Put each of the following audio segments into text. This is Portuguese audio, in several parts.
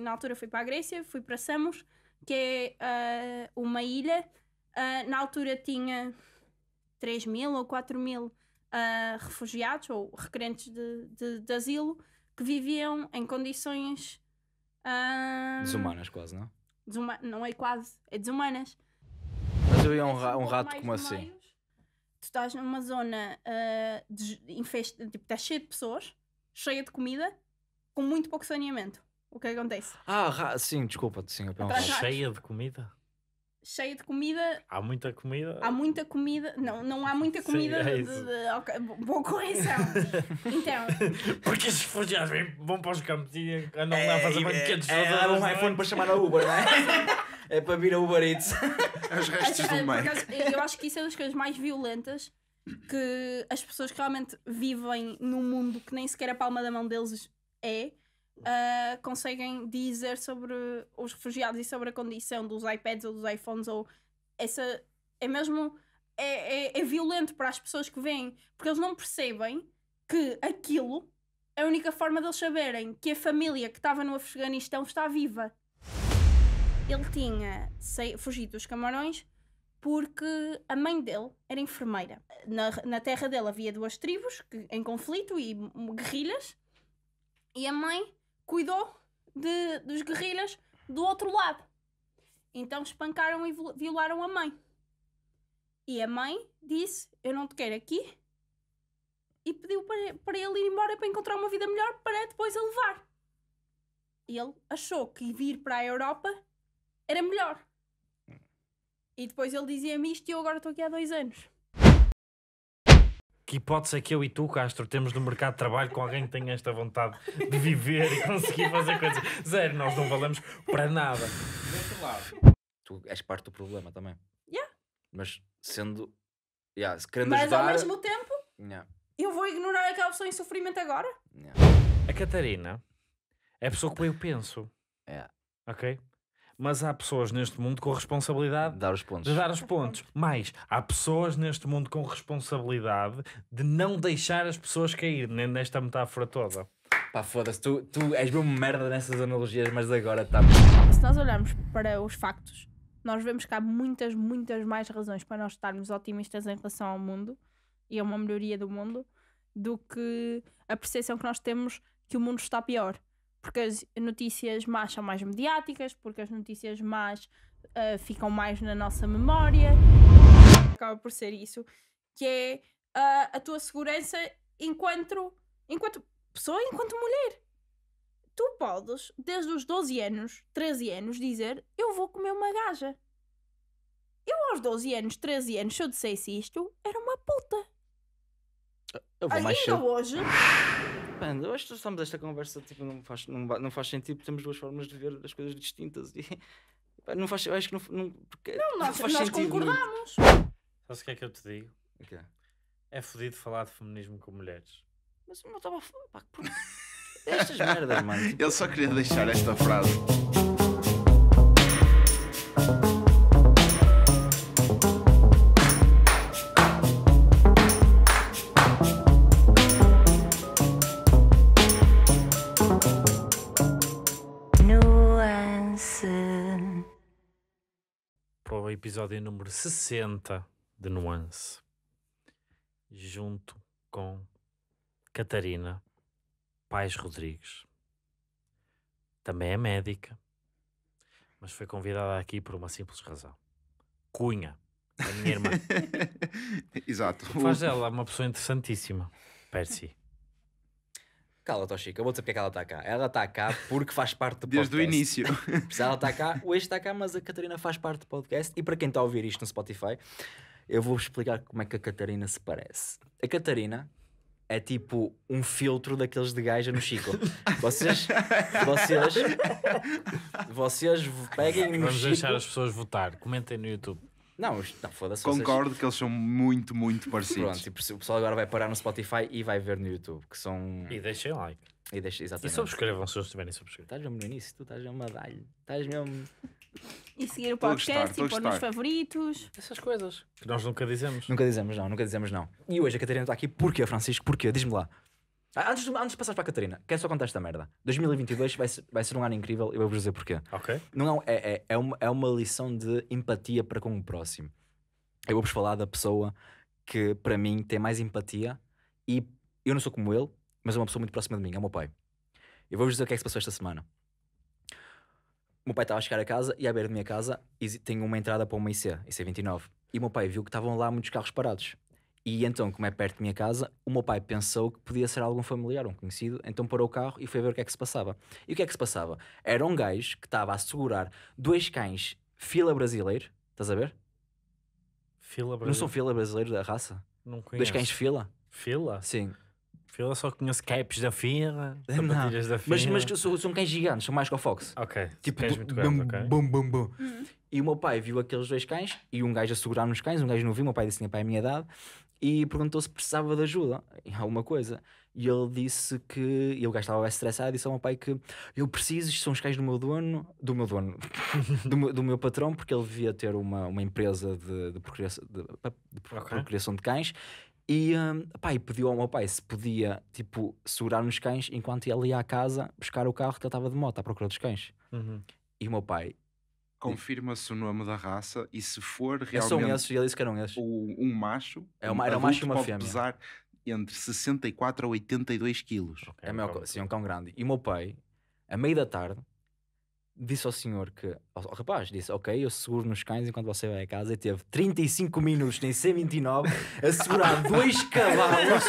Na altura fui para a Grécia, fui para Samos, que é uh, uma ilha. Uh, na altura tinha 3 mil ou 4 mil uh, refugiados ou requerentes de, de, de, asilo que viviam em condições. desumanas, quase, não? Desuma não é quase, é desumanas. Mas eu ia um, ra um rato como assim? tu estás numa zona uh, de, infest... tipo, estás cheia de pessoas, cheia de comida, com muito pouco saneamento. O é que acontece? Ah, ra- sim, desculpa, sim, eu Cheia de comida? Cheia de comida, Há muita comida? há muita comida. Não, não há muita Sim, comida. é de- de- boa correção. então, Porque esses refugiados vêm- vão para os campos e andam lá a é, fazer banquetes. é, todas é, um é? iPhone para chamar a Uber, não é? é para vir a Uber Eats. Os restos do meio. eu acho que isso é das coisas mais violentas que as pessoas que realmente vivem num mundo que nem sequer a palma da mão deles é, uh, conseguem dizer sobre os refugiados e sobre a condição dos iPads ou dos iPhones ou essa é mesmo é, é, é violento para as pessoas que vêm porque eles não percebem que aquilo é a única forma deles saberem que a família que estava no Afeganistão está viva. Ele tinha fugido dos Camarões porque a mãe dele era enfermeira. Na, na terra dele havia duas tribos que, em conflito e guerrilhas, e a mãe cuidou de, dos guerrilhas do outro lado. Então espancaram e violaram a mãe. E a mãe disse: Eu não te quero aqui. E pediu para, para ele ir embora para encontrar uma vida melhor para depois a levar. Ele achou que vir para a Europa era melhor. E depois ele dizia-me isto e eu agora estou aqui há dois anos que hipótese é que eu e tu, Castro, temos no mercado de trabalho com alguém que tenha esta vontade de viver e conseguir fazer coisas? Zero, nós não valemos para nada. Lado, tu és parte do problema também. Yeah. Mas sendo. Yeah, se querendo Mas ajudar, ao mesmo tempo, yeah. eu vou ignorar aquela pessoa em sofrimento agora? Yeah. A Catarina é a pessoa que eu penso. Yeah. Ok? mas há pessoas neste mundo com responsabilidade dar os pontos. de dar os pontos. Mais, há pessoas neste mundo com responsabilidade de não deixar as pessoas cair né, nesta metáfora toda. Pá, foda-se, tu, tu és mesmo merda nessas analogias, mas agora está. Se nós olharmos para os factos, nós vemos que há muitas, muitas mais razões para nós estarmos otimistas em relação ao mundo e a uma melhoria do mundo do que a percepção que nós temos que o mundo está pior porque as notícias más são mais mediáticas, porque as notícias más uh, ficam mais na nossa memória. Acaba por ser isso, que é uh, a tua segurança enquanto, enquanto pessoa, enquanto mulher. Tu podes, desde os 12 anos, 13 anos, dizer eu vou comer uma gaja. Eu aos 12 anos, 13 anos, se eu dissesse isto, era uma puta. Eu vou Ainda mais hoje, mano, hoje estamos esta conversa, tipo, não faz, não, não faz sentido, temos duas formas de ver as coisas distintas e... não faz, acho que não... Não, porque, não, nós, não nós concordamos. Sabes o que é que eu te digo? Okay. É fodido falar de feminismo com mulheres. Mas eu não estava a falar, pá, por... É estas merdas, mano. Tipo... Eu só queria deixar esta frase. episódio número 60 de Nuance, junto com Catarina Pais Rodrigues. Também é médica, mas foi convidada aqui por uma simples razão: Cunha, a minha irmã. Exato. faz dela uma pessoa interessantíssima, Percy. Cala-te, oh eu vou dizer porque é que ela está cá. Ela está cá porque faz parte do podcast. Desde o início. ela está cá, o ex está cá, mas a Catarina faz parte do podcast. E para quem está a ouvir isto no Spotify, eu vou explicar como é que a Catarina se parece. A Catarina é tipo um filtro daqueles de gaja no Chico. Vocês. Vocês. Vocês peguem Vamos no Chico. Vamos deixar as pessoas votar. Comentem no YouTube. Não, não foda-se. Concordo vocês... que eles são muito, muito parecidos. Pronto, o pessoal agora vai parar no Spotify e vai ver no YouTube, que são... E deixem like. E, deixem, exatamente. e subscrevam se não estiverem subscritos. Estás mesmo no início, tu estás mesmo a dar Estás mesmo... E seguir o podcast e pôr nos favoritos. Essas coisas. Que nós nunca dizemos. Nunca dizemos não, nunca dizemos não. E hoje a Catarina está aqui. Porquê, Francisco? Porquê? Diz-me lá. Antes, ah, antes de passarmos para a Catarina, quero só contar esta merda. 2022 vai ser, vai ser um ano incrível e eu vou-vos dizer porquê. Ok. Não, não é, é, é, é, uma, é uma lição de empatia para com o próximo. Eu vou-vos falar da pessoa que, para mim, tem mais empatia e eu não sou como ele, mas é uma pessoa muito próxima de mim, é o meu pai. Eu vou-vos dizer o que é que se passou esta semana. O meu pai estava a chegar a casa e à beira da minha casa tem uma entrada para uma IC, IC29. E o meu pai viu que estavam lá muitos carros parados. E então, como é perto da minha casa, o meu pai pensou que podia ser algum familiar, um conhecido, então parou o carro e foi ver o que é que se passava. E o que é que se passava? Era um gajo que estava a segurar dois cães fila brasileiro, estás a ver? Fila brasileiro? Não são fila brasileiros da raça? Não conheço. Dois cães fila? Fila? Sim. Fila só conheço caps da fila, sapatilhas da fila. Mas, mas são, são cães gigantes, são mais que o Fox. Ok. Tipo, muito bum, grande, bum, bum, bum, uhum. E o meu pai viu aqueles dois cães e um gajo a segurar nos cães, um gajo não viu, o meu pai disse tinha pai a minha idade e perguntou se precisava de ajuda em alguma coisa. E ele disse que. Ele estava estressado e disse ao meu pai que eu preciso, isto são os cães do meu dono, do meu dono, do, meu, do, meu patrão, porque ele devia ter uma, uma empresa de, de, procriação, de, de procriação de cães. E, um, pá, e pediu ao meu pai se podia, tipo, segurar nos cães enquanto ele ia à casa buscar o carro que ele estava de moto à procura dos cães. Uhum. E o meu pai confirma-se o nome da raça e se for realmente. são esses e ele disse que eram esses. um macho. É uma, um era um macho e uma pode fêmea. pesar entre 64 a 82 quilos. Okay, é, é um meu, sim, é um cão grande. E o meu pai, à meia da tarde, disse ao senhor que. Ao, ao rapaz, disse: Ok, eu seguro nos cães enquanto você vai a casa. E teve 35 minutos, nem C29, a segurar dois cavalos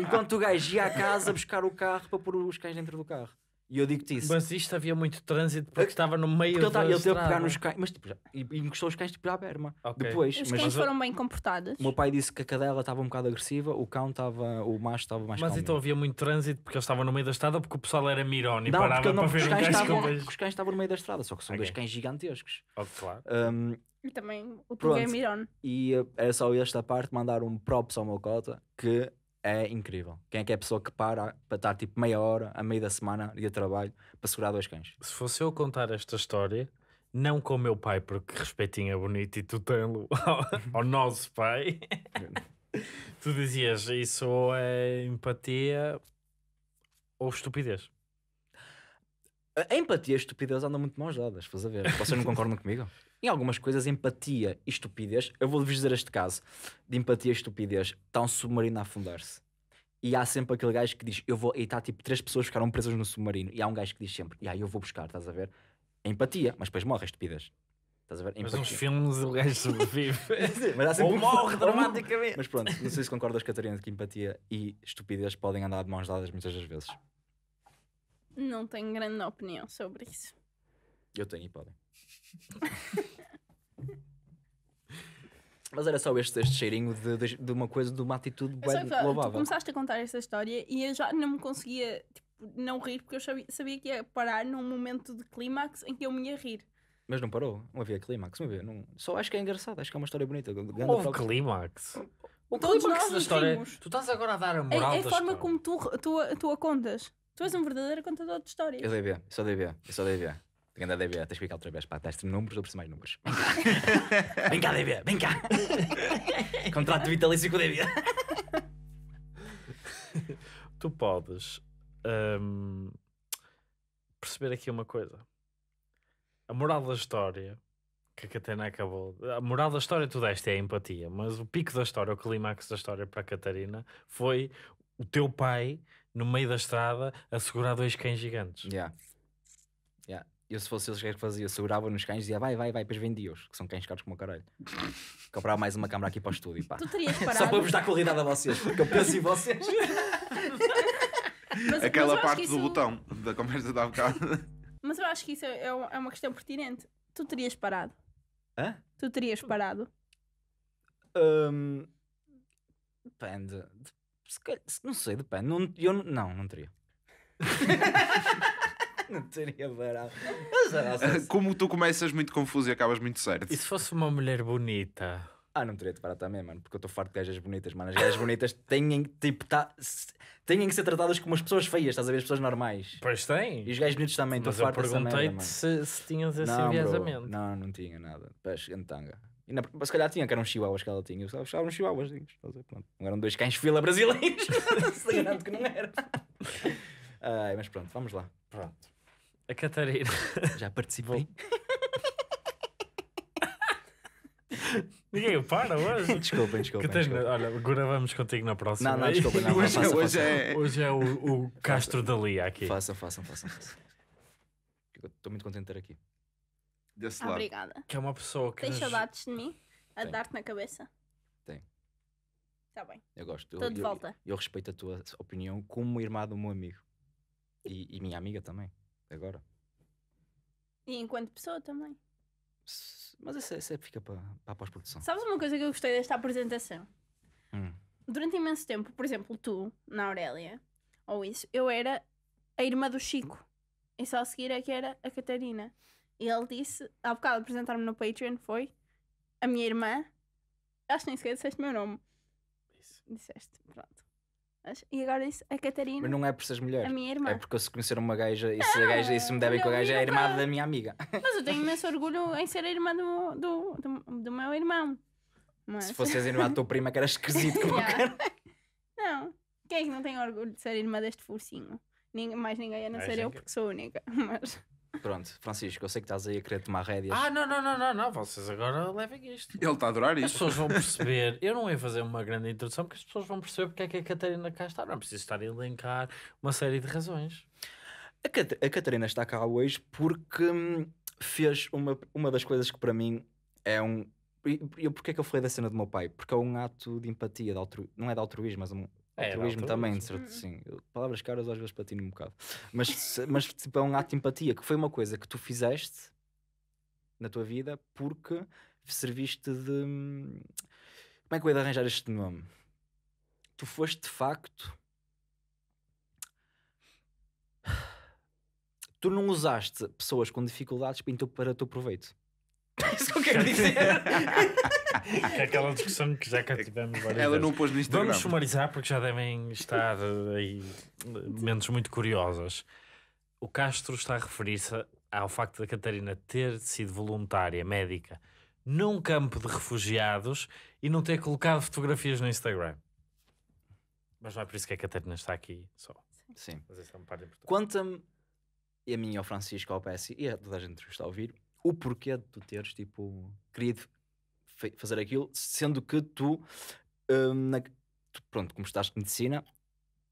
enquanto o gajo ia à casa buscar o carro para pôr os cães dentro do carro. E eu digo-te isso. Mas isto havia muito trânsito porque estava no meio porque tá- estrada ele estrada. Ele pegar nos cães, mas tipo, já, e, e encostou os cães tipo, à berma. Okay. Depois, os mas, cães mas, foram bem comportados. O meu pai disse que a cadela estava um bocado agressiva, o cão estava, o macho estava mais Mas calmo. então havia muito trânsito porque ele estava no meio da estrada porque o pessoal era mirón e não, parava não, para ver os cães, estavam, os cães estavam no meio da estrada, só que são okay. dois cães gigantescos. Oh, claro. Um, e também o Pronto. é mirón. E eh, era só esta parte mandar um props ao meu cota que é incrível. Quem é que é a pessoa que para para estar tipo meia hora, a meio da semana, dia de trabalho, para segurar dois cães? Se fosse eu contar esta história, não com o meu pai, porque respeitinho é bonito e tu tens ao, ao nosso pai, tu dizias isso ou é empatia ou estupidez. A empatia e a estupidez andam muito mãos dadas, faz a ver. Vocês não concordam comigo? Em algumas coisas, empatia e estupidez, eu vou-vos dizer este caso de empatia e estupidez, está um submarino a afundar-se. E há sempre aquele gajo que diz, eu vou, e está tipo, três pessoas ficaram presas no submarino. E há um gajo que diz sempre, e aí eu vou buscar, estás a ver? empatia, mas depois morre a estupidez. Estás a ver? Empatia. Mas uns filmes o gajo sobrevive. mas sempre Ou morre dramaticamente. mas pronto, não sei se concordas, Catarina, que empatia e estupidez podem andar de mãos dadas muitas das vezes. Não tenho grande opinião sobre isso. Eu tenho e podem. Mas era só este, este cheirinho de, de, de, uma coisa, de uma atitude bem louvável. Tu começaste a contar esta história e eu já não me conseguia tipo, não rir, porque eu sabia, sabia, que ia parar num momento de clímax em que eu me ia rir. Mas não parou, não havia clímax, não havia. Não... Só acho que é engraçado, acho que é uma história bonita. Houve clímax. O Todos clímax da história. É- tu estás agora a dar a é, moral. É, é a forma história. como tu, tu, tu a contas. Tu és um verdadeiro contador de histórias. Eu dei bem, só dei bem, só dei ver. Vem cá, DB, tens que ficar outra vez, pá. Teste números, eu preciso mais números. vem cá, DB, vem cá. Contrato vitalício com o DB. tu podes um, perceber aqui uma coisa. A moral da história que a Catarina acabou. A moral da história tu deste é a empatia, mas o pico da história, o clímax da história para a Catarina foi o teu pai no meio da estrada a segurar dois cães gigantes. Yeah eu se fosse eles que fazia, segurava nos cães e dizia vai, vai, vai, depois vendia-os, que são cães caros como o caralho. Comprava mais uma câmara aqui para o estúdio, pá. Tu terias parado. Só para vos dar qualidade a vocês, porque eu penso em vocês. Mas, Aquela mas parte do é botão da conversa da bocado. Mas eu acho que isso é, é, é uma questão pertinente. Tu terias parado? Hã? Tu terias parado? Hum, depende. Se calhar, não sei, depende. Não, eu não, não teria. não teria varado. Ah, como tu começas muito confuso e acabas muito certo. E se fosse uma mulher bonita? Ah, não teria de parar também, mano, porque eu estou farto de gajas bonitas, mano. As gajas bonitas têm, tipo, tá, têm que ser tratadas como as pessoas feias, estás a ver? As pessoas normais. Pois tem. E os gajos bonitos também, estou Mas eu farto dessa merda, mano. perguntei-te se, se tinhas esse não, bro, enviesamento. não, não tinha nada. Pés, tanga. E na, se calhar tinha, que eram chihuahuas que ela tinha. Eu só achava uns chihuahuas, Pronto. Não eram dois cães fila brasileiros. Se garanto que não era. Ai, mas pronto, vamos lá. Pronto. A Catarina. Já participei. Ninguém para hoje. Desculpem, desculpem. Catarina, olha, agora vamos contigo na próxima. Não, não, Não, hoje, faça, hoje, faça, é... hoje é o, o Castro da Lia aqui. Façam, façam, façam. Estou muito contente de ter aqui. Desse lado. Obrigada. Que é uma pessoa que. tem saudades de mim? A dar-te na cabeça? Tem. Está bem. Eu gosto. Estou de eu, volta. Eu, eu, respeito a tua opinião como irmã do meu amigo. E, e minha amiga também agora. E enquanto pessoa também. Mas essa essa é, é fica para, para a pós-produção. Sabes uma coisa que eu gostei desta apresentação? Hum. Durante imenso tempo, por exemplo, tu, na Aurélia, ou isso, eu era a irmã do Chico. E só a seguir é que era a Catarina. E ele disse, há bocado de apresentar-me no Patreon, foi a minha irmã. Acho que nem sequer disseste meu nome. Isso. Disseste, pronto. E agora disse a Catarina. Mas não é por seres mulheres. A minha irmã. É porque eu se conhecer uma gaja e se a ah, gaja, me devem com a gaja, é a irmã da minha amiga. Mas eu tenho imenso orgulho em ser a irmã do, do, do, do meu irmão. Mas... Se fosses irmã da tua prima, que era esquisito como yeah. Não. Quem é que não tem orgulho de ser irmã deste forcinho? Ninguém, mais ninguém a não é ser eu, porque sou única. Mas. Pronto, Francisco, eu sei que estás aí a querer tomar rédeas. Ah, não, não, não, não, não. Vocês agora levem isto. Ele está a adorar isto. As pessoas vão perceber. eu não ia fazer uma grande introdução porque as pessoas vão perceber porque é que a Catarina cá está. Não é preciso estar a elencar uma série de razões. A, Cat a Catarina está cá hoje porque hum, fez uma, uma das coisas que para mim é um. E porquê é que eu falei da cena do meu pai? Porque é um ato de empatia, de altru... não é de altruísmo, mas um, é, altruísmo também, de certo, sim. Palavras caras às vezes patino um bocado. Mas, mas tipo, é um ato de empatia, que foi uma coisa que tu fizeste na tua vida porque serviste de. Como é que eu ia arranjar este nome? Tu foste de facto. Tu não usaste pessoas com dificuldades para, para o teu proveito. É isso que eu quero dizer. Aquela discussão que já cá tivemos várias Ela vezes. não pôs no Instagram. Vamos sumarizar porque já devem estar eh, aí momentos muito curiosos. O Castro está a referir-se ao facto da Catarina ter sido voluntária médica num campo de refugiados e não ter colocado fotografias no Instagram. Mas não é por isso que a Catarina está aqui só. Sim. Mas esta é uma parte importante. Conta-me, e a mim, ao Francisco, ao PS e a toda a gente que está a ouvir, o porquê de tu teres, tipo, querido fazer aquilo, sendo que tu, hum, na, tu pronto, como estás de medicina,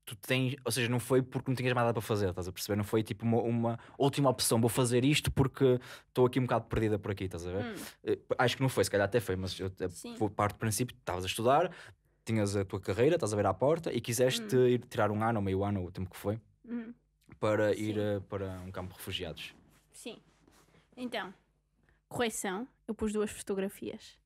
tu tens, ou seja, não foi porque não tinhas mais nada para fazer, estás a perceber? Não foi tipo uma, uma última opção, vou fazer isto porque estou aqui um bocado perdida por aqui, estás a ver? Hum. Eh, acho que não foi, se calhar até foi, mas eu vou eh, parte do princípio, estavas a estudar, tinhas a tua carreira, estás a ver à porta e quiseste hum. ir tirar um ano, meio ano, o tempo que foi, hum. para Sim. ir eh, para um campo de refugiados. Sim. Então, correção, eu pus duas fotografias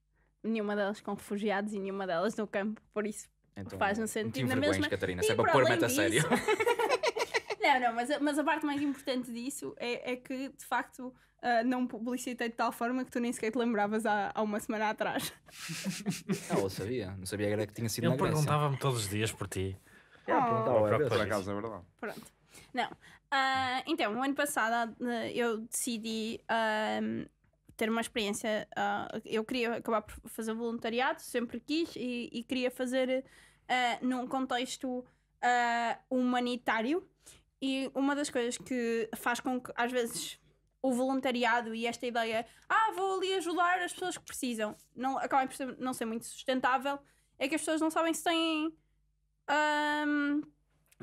nenhuma delas com refugiados e nenhuma delas no campo, por isso então, faz um sentido. Não mesma... Catarina, e se é para pôr-me disso... a sério. não, não, mas a, mas a parte mais importante disso é, é que, de facto, uh, não publicitei de tal forma que tu nem sequer te lembravas há, há uma semana atrás. não, eu sabia, não sabia que tinha sido Ele perguntava-me todos os dias por ti. É, é por acaso, é verdade. Pronto. Não. Uh, então, o ano passado uh, eu decidi uh, ter uma experiência. Uh, eu queria acabar por fazer voluntariado, sempre quis, e, e queria fazer uh, num contexto uh, humanitário. E uma das coisas que faz com que, às vezes, o voluntariado e esta ideia, ah, vou ali ajudar as pessoas que precisam, não, acabem por ser, não ser muito sustentável, é que as pessoas não sabem se têm. Um,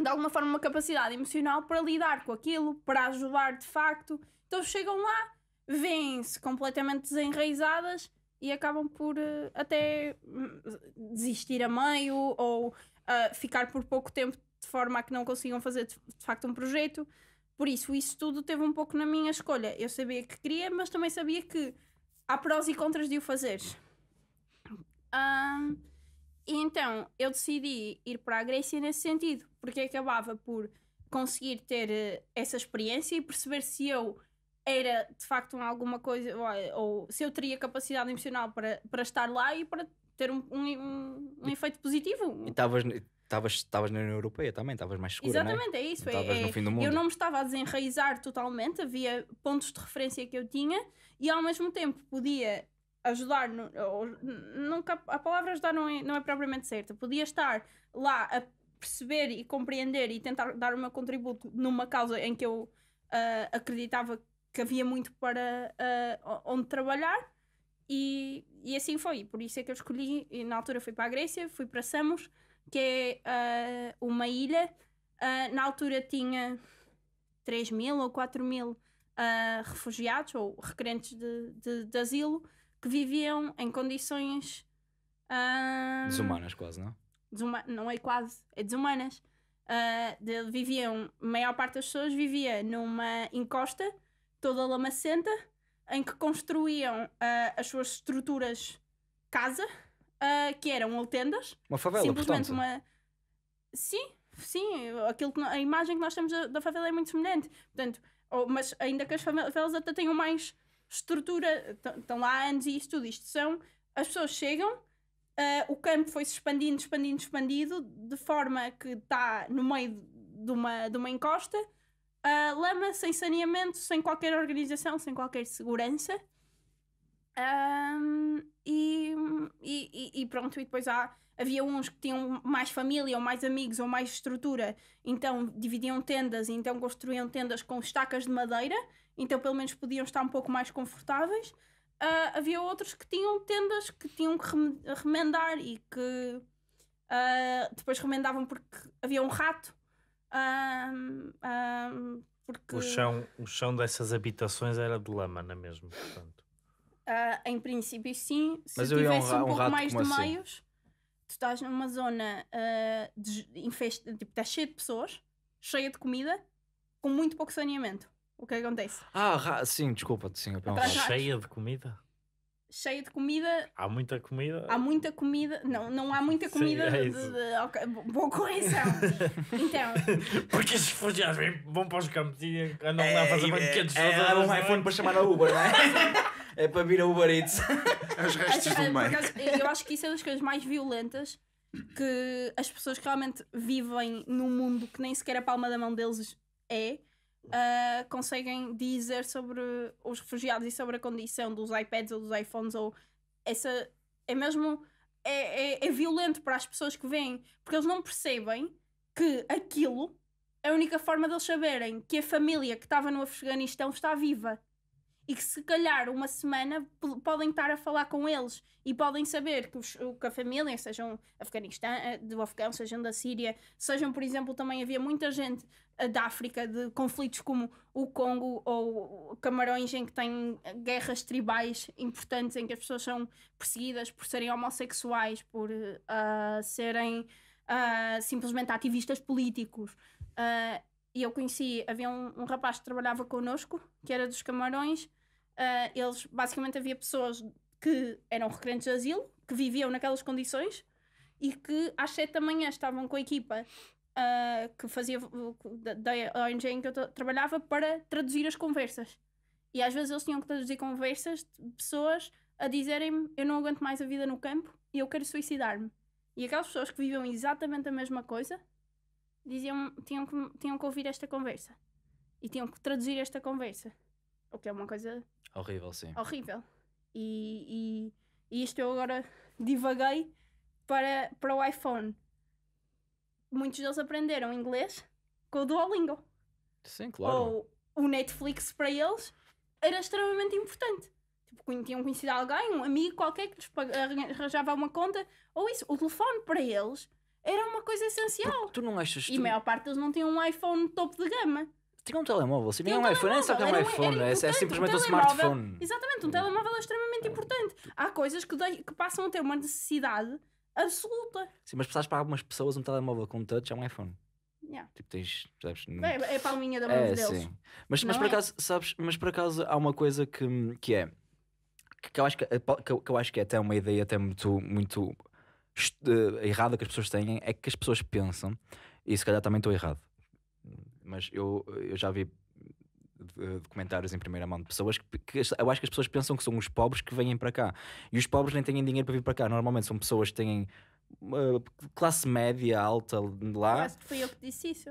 de alguma forma, uma capacidade emocional para lidar com aquilo, para ajudar de facto. Então chegam lá vêm-se completamente desenraizadas e acabam por uh, até hum, desistir a meio ou uh, ficar por pouco tempo de forma a que não consigam fazer de, de facto um projeto. Por isso, isso tudo teve um pouco na minha escolha. Eu sabia que queria, mas também sabia que há prós e contras de o fazer. Um, e então eu decidi ir para a Grécia nesse sentido, porque acabava por conseguir ter eh, essa experiência e perceber se eu era de facto alguma coisa, ou, ou se eu teria capacidade emocional para, para estar lá e para ter um, um, um efeito positivo. Estavas estavas na União Europeia também, estavas mais segura, é? Exatamente, é? é isso. Estavas é, no fim do mundo. Eu não me estava a desenraizar totalmente, havia pontos de referência que eu tinha e ao mesmo tempo podia ajudar, no, ou, nunca, a palavra ajudar não é, não é propriamente certa, podia estar lá a perceber e compreender e tentar dar o meu contributo numa causa em que eu uh, acreditava que havia muito para uh, onde trabalhar e, e assim foi. por isso é que eu escolhi, e na altura fui para a Grécia, fui para Samos, que é uh, uma ilha. Uh, na altura tinha 3 mil ou 4 mil refugiados ou requerentes de, de, de, asilo que viviam em condições... desumanas quase, não? É? Desuma não é quase, é desumanas. De, viviam, a maior parte das pessoas vivia numa encosta toda lamacenta, em que construíam uh, as suas estruturas casa, uh, que eram ou tendas. Uma favela, simplesmente portanto. uma. Sim, sim, aquilo que, a imagem que nós temos da, da favela é muito semelhante. Portanto, ou, mas ainda que as favelas até tenham mais estrutura, estão lá anos e isto tudo. Isto são. As pessoas chegam, uh, o campo foi-se expandindo, expandindo, expandido, de forma que está no meio de uma, de uma encosta uh, lama, sem saneamento, sem qualquer organização, sem qualquer segurança. Um, e, e, e, pronto, e depois há, havia uns que tinham mais família, ou mais amigos, ou mais estrutura, então dividiam tendas, e então construíam tendas com estacas de madeira, então pelo menos podiam estar um pouco mais confortáveis. Uh, havia outros que tinham tendas que tinham que remendar e que uh, depois remendavam porque havia um rato um, um, porque... o, chão, o chão dessas habitações era de lâmina mesmo, portanto. Uh, em princípio, sim. Se Mas tivesse um, um, pouco mais de assim? meios, tu estás numa zona uh, de, infest... tipo, estás cheia de pessoas, cheia de comida, com muito pouco saneamento. O que acontece? Ah, sim, desculpa sim sim. Cheia de comida? cheia de comida. Há muita comida. Há muita comida. Não, não há muita comida. Sim, é de, de, de, okay, boa correção. então. Porque esses refugiados vão para os campos e andam é, lá a fazer banquetes. É, é, é, um iPhone para chamar a Uber, não é? é para vir a Uber Eats. É os restos do meio. Eu acho que isso é das coisas mais violentas que as pessoas que realmente vivem num mundo que nem sequer a palma da mão deles é uh, conseguem dizer sobre os refugiados e sobre a condição dos iPads ou dos iPhones ou essa é mesmo é, é, é violento para as pessoas que vêm porque eles não percebem que aquilo é a única forma deles saberem que a família que estava no Afeganistão está viva e que se calhar uma semana podem estar a falar com eles e podem saber que, os, que a família, sejam Afeganistão, eh, do Afeganistão, sejam da Síria, sejam, por exemplo, também havia muita gente eh, da África de conflitos como o Congo ou Camarões em que tem eh, guerras tribais importantes em que as pessoas são perseguidas por serem homossexuais, por uh, serem uh, simplesmente ativistas políticos. Uh, e eu conheci, havia um, um, rapaz que trabalhava connosco, que era dos Camarões. Uh, eles, basicamente, havia pessoas que eram requerentes de asilo, que viviam naquelas condições e que às sete da manhã estavam com a equipa uh, que fazia da, ONG em que eu trabalhava para traduzir as conversas. E às vezes eles tinham que traduzir conversas de pessoas a dizerem-me: Eu não aguento mais a vida no campo e eu quero suicidar-me. E aquelas pessoas que viviam exatamente a mesma coisa diziam tinham que, tinham que ouvir esta conversa e tinham que traduzir esta conversa, o que é uma coisa horrível, sim. Horrível. E, e, e isto eu agora divaguei para, para o iPhone. Muitos deles aprenderam inglês com o Duolingo. Sim, claro. Ou o Netflix para eles era extremamente importante. Tipo, tinham conhecido alguém, um amigo qualquer que lhes arranjava uma conta, ou isso, o telefone para eles era uma coisa essencial. tu não achas E a tu... maior parte deles não tinha um iPhone topo de gama. Tinha um telemóvel, se tinha é um, um iPhone, nem sabe que é um iPhone, é, é simplesmente um, smartphone. Exatamente, um telemóvel é extremamente ah. importante. Há coisas que, de... que passam a ter uma necessidade absoluta. Sim, mas precisas para algumas pessoas um telemóvel com touch é um iPhone. Yeah. Tipo, tens. Sabes, é, é a palminha da mão é, deles. Sim. Mas, mas, por é. acaso, sabes, mas por acaso há uma coisa que, que é. Que, que eu acho que, que, eu acho que é até uma ideia até muito, muito eh, errada que as pessoas têm é que as pessoas pensam, e se calhar também estou errado, mas eu, eu já vi eh, documentários em primeira mão de pessoas que, que, eu acho que as pessoas pensam que são os pobres que vêm para cá e os pobres nem têm dinheiro para vir para cá. Normalmente são pessoas que têm uh, classe média alta lá. Eu acho que foi eu que disse isso.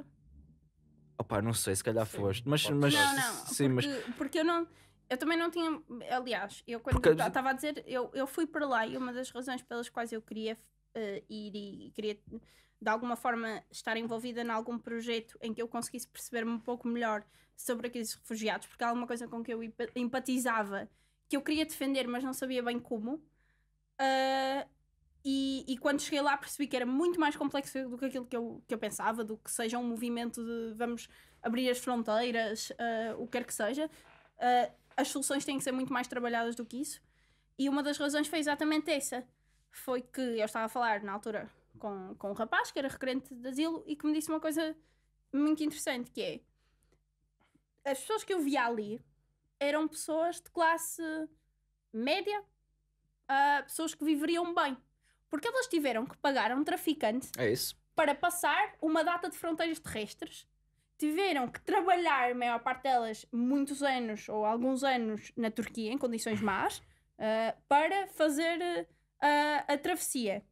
Opa, não sei, se calhar sim. foste, mas, mas não, não, sim, porque, mas porque eu não eu também não tinha. Aliás, eu quando Porque... estava a dizer, eu, eu fui para lá e uma das razões pelas quais eu queria uh, ir e queria de alguma forma estar envolvida em algum projeto em que eu conseguisse perceber-me um pouco melhor sobre aqueles refugiados, porque há alguma coisa com que eu empatizava, que eu queria defender, mas não sabia bem como. Uh, e, e, quando cheguei lá percebi que era muito mais complexo do que aquilo que eu, que eu pensava, do que seja um movimento de vamos abrir as fronteiras, uh, o que quer que seja. Uh, as soluções têm que ser muito mais trabalhadas do que isso. E uma das razões foi exatamente essa. Foi que eu estava a falar na altura com, com um rapaz que era requerente de asilo e que me disse uma coisa muito interessante, que é as pessoas que eu via ali eram pessoas de classe média, uh, pessoas que viveriam bem. Porque elas tiveram que pagar a um traficante é para passar uma data de fronteiras terrestres tiveram que trabalhar, a maior parte delas, muitos anos ou alguns anos na Turquia, em condições más, uh, para fazer uh, a travessia.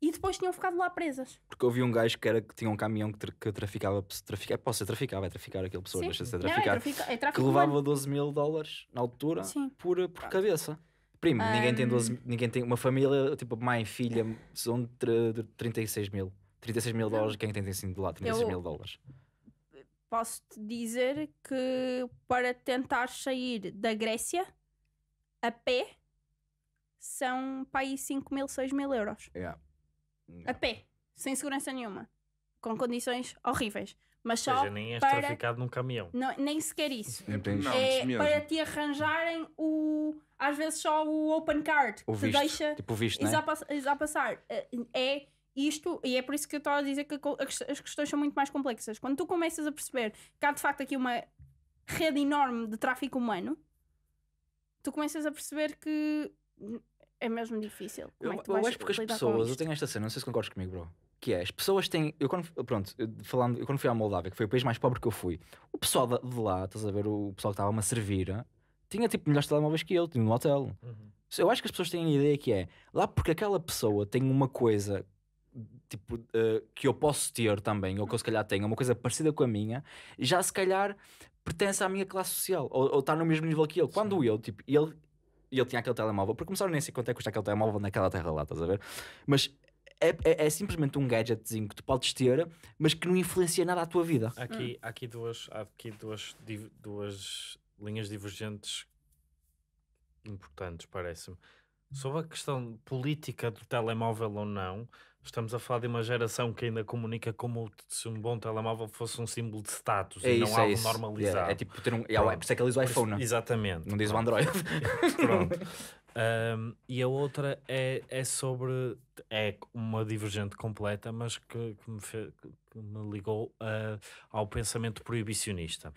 E depois tinham ficado lá presas. Porque houve um gajo que, era, que tinha um caminhão que, tra que traficava, traficava, posso ser traficava, é traficar aquele pessoa, deixa-se traficar, Não, é é que levava humano. 12 mil dólares na altura Sim. por, por cabeça. Primo, um... ninguém tem 12, ninguém tem, uma família, tipo mãe, filha, são de 36 mil. 36 mil dólares, quem tem assim de lá? 36 eu, mil dólares posso-te dizer que para tentar sair da Grécia a pé são para aí 5 mil, 6 mil euros. Yeah. É. Yeah. A pé, sem segurança nenhuma, com condições horríveis. Mas só Ou seja, nem és para... traficado num caminhão. Não, nem sequer isso. Entendi. É não, para né? te arranjarem o. Às vezes só o open card o que visto. deixa. Tipo o visto, né? Exato passar. É, é isto, e é por isso que eu estou a dizer que as questões são muito mais complexas. Quando tu começas a perceber que há de facto aqui uma rede enorme de tráfico humano, tu começas a perceber que é mesmo difícil. Como é eu, é que eu acho porque as pessoas, eu tenho esta cena, não sei se concordas comigo, bro. Que é, as pessoas têm. Eu quando, pronto, eu, falando, eu quando fui à Moldávia, que foi o país mais pobre que eu fui, o pessoal de, de lá, estás a ver, o pessoal que estava-me a servir, tinha tipo melhores telemóveis que eu, tinha no hotel. Uhum. Eu acho que as pessoas têm a ideia que é lá porque aquela pessoa tem uma coisa tipo, uh, que eu posso ter também, ou que eu se calhar tenho, é uma coisa parecida com a minha, já se calhar pertence à minha classe social, ou, está no mesmo nível que ele. Quando Sim. eu, tipo, ele, ele tinha aquele telemóvel, para começar nem sei quanto é que custa aquele telemóvel naquela terra lá, estás a ver? Mas é, é, é, simplesmente um gadgetzinho que tu podes ter, mas que não influencia nada à tua vida. Aqui, hum. há aqui duas, há aqui duas, div, duas linhas divergentes importantes, parece-me. Sobre a questão política do telemóvel ou não, Estamos a falar de uma geração que ainda comunica como se um bom telemóvel fosse um símbolo de status é e isso, não é algo normalizado. Yeah. É, é tipo ter um. Yeah, é, é por isso é que ele diz o iPhone. Não? Né? Exatamente. Não diz Pronto. o Android. Pronto. Um, e a outra é, é sobre. É uma divergente completa, mas que, que, me, fe, que me, ligou ah, ao pensamento proibicionista.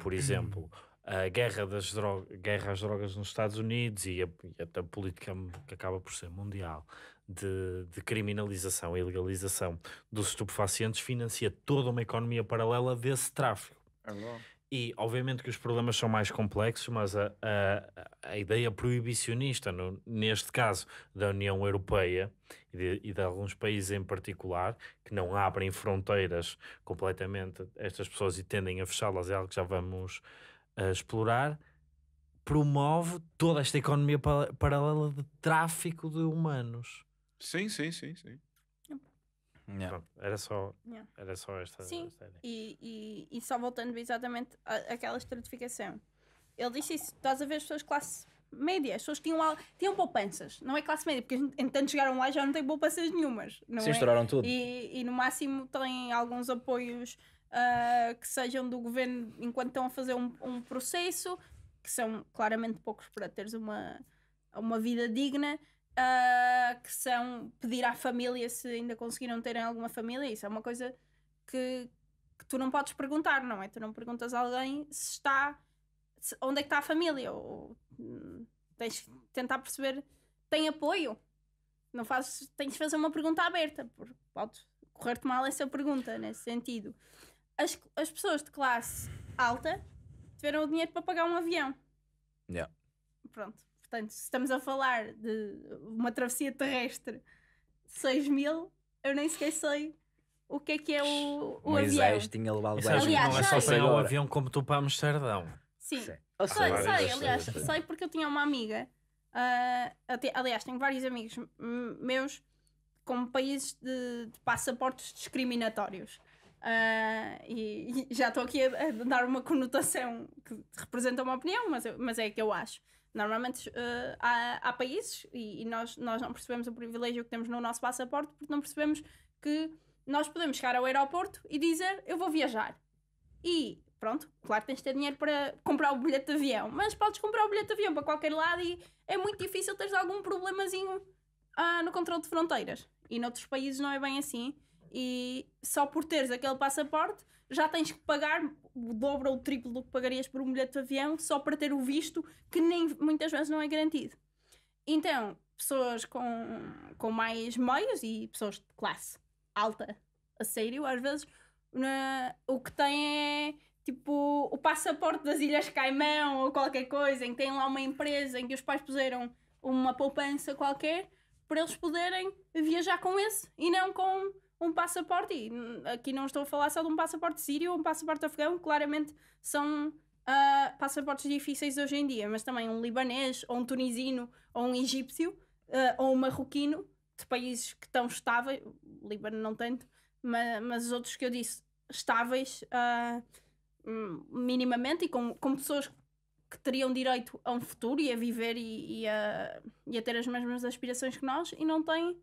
Por exemplo. a guerra, das droga, guerra às drogas nos Estados Unidos e, a, até a política que acaba por ser mundial de, de, criminalização e legalização dos estupefacientes financia toda uma economia paralela desse tráfico. É e obviamente que os problemas são mais complexos, mas a, a, a ideia proibicionista, no, neste caso da União Europeia e de, e de, alguns países em particular, que não abrem fronteiras completamente estas pessoas e tendem a fechá-las, é algo que já vamos eh, explorar, promove toda esta economia paralela de tráfico de humanos. Sim, sim, sim, sim. Yeah. Era, só, yeah. era só esta, Sim. Esta ideia. E, e, e, só voltando exatamente à, àquela estratificação. Ele disse isso, estás a ver as pessoas classe média, as pessoas tinham, tinham poupanças, não é classe média, porque entanto chegaram lá e já não têm poupanças nenhumas. Não Sim, é? estouraram tudo. E, e, no máximo têm alguns apoios uh, que sejam do governo enquanto estão a fazer um, um processo, que são claramente poucos para teres uma, uma vida digna uh, que são pedir à família se ainda conseguiram terem alguma família. Isso é uma coisa que, que tu não podes perguntar, não é? Tu não perguntas a alguém se está. Se, onde é que está a família? Ou hum, tens que tentar perceber. Tem apoio? Não fazes. Tens de fazer uma pergunta aberta, porque pode correr-te mal essa pergunta, nesse sentido. As, as pessoas de classe alta tiveram o dinheiro para pagar um avião. Yeah. Pronto. Portanto, se estamos a falar de uma travessia terrestre 6 mil, eu nem sequer sei o que é que é o, o Moisés avião. tinha levado é bem. Aliás, não é só é sei o avião como tu para Amsterdão. Sim, oh, sei, sei, sei aliás, sei porque eu tinha uma amiga. Uh, te, aliás, tenho vários amigos meus com países de, de passaportes discriminatórios. Uh, e, e, já estou aqui a, a, dar uma conotação que representa uma opinião, mas, eu, mas é que eu acho. Normalmente uh, há, há, países, e, e, nós, nós não percebemos o privilégio que temos no nosso passaporte, porque não percebemos que nós podemos chegar ao aeroporto e dizer eu vou viajar. E pronto, claro tens de ter dinheiro para comprar o bilhete de avião, mas podes comprar o bilhete de avião para qualquer lado e é muito difícil teres algum problemazinho ah, no controle de fronteiras. E noutros países não é bem assim. E só por teres aquele passaporte já tens que pagar o dobro ou o triplo do que pagarias por um bilhete de avião só para ter o visto que nem, muitas vezes não é garantido. Então, pessoas com, com mais meios e pessoas de classe alta a sério, às vezes na, o que tem é tipo o passaporte das Ilhas Caimão ou qualquer coisa, em que tem lá uma empresa em que os pais puseram uma poupança qualquer para eles poderem viajar com esse e não com um passaporte, e hum, aqui não estou a falar só de um passaporte sírio ou um passaporte afegão, claramente são uh, passaportes difíceis hoje em dia, mas também um libanês, ou um tunisino, ou um egípcio, uh, ou um marroquino, de países que estão estáveis, o Líbano não tanto, mas, mas os outros que eu disse, estáveis uh, minimamente e com, com pessoas que teriam direito a um futuro e a viver e, e, a, e a ter as mesmas aspirações que nós e não têm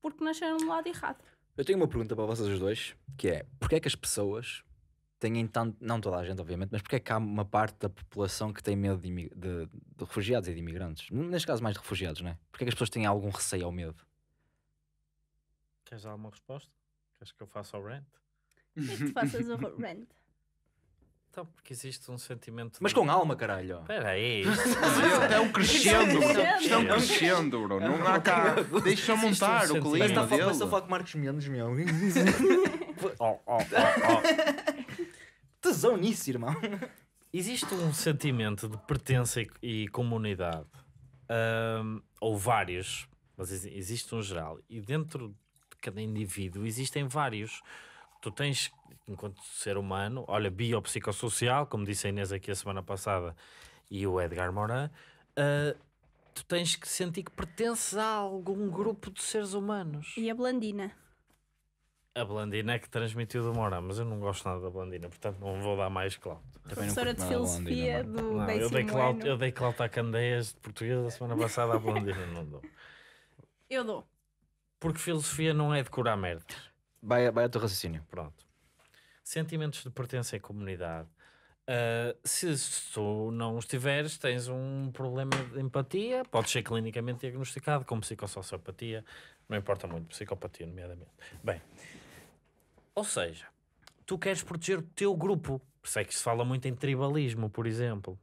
porque nasceram do lado errado. Eu tenho uma pergunta para vocês dois, que é, porquê é que as pessoas têm tanto, não toda a gente obviamente, mas porquê é que há uma parte da população que tem medo de, de, de refugiados e de imigrantes? Neste caso mais de refugiados, não é? Porquê é que as pessoas têm algum receio ao medo? Queres alguma resposta? Queres que eu faça o rant? Queres que tu faças o rant? Então, porque existe um sentimento. Mas com alma, caralho. Peraí! É estão crescendo, estão é crescendo, bro! Não há cá. Deixa montar o clima. Mas está a falar com Marcos Mendes, meu. Tesão nisso, irmão. Existe um sentimento de pertença e, e comunidade. Um, ou vários, mas existe um geral. E dentro de cada indivíduo existem vários tu tens, enquanto ser humano, olha, biopsicossocial, como disse a Inês aqui a semana passada e o Edgar Morin, uh, tu tens que sentir que pertences a algum grupo de seres humanos. E a Blandina? A Blandina é que transmitiu do Morin, mas eu não gosto nada da Blandina, portanto não vou dar mais Cláudio. Professora de Filosofia Blandina, do não, eu dei, Cláudio, eu dei a Candeias de português a semana passada, a Blandina não dou. Eu dou. Porque filosofia não é decorar merdas. Vai, vai ao teu raciocínio. Pronto. Sentimentos de pertença e comunidade. Uh, se, se tu não estiveres, tens um problema de empatia, pode ser clinicamente diagnosticado como psicossociopatia, não importa muito, psicopatia, nomeadamente. Bem, ou seja, tu queres proteger o teu grupo. Sei que se fala muito em tribalismo, por exemplo,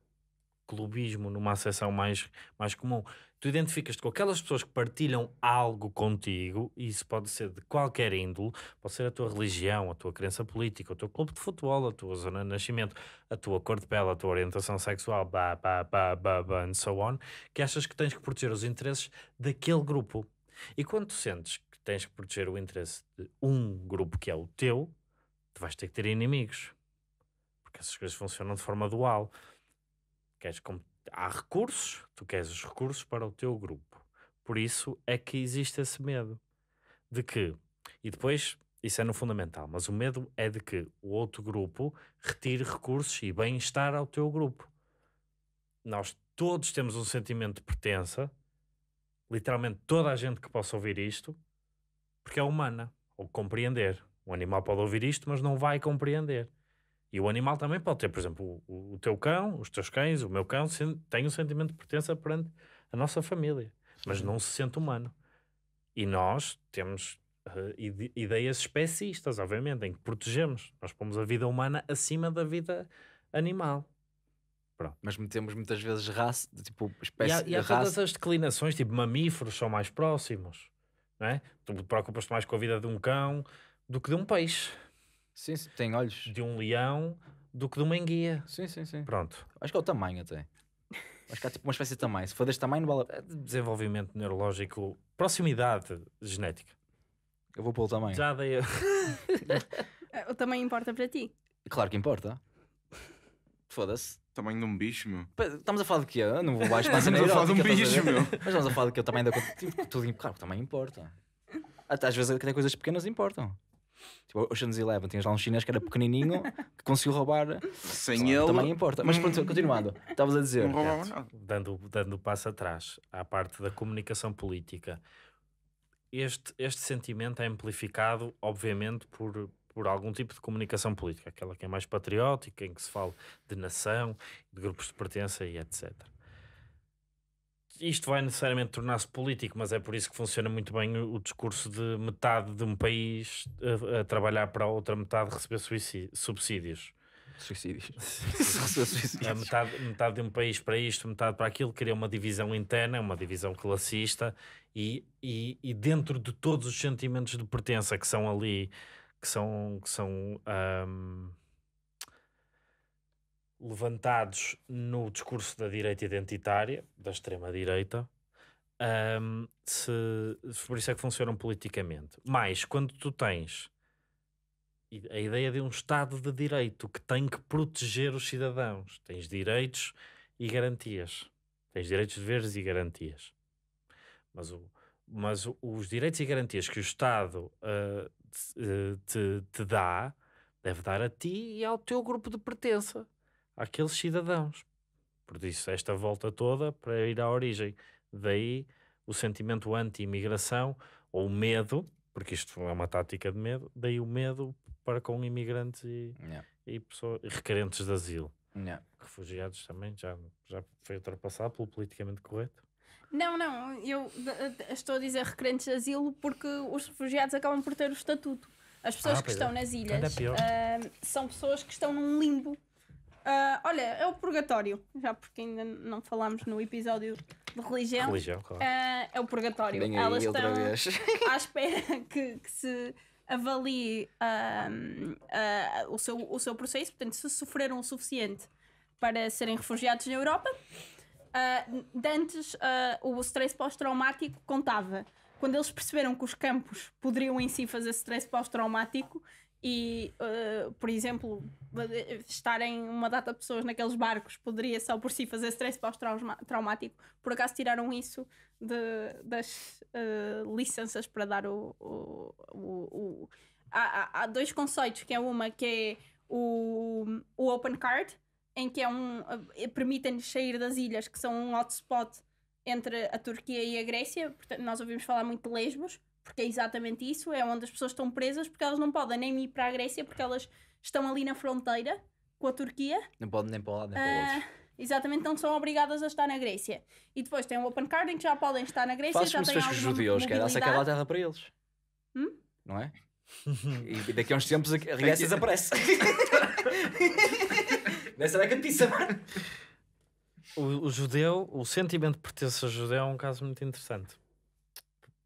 clubismo, numa acessão mais, mais comum tu identificas-te com aquelas pessoas que partilham algo contigo, e isso pode ser de qualquer índole, pode ser a tua religião, a tua crença política, o teu clube de futebol, a tua zona de nascimento, a tua cor de pele, a tua orientação sexual, bah, bah, bah, bah, bah, and so on, que achas que tens que proteger os interesses daquele grupo. E quando tu sentes que tens que proteger o interesse de um grupo que é o teu, tu vais ter que ter inimigos. Porque essas coisas funcionam de forma dual. Queres competir há recursos, tu queres os recursos para o teu grupo. Por isso é que existe esse medo de que, e depois isso é no fundamental, mas o medo é de que o outro grupo retire recursos e bem-estar ao teu grupo. Nós todos temos um sentimento de pertença, literalmente toda a gente que possa ouvir isto, porque é humana, ou compreender. O animal pode ouvir isto, mas não vai compreender. E o animal também pode ter, por exemplo, o, o teu cão, os teus cães, o meu cão tem um sentimento de pertença perante a nossa família, mas não se sente humano. E nós temos uh, ideias especistas, obviamente, em que protegemos. Nós pomos a vida humana acima da vida animal. Pronto. Mas metemos muitas vezes raça, tipo espécie e há, e há raça. todas as declinações, tipo mamíferos são mais próximos. Não é? Tu preocupas-te mais com a vida de um cão do que de um peixe. Sim, sim, tem olhos. De um leão do que de uma enguia. Sim, sim, sim. Pronto. Acho que é o tamanho até. Acho que há tipo uma espécie de tamanho. Se for deste tamanho, não vale. É desenvolvimento neurológico, proximidade genética. Eu vou pelo tamanho. Já dei. É, o tamanho importa para ti? Claro que importa. Foda-se. Tamanho de um bicho, meu. Estamos a falar de quê? Eu não vou baixo, estamos a falar de um bicho, meu. Mas estamos a falar de que o tamanho da coisa. Tipo, tudo, claro, o tamanho importa. Até às vezes até coisas pequenas importam. Tipo, Ocean's Eleven, tinhas lá um chinês que era pequenininho, que conseguiu roubar. Sem Só, ele. Também importa. Mas pronto, hum. continuando, estavas a dizer. Não roubava nada. Dando, dando passo atrás à parte da comunicação política. Este, este sentimento é amplificado, obviamente, por, por algum tipo de comunicação política, aquela que é mais patriótica, em que se fala de nação, de grupos de pertença e etc isto vai necessariamente tornar-se político, mas é por isso que funciona muito bem o, discurso de metade de um país a, a trabalhar para a outra metade receber subsídios. Suicídios. suicídios. A metade, metade de um país para isto, metade para aquilo, cria uma divisão interna, uma divisão classista, e, e, e, dentro de todos os sentimentos de pertença que são ali, que são, que são um, levantados no discurso da direita identitária, da extrema-direita, um, se, por isso é que funcionam politicamente. Mas quando tu tens a ideia de um Estado de direito que tem que proteger os cidadãos, tens direitos e garantias, tens direitos, deveres e garantias. Mas, o, mas os direitos e garantias que o Estado uh, te, te dá deve dar a ti e ao teu grupo de pertença àqueles cidadãos. Por isso, esta volta toda para ir à origem. Daí o sentimento anti-imigração ou medo, porque isto é uma tática de medo, daí o medo para com imigrantes e, yeah. e pessoas, e requerentes de asilo. Yeah. Refugiados também já, já foi ultrapassado pelo politicamente correto. Não, não, eu estou a dizer requerentes de asilo porque os refugiados acabam por ter o estatuto. As pessoas ah, que estão é. nas ilhas uh, são pessoas que estão num limbo Uh, olha, é o purgatório, já porque ainda não falámos no episódio de religião. Religião, claro. Uh, é o purgatório. Bem Elas estão à espera que, que se avalie uh, o, seu, o seu processo. Portanto, se sofreram o suficiente para serem refugiados na Europa, Dantes o stress pós-traumático contava. Quando eles perceberam que os campos poderiam em si fazer stress pós-traumático, e, uh, por exemplo, estarem uma data de pessoas naqueles barcos poderia só por si fazer stress pós-traumático. Por acaso tiraram isso de, das uh, licenças para dar o. o, o, o... Há, há, dois conceitos, que é uma que é o, o Open Card, em que é um, ah, permitem-nos sair das ilhas, que são um hotspot entre a Turquia e a Grécia. Portanto, nós ouvimos falar muito de Lesbos, porque é exatamente isso, é onde as pessoas estão presas porque elas não podem nem ir para a Grécia porque elas estão ali na fronteira com a Turquia. Não podem nem para lá, nem para o ah, outro. Exatamente, não são obrigadas a estar na Grécia. E depois tem o Open Card em que já podem estar na Grécia. Faz já têm com os judeus, que é era aquela terra para eles. Hum? Não é? e daqui a uns tempos a Grécia desaparece. Nessa era a notícia, mano. O, o judeu, o sentimento de pertença a judeu é um caso muito interessante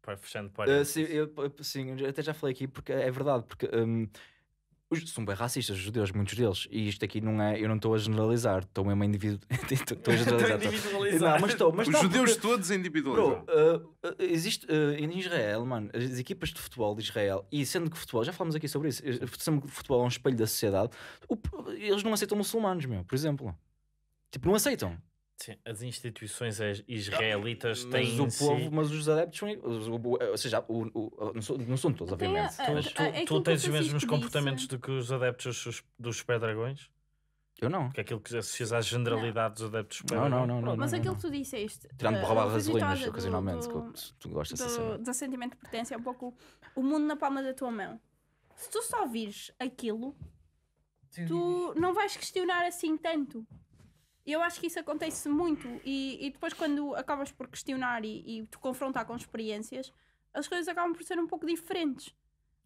ah, para fechando para. Uh, sim, eu, sim, até já falei aqui porque é verdade, porque. Um, os, são bem racistas, os judeus, muitos deles. E isto aqui não é. Eu não estou a generalizar, estou mesmo a individualizar. estou a generalizar. Tá? não, mas estou, mas os tá, judeus porque, todos a Bro, uh, existe uh, em Israel, mano, as equipas de futebol de Israel, e sendo que futebol, já falamos aqui sobre isso, eh, sendo que futebol é um espelho da sociedade, o, eles não aceitam muçulmanos, meu, por exemplo. Tipo, não aceitam. Sim, as instituições ah, israelitas têm. Mas o povo, si... mas os adeptos são. Ou seja, o, o, não, são, não são todos, obviamente. mas... tu, é tu tens os mesmos comportamentos do que os adeptos dos pé dragões Eu não. Porque aquilo que associas à generalidade não. dos adeptos não, não, não, não. Mas não, aquilo que tu disseste. Tirando por roubar gasolinas, ocasionalmente, do, que tu gostas assim. do sentimento de pertença, é um pouco o mundo na palma da tua mão. Se tu só vires aquilo, tu não vais questionar assim tanto. Eu acho que isso acontece muito e, e depois quando acabas por questionar e, e te confrontar com experiências, as coisas acabam por ser um pouco diferentes.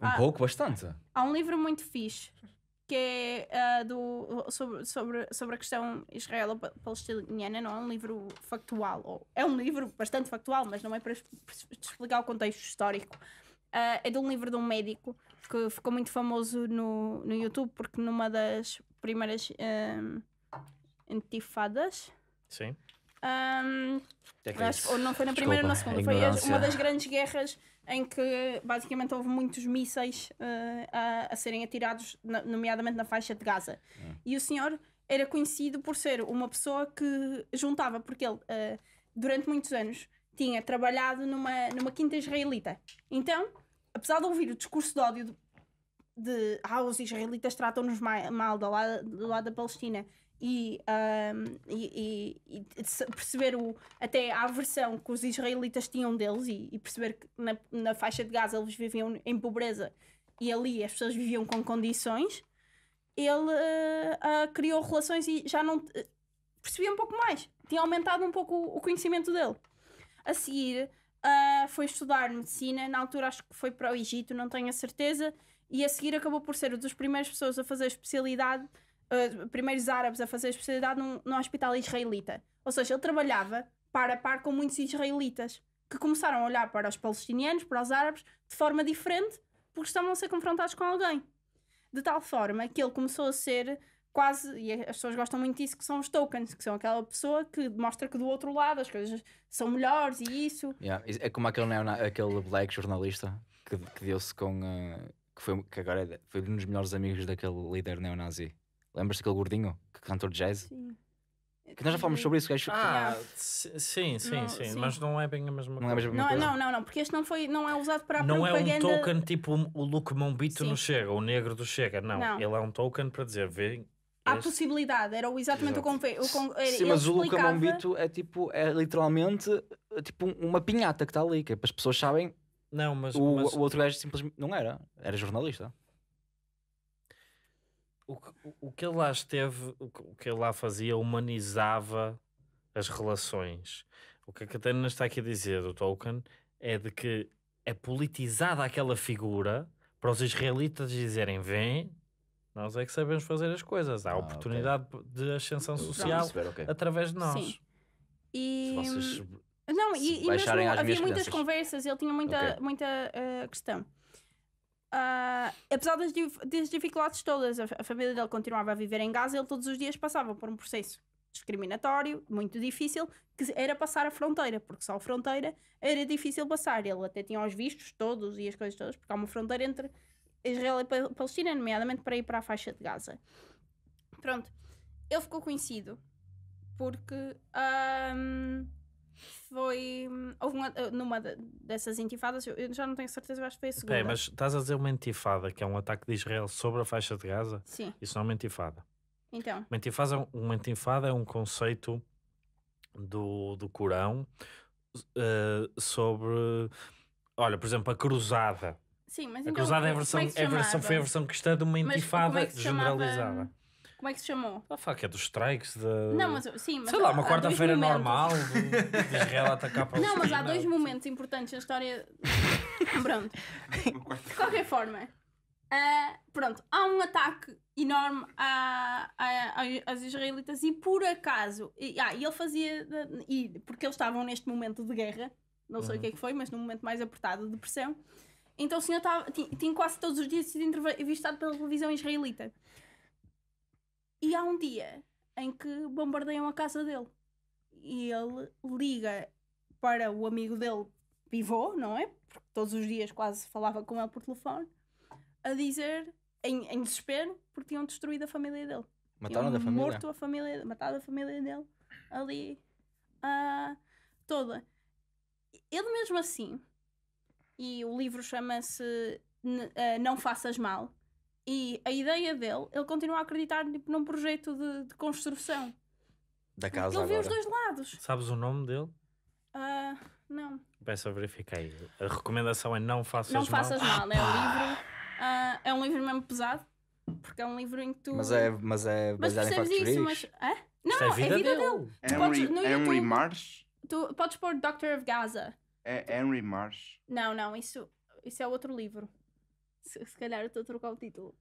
Um há, ah, pouco, bastante. Há um livro muito fixe que é uh, do, sobre, sobre, sobre a questão israelo-palestiniana, não é um livro factual, ou é um livro bastante factual, mas não é para explicar o contexto histórico. Uh, é de um livro de um médico que ficou muito famoso no, no YouTube, porque numa das primeiras. Uh, antifadas. Sim. Um, é acho, ou não foi na primeira ou na segunda, foi uma das grandes guerras em que basicamente houve muitos mísseis uh, a, a, serem atirados, na, nomeadamente na faixa de Gaza. Hum. E o senhor era conhecido por ser uma pessoa que juntava, porque ele, uh, durante muitos anos, tinha trabalhado numa, numa quinta israelita. Então, apesar de ouvir o discurso de ódio de, de ah, os israelitas tratam-nos mal, mal do, lado, do lado da Palestina, e, um, e, e, e, perceber o, até a aversão que os israelitas tinham deles e, perceber que na, na, faixa de Gaza eles viviam em pobreza e ali as pessoas viviam com condições, ele uh, uh, criou relações e já não. Uh, percebia um pouco mais, tinha aumentado um pouco o, o conhecimento dele. A seguir. Uh, foi estudar medicina, na altura acho que foi para o Egito, não tenho a certeza, e a seguir acabou por ser uma das primeiras pessoas a fazer especialidade uh, primeiros árabes a fazer especialidade num, num hospital israelita. Ou seja, ele trabalhava para a par com muitos israelitas que começaram a olhar para os palestinianos, para os árabes, de forma diferente porque estavam a ser confrontados com alguém. De tal forma que ele começou a ser quase, e as pessoas gostam muito disso, que são os tokens, que são aquela pessoa que mostra que do outro lado as coisas são melhores e isso. Yeah. É como aquele, aquele black jornalista que, que deu-se com. Uh, que, foi, que agora é foi um dos melhores amigos daquele líder neonazi. Lembras-te daquele gordinho que cantor de jazz? Sim. Que nós já falamos sobre isso, gajo. Ah, sim, sim, não, sim, sim, mas não é bem a mesma não é coisa. É não, coisa. não, não, não, porque este não, foi, não é usado para a não propaganda. Não é um token tipo o Luke Mombito no Chega, o negro do Chega, não. não. Ele é um token para dizer, vem, há este... possibilidade, era exatamente Exato. o convite. Sim, mas o Luke Mombito é tipo, é literalmente é tipo uma pinhata que está ali, que é as pessoas sabem. Não, mas o, mas... o outro gajo simplesmente não era, era jornalista o, o, o que ele lá esteve, o, o que ele lá fazia, humanizava as relações. O que a Catarina está aqui a dizer do Tolkien é de que é politizada aquela figura para os israelitas dizerem: vem, nós é que sabemos fazer as coisas. Há ah, oportunidade okay. de ascensão social perceber, okay. através de nós. Sim. E... Se vocês não, e, e mesmo havia muitas conversas, ele tinha muita, okay. muita uh, questão. Uh, apesar das, das, dificuldades todas, a, a, família dele continuava a viver em Gaza, ele todos os dias passava por um processo discriminatório, muito difícil, que era passar a fronteira, porque só a fronteira era difícil passar. Ele até tinha os vistos todos e as coisas todas, porque há uma fronteira entre Israel e Palestina, nomeadamente para ir para a faixa de Gaza. Pronto, ele ficou conhecido porque. Um, foi. Houve uma, eh, numa dessas intifadas, eu já não tenho certeza, eu acho que foi a segunda. É, mas estás a dizer uma intifada, que é um ataque de Israel sobre a faixa de Gaza? Sim. Isso não é uma intifada. Então. Uma intifada, é uma intifada é um conceito do, do Corão uh, sobre. Olha, por exemplo, a cruzada. Sim, mas a então cruzada é a é versão, é, é versão, foi a versão cristã de uma intifada mas, é generalizada. Chamava? Como é que se chamou? A ah, faca é dos strikes da. Não, mas sim, mas. Sei lá, uma quarta-feira normal de, Israel atacar para Não, mas há dois momentos importantes na história. pronto. De qualquer forma. Uh, pronto, há um ataque enorme a, a, a, aos israelitas e por acaso, e, ah, ele fazia, e, porque eles estavam neste momento de guerra, não sei uhum. o que é que uhum. foi, mas num momento mais apertado de pressão então o senhor estava, tinha, tinha quase todos os dias sido entrevistado pela televisão israelita. E há um dia em que bombardeiam a casa dele. E ele liga para o amigo dele, pivô, não é? Porque todos os dias quase falava com ele por telefone, a dizer, em, em desespero, porque tinham destruído a família dele. Mataram da família? Morto a família, matado a família dele ali uh, toda. Ele mesmo assim, e o livro chama-se eh, Não Faças Mal, e a ideia dele, ele continua a acreditar tipo, num projeto de, de construção. Da casa Ele vê os dois lados. Sabes o nome dele? Ah, não. Peço a verificar aí. A recomendação é não faças mal não mal. faças mal, é um livro. Ah, é um livro mesmo pesado, porque é um livro em que tu. Mas é, mas é Mas é mas percebes isso, mas. É? Não, é a vida vida, dele. é Henry, no Henry é YouTube, Marsh? tu podes pôr Doctor of Gaza. É Henry é Marsh. Não, não, isso, isso é outro livro. Se, se calhar eu estou a trocar o título.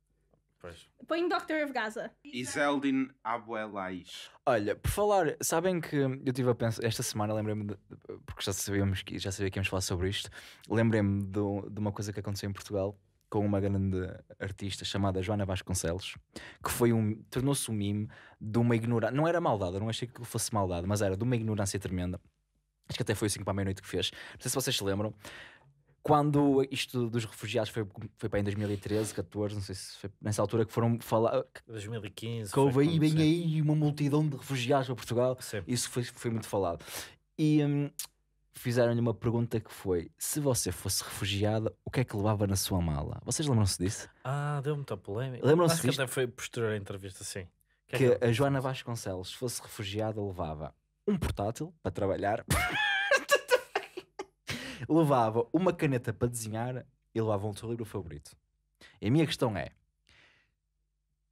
Pois. Põe Doctor of Gaza. Iseldin Abuelais. Olha, por falar, sabem que eu tive a pensar, esta semana lembrei-me, porque já sabíamos que já sabia que íamos falar sobre isto, lembrei-me de, de uma coisa que aconteceu em Portugal com uma grande artista chamada Joana Vasconcelos, que foi um tornou-se um mime de uma ignorância, não era maldade, não achei que fosse maldade, mas era de uma ignorância tremenda. Acho que até foi 5 assim para a meia-noite que fez. Não sei se vocês se lembram quando isto dos refugiados foi, foi para em 2013, 14, não sei se foi nessa altura que foram falar. 2015. Que houve aí, bem aí uma multidão de refugiados para Portugal. Sim. Isso foi, foi muito falado. E hum, fizeram-lhe uma pergunta que foi: se você fosse refugiada, o que é que levava na sua mala? Vocês lembram-se disso? Ah, deu muita polémica. Lembram-se disso? até foi posterior à entrevista, sim. Que, que, é que a Joana Vasconcelos, se fosse refugiada, levava um portátil para trabalhar. levava uma caneta para desenhar e levava um teu livro favorito. E a minha questão é: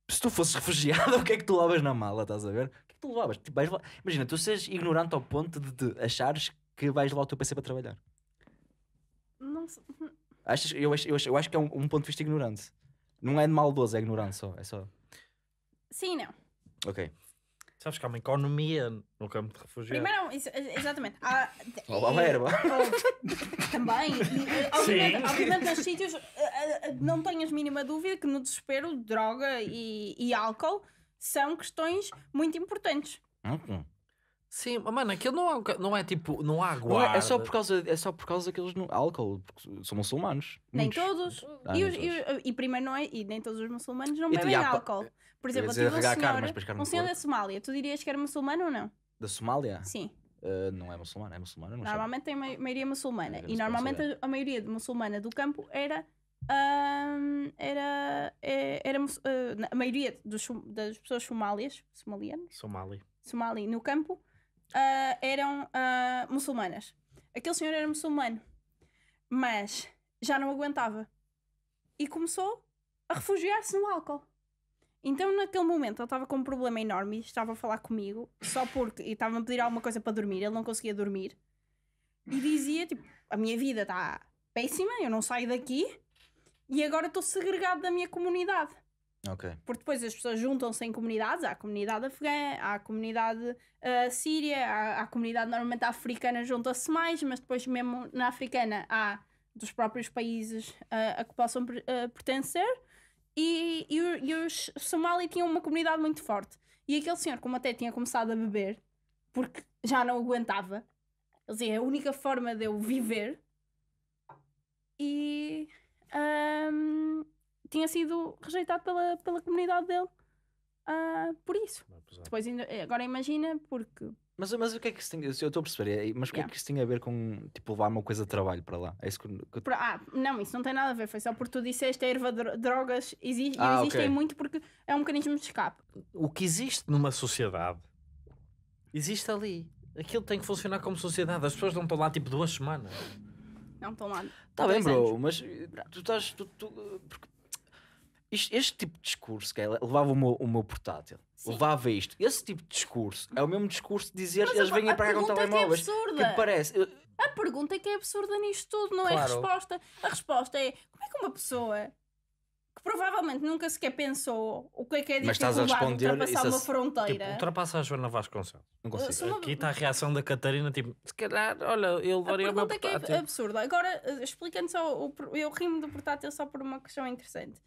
se tu fosses refugiado, o que é que tu levas na mala? Estás a ver? O que é que tu levavas? Tipo, vais Imagina, tu seres ignorante ao ponto de, de achares que vais lá o teu PC para trabalhar. Não sei. Achas, eu, acho, eu, acho, eu acho que é um, um, ponto de vista ignorante. Não é de maldoso, é ignorante só. É só... Sim, não. Ok. Sabes que há uma economia no campo de refugiados. Primeiro, isso, exatamente. Há, Olá, Lerba. Também. Obviamente, obviamente nos sítios, eh, eh, eh, não tenhas mínima dúvida que no desespero, droga e, e álcool são questões muito importantes. Okay. Sim, mano, aquilo não, é não é tipo, não há água. é, é, só por causa, é só por causa daqueles não. álcool, porque são muçulmanos. Nem muitos. todos. Ah, e, os, e, e, primeiro não é, e nem todos os muçulmanos não tipo, bebem álcool. Por exemplo, a tive um senhor, um senhor da Somália, tu dirias que era muçulmano ou não? Da Somália? Sim. Uh, não é muçulmano é muçulmana. normalmente sabe. tem maioria muçulmana. É, e normalmente a, a, maioria de muçulmana do campo era. Um, era. É, era, era eh, uh, a maioria dos, das pessoas somálias, somalianas Somali. Somali no campo uh, eram uh, muçulmanas. Aquele senhor era muçulmano, mas já não aguentava e começou a refugiar-se no álcool. Então, naquele momento, ele estava com um problema enorme, e estava a falar comigo, só porque estava a pedir alguma coisa para dormir, ele não conseguia dormir. E dizia: Tipo, a minha vida está péssima, eu não saio daqui e agora estou segregado da minha comunidade. Okay. Porque depois as pessoas juntam-se em comunidades, há a comunidade afegã, há a comunidade uh, síria, há, a comunidade normalmente africana junta-se mais, mas depois mesmo na africana há dos próprios países uh, a que possam uh, pertencer. E, e, e os Somali tinham uma comunidade muito forte. E aquele senhor, como até tinha começado a beber, porque já não aguentava, ele dizia: é a única forma de eu viver. E. Um, ehm, tinha sido rejeitado pela, pela comunidade dele uh, por isso. É Depois ainda, é, agora imagina porque. Mas, mas o que é que isso tem? Eu estou a perceber, é, mas o que é yeah. é que isso tinha a ver com tipo levar uma coisa de trabalho para lá? É isso que, que... Ah, não, isso não tem nada a ver, foi só porque tu disseste a erva de drogas existe ah, existem okay. muito porque é um mecanismo de escape. O que existe numa sociedade existe ali. Aquilo tem que funcionar como sociedade. As pessoas não estão lá tipo duas semanas. Não estão lá. Está bem, bro, anos. mas tu estás. Tu, tu, porque este, este tipo de discurso, que é, levava o meu, o meu portátil, Sim. levava isto. Esse tipo de discurso é o mesmo discurso de dizer Mas eles vêm a pagar com telemóveis. É que é parece. A pergunta é que é absurda nisto tudo, não é claro. é a resposta. A resposta é como é que uma pessoa que provavelmente nunca sequer pensou o que é que é Mas estás a responder ultrapassar uma fronteira. Tipo, ultrapassa a Joana Vasconcelos. Não consigo. Uma... Aqui está a reação da Catarina, tipo, se calhar, olha, eu levaria o meu portátil. a pergunta é, é absurda. Agora, eh, explicando só, eu rimo do portátil só por uma questão interessante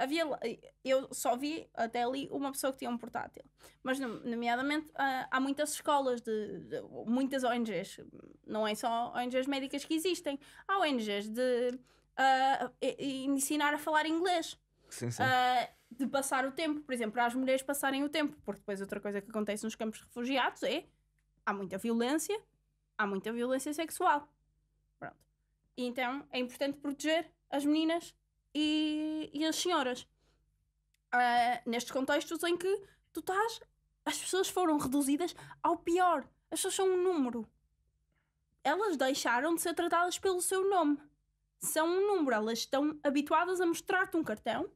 havia, eh, eu só vi até ali uma pessoa que tinha um portátil. Mas, nomeadamente, ah, há muitas escolas, de, de muitas ONGs. Não é só ONGs médicas que existem. Há ONGs de uh, ensinar a falar inglês. Sim, sim. Uh, de passar o tempo, por exemplo, para as mulheres passarem o tempo. Porque depois outra coisa que acontece nos campos de refugiados é há muita violência, há muita violência sexual. Pronto. Então é importante proteger as meninas e, e as senhoras. Uh, nestes contextos em que tu estás. As pessoas foram reduzidas ao pior. As pessoas são um número. Elas deixaram de ser tratadas pelo seu nome. São um número. Elas estão habituadas a mostrar-te um cartão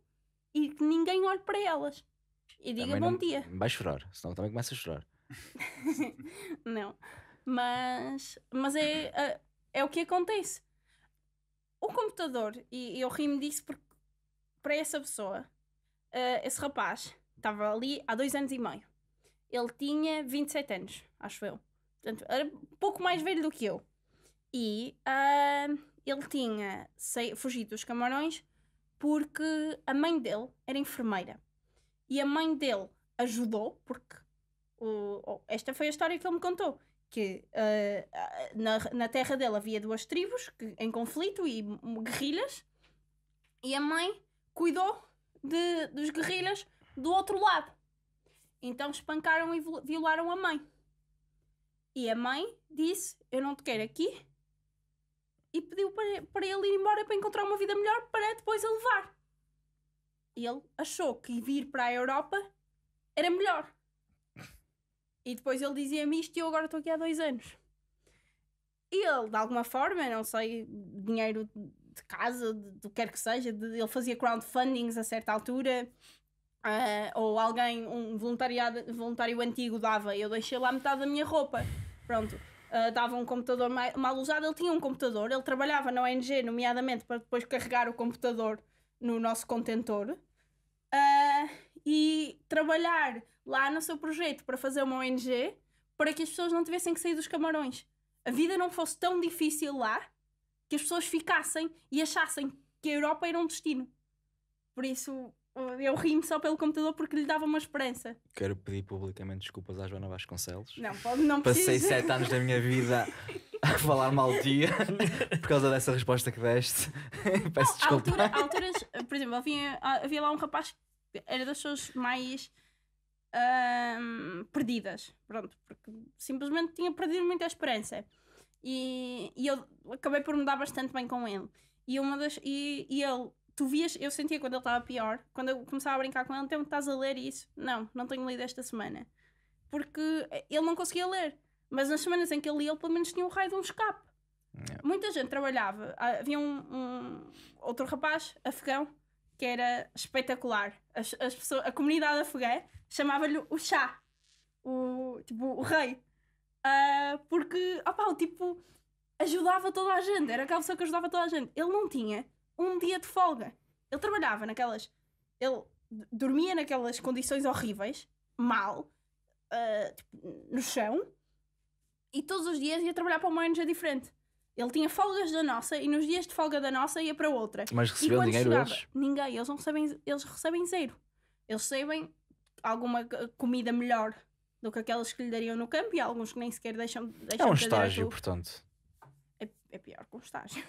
e que ninguém olhe para elas e diga também bom não, dia. Vais chorar, senão também começa a chorar. não, mas, mas é, é, é o que acontece o computador, e eu ri-me disso porque para essa pessoa, uh, esse rapaz estava ali há dois anos e meio. Ele tinha 27 anos, acho eu. Portanto, era pouco mais velho do que eu. E uh, ele tinha fugido dos camarões porque a mãe dele era enfermeira. E a mãe dele ajudou, porque o, esta foi a história que ele me contou que uh, na, na terra dele havia duas tribos que, em conflito e guerrilhas, e a mãe cuidou de, dos guerrilhas do outro lado. Então espancaram e violaram a mãe. E a mãe disse: Eu não te quero aqui. E pediu para, para ele ir embora para encontrar uma vida melhor para depois a levar. Ele achou que vir para a Europa era melhor. E depois ele dizia-me isto e eu agora estou aqui há dois anos. E ele, de alguma forma, não sei, dinheiro de casa, do que quer que seja, de, ele fazia crowdfundings a certa altura, uh, ou alguém, um voluntariado, voluntário antigo dava, eu deixei lá metade da minha roupa. Pronto. Uh, dava um computador mal usado, ele tinha um computador, ele trabalhava na ONG, nomeadamente para depois carregar o computador no nosso contentor. Uh, e trabalhar lá no seu projeto para fazer uma ONG para que as pessoas não tivessem que sair dos camarões. A vida não fosse tão difícil lá que as pessoas ficassem e achassem que a Europa era um destino. Por isso, eu ri-me só pelo computador porque lhe dava uma esperança. Quero pedir publicamente desculpas à Joana Vasconcelos. Não, pode, não precisa. Passei sete anos da minha vida a falar mal dia por causa dessa resposta que deste. Peço não, desculpa. Há altura, alturas, por exemplo, havia, havia lá um rapaz era das pessoas mais um, perdidas, pronto, porque simplesmente tinha perdido muita esperança. E, e eu acabei por mudar bastante bem com ele. E uma das. E, e ele, tu vias, eu sentia quando ele estava pior, quando eu começava a brincar com ele, então estás a ler isso? Não, não tenho lido esta semana. Porque ele não conseguia ler. Mas nas semanas em que ele lia, ele pelo menos tinha um raio de um escape. Não. Muita gente trabalhava. Ah, havia um, um outro rapaz, afegão, que era espetacular. As, as pessoas, a comunidade afegã chamava-lhe o chá, o, tipo, o rei. Uh, porque, opá, o tipo ajudava toda a gente, era aquela pessoa que ajudava toda a gente. Ele não tinha um dia de folga. Ele trabalhava naquelas. Ele dormia naquelas condições horríveis, mal, uh, tipo, no chão, e todos os dias ia trabalhar para uma ONG diferente. Ele tinha folgas da nossa e nos dias de folga da nossa ia para outra. Mas recebeu dinheiro chegava, eles? Ninguém, eles não recebem, eles recebem zero. Eles recebem alguma comida melhor do que aquelas que lhe dariam no campo e alguns que nem sequer deixam, deixam É um estágio, portanto. É, é, pior que um estágio.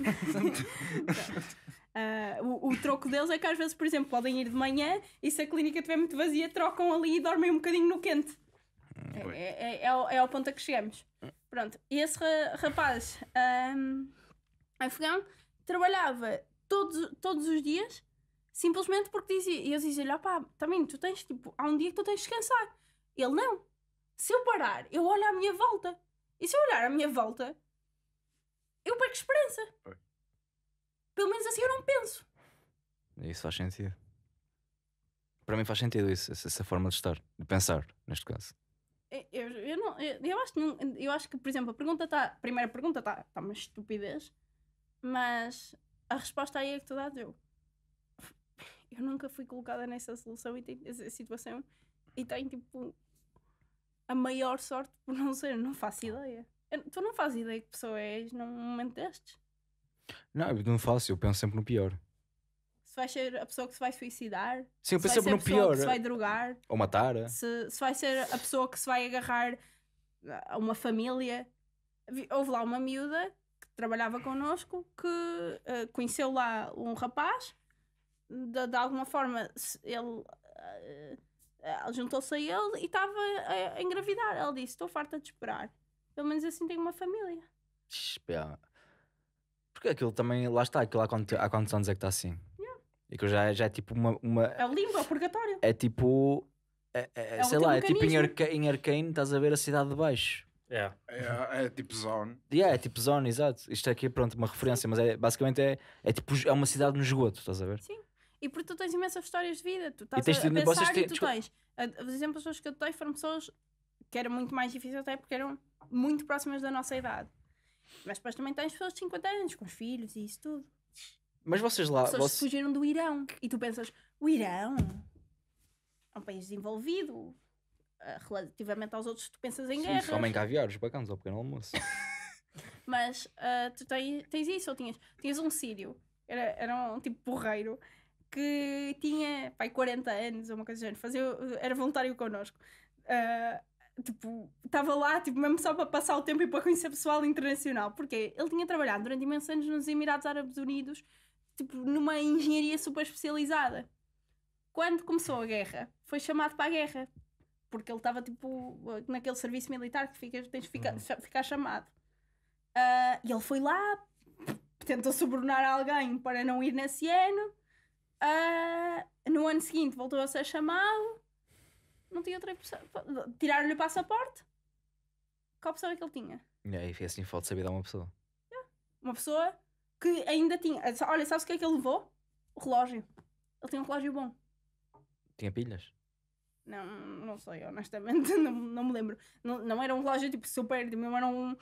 uh, o, o, troco deles é que às vezes, por exemplo, podem ir de manhã e se a clínica estiver muito vazia, trocam ali e dormem um bocadinho no quente. Hum, é, é, é, é, ao, é ao ponto a que chegamos. Pronto, e esse rapaz um, afegão trabalhava todos, todos os dias simplesmente porque dizia, e eu dizia-lhe, opá, também tu tens, tipo, há um dia que tu tens de descansar. Ele, não. Se eu parar, eu olho à minha volta. E se eu olhar à minha volta, eu perco esperança. Pelo menos assim eu não penso. Isso faz sentido. Para mim faz sentido isso, essa forma de estar, de pensar, neste caso. É, eu, eu, não, eu, eu, acho que não, eu acho que, por exemplo, a pergunta está. A primeira pergunta está tá uma estupidez, mas a resposta aí é que tu dá deu. Eu nunca fui colocada nessa solução e nessa situação e tem tipo a maior sorte por não ser, não faço ideia. Eu, tu não fazes ideia que pessoa és num momento destes? Não, eu não faço, eu penso sempre no pior vai ser a pessoa que se vai suicidar. Sim, eu se vai ser no pior. Que se vai drogar. Ou matar. É. Se, se vai ser a pessoa que se vai agarrar a uma família. Houve lá uma miúda que trabalhava connosco que uh, conheceu lá um rapaz. De, de alguma forma, ele. Uh, juntou-se a ele e estava a, engravidar. Ela disse: Estou farta de esperar. Pelo menos assim tenho uma família. Espera. Porque aquilo também, lá está, aquilo há quantos, há quantos anos é que está assim? E que já, já é tipo uma, uma. É o limbo, é o purgatório. É tipo. É, é, é sei lá, é tipo em, Arca em Arcane estás a ver a cidade de baixo. Yeah. É. é, é tipo zone. Yeah, é tipo zone, exato. Isto aqui é pronto, uma referência, Sim. mas é, basicamente é, é tipo é uma cidade no esgoto, estás a ver? Sim. E porque tu tens imensas histórias de vida, tu estás tens, a, a pensar vocês e tu desculpa. tens. Os exemplos que eu dei foram pessoas que era muito mais difícil até porque eram muito próximas da nossa idade. Mas depois também tens pessoas de 50 anos, com filhos e isso tudo. Mas vocês lá. Pessoas vocês... fugiram do Irão. E tu pensas, o Irão é um país desenvolvido eh, relativamente aos outros, tu pensas em guerra. Sim, comem caviares, bacanas ao pequeno almoço. Mas uh, tu tens, tens isso, ou tinhas, tinhas um sírio, era, era um tipo porreiro, que tinha, pai, 40 anos ou uma coisa do género, fazia, era voluntário connosco. Uh, tipo, estava lá, tipo, mesmo só para passar o tempo e para conhecer pessoal internacional, porque ele tinha trabalhado durante imensos anos nos Emirados Árabes Unidos tipo, numa engenharia super especializada. Quando começou a guerra, foi chamado para a guerra. Porque ele estava, tipo, naquele serviço militar que fica, tens de ficar, uhum. ficar chamado. Uh, e ele foi lá, tentou subornar alguém para não ir nesse ano. Uh, no ano seguinte voltou a ser chamado. Não tinha outra opção. Tiraram-lhe o passaporte. Qual opção é que ele tinha? É, e assim falta saber de uma pessoa. Yeah. Uma pessoa que ainda tinha. Olha, sabes o que é que ele levou? O relógio. Ele tinha um relógio bom. Tinha pilhas? Não, não sei, honestamente, não, não me lembro. Não, não era um relógio tipo super, mesmo tipo, era um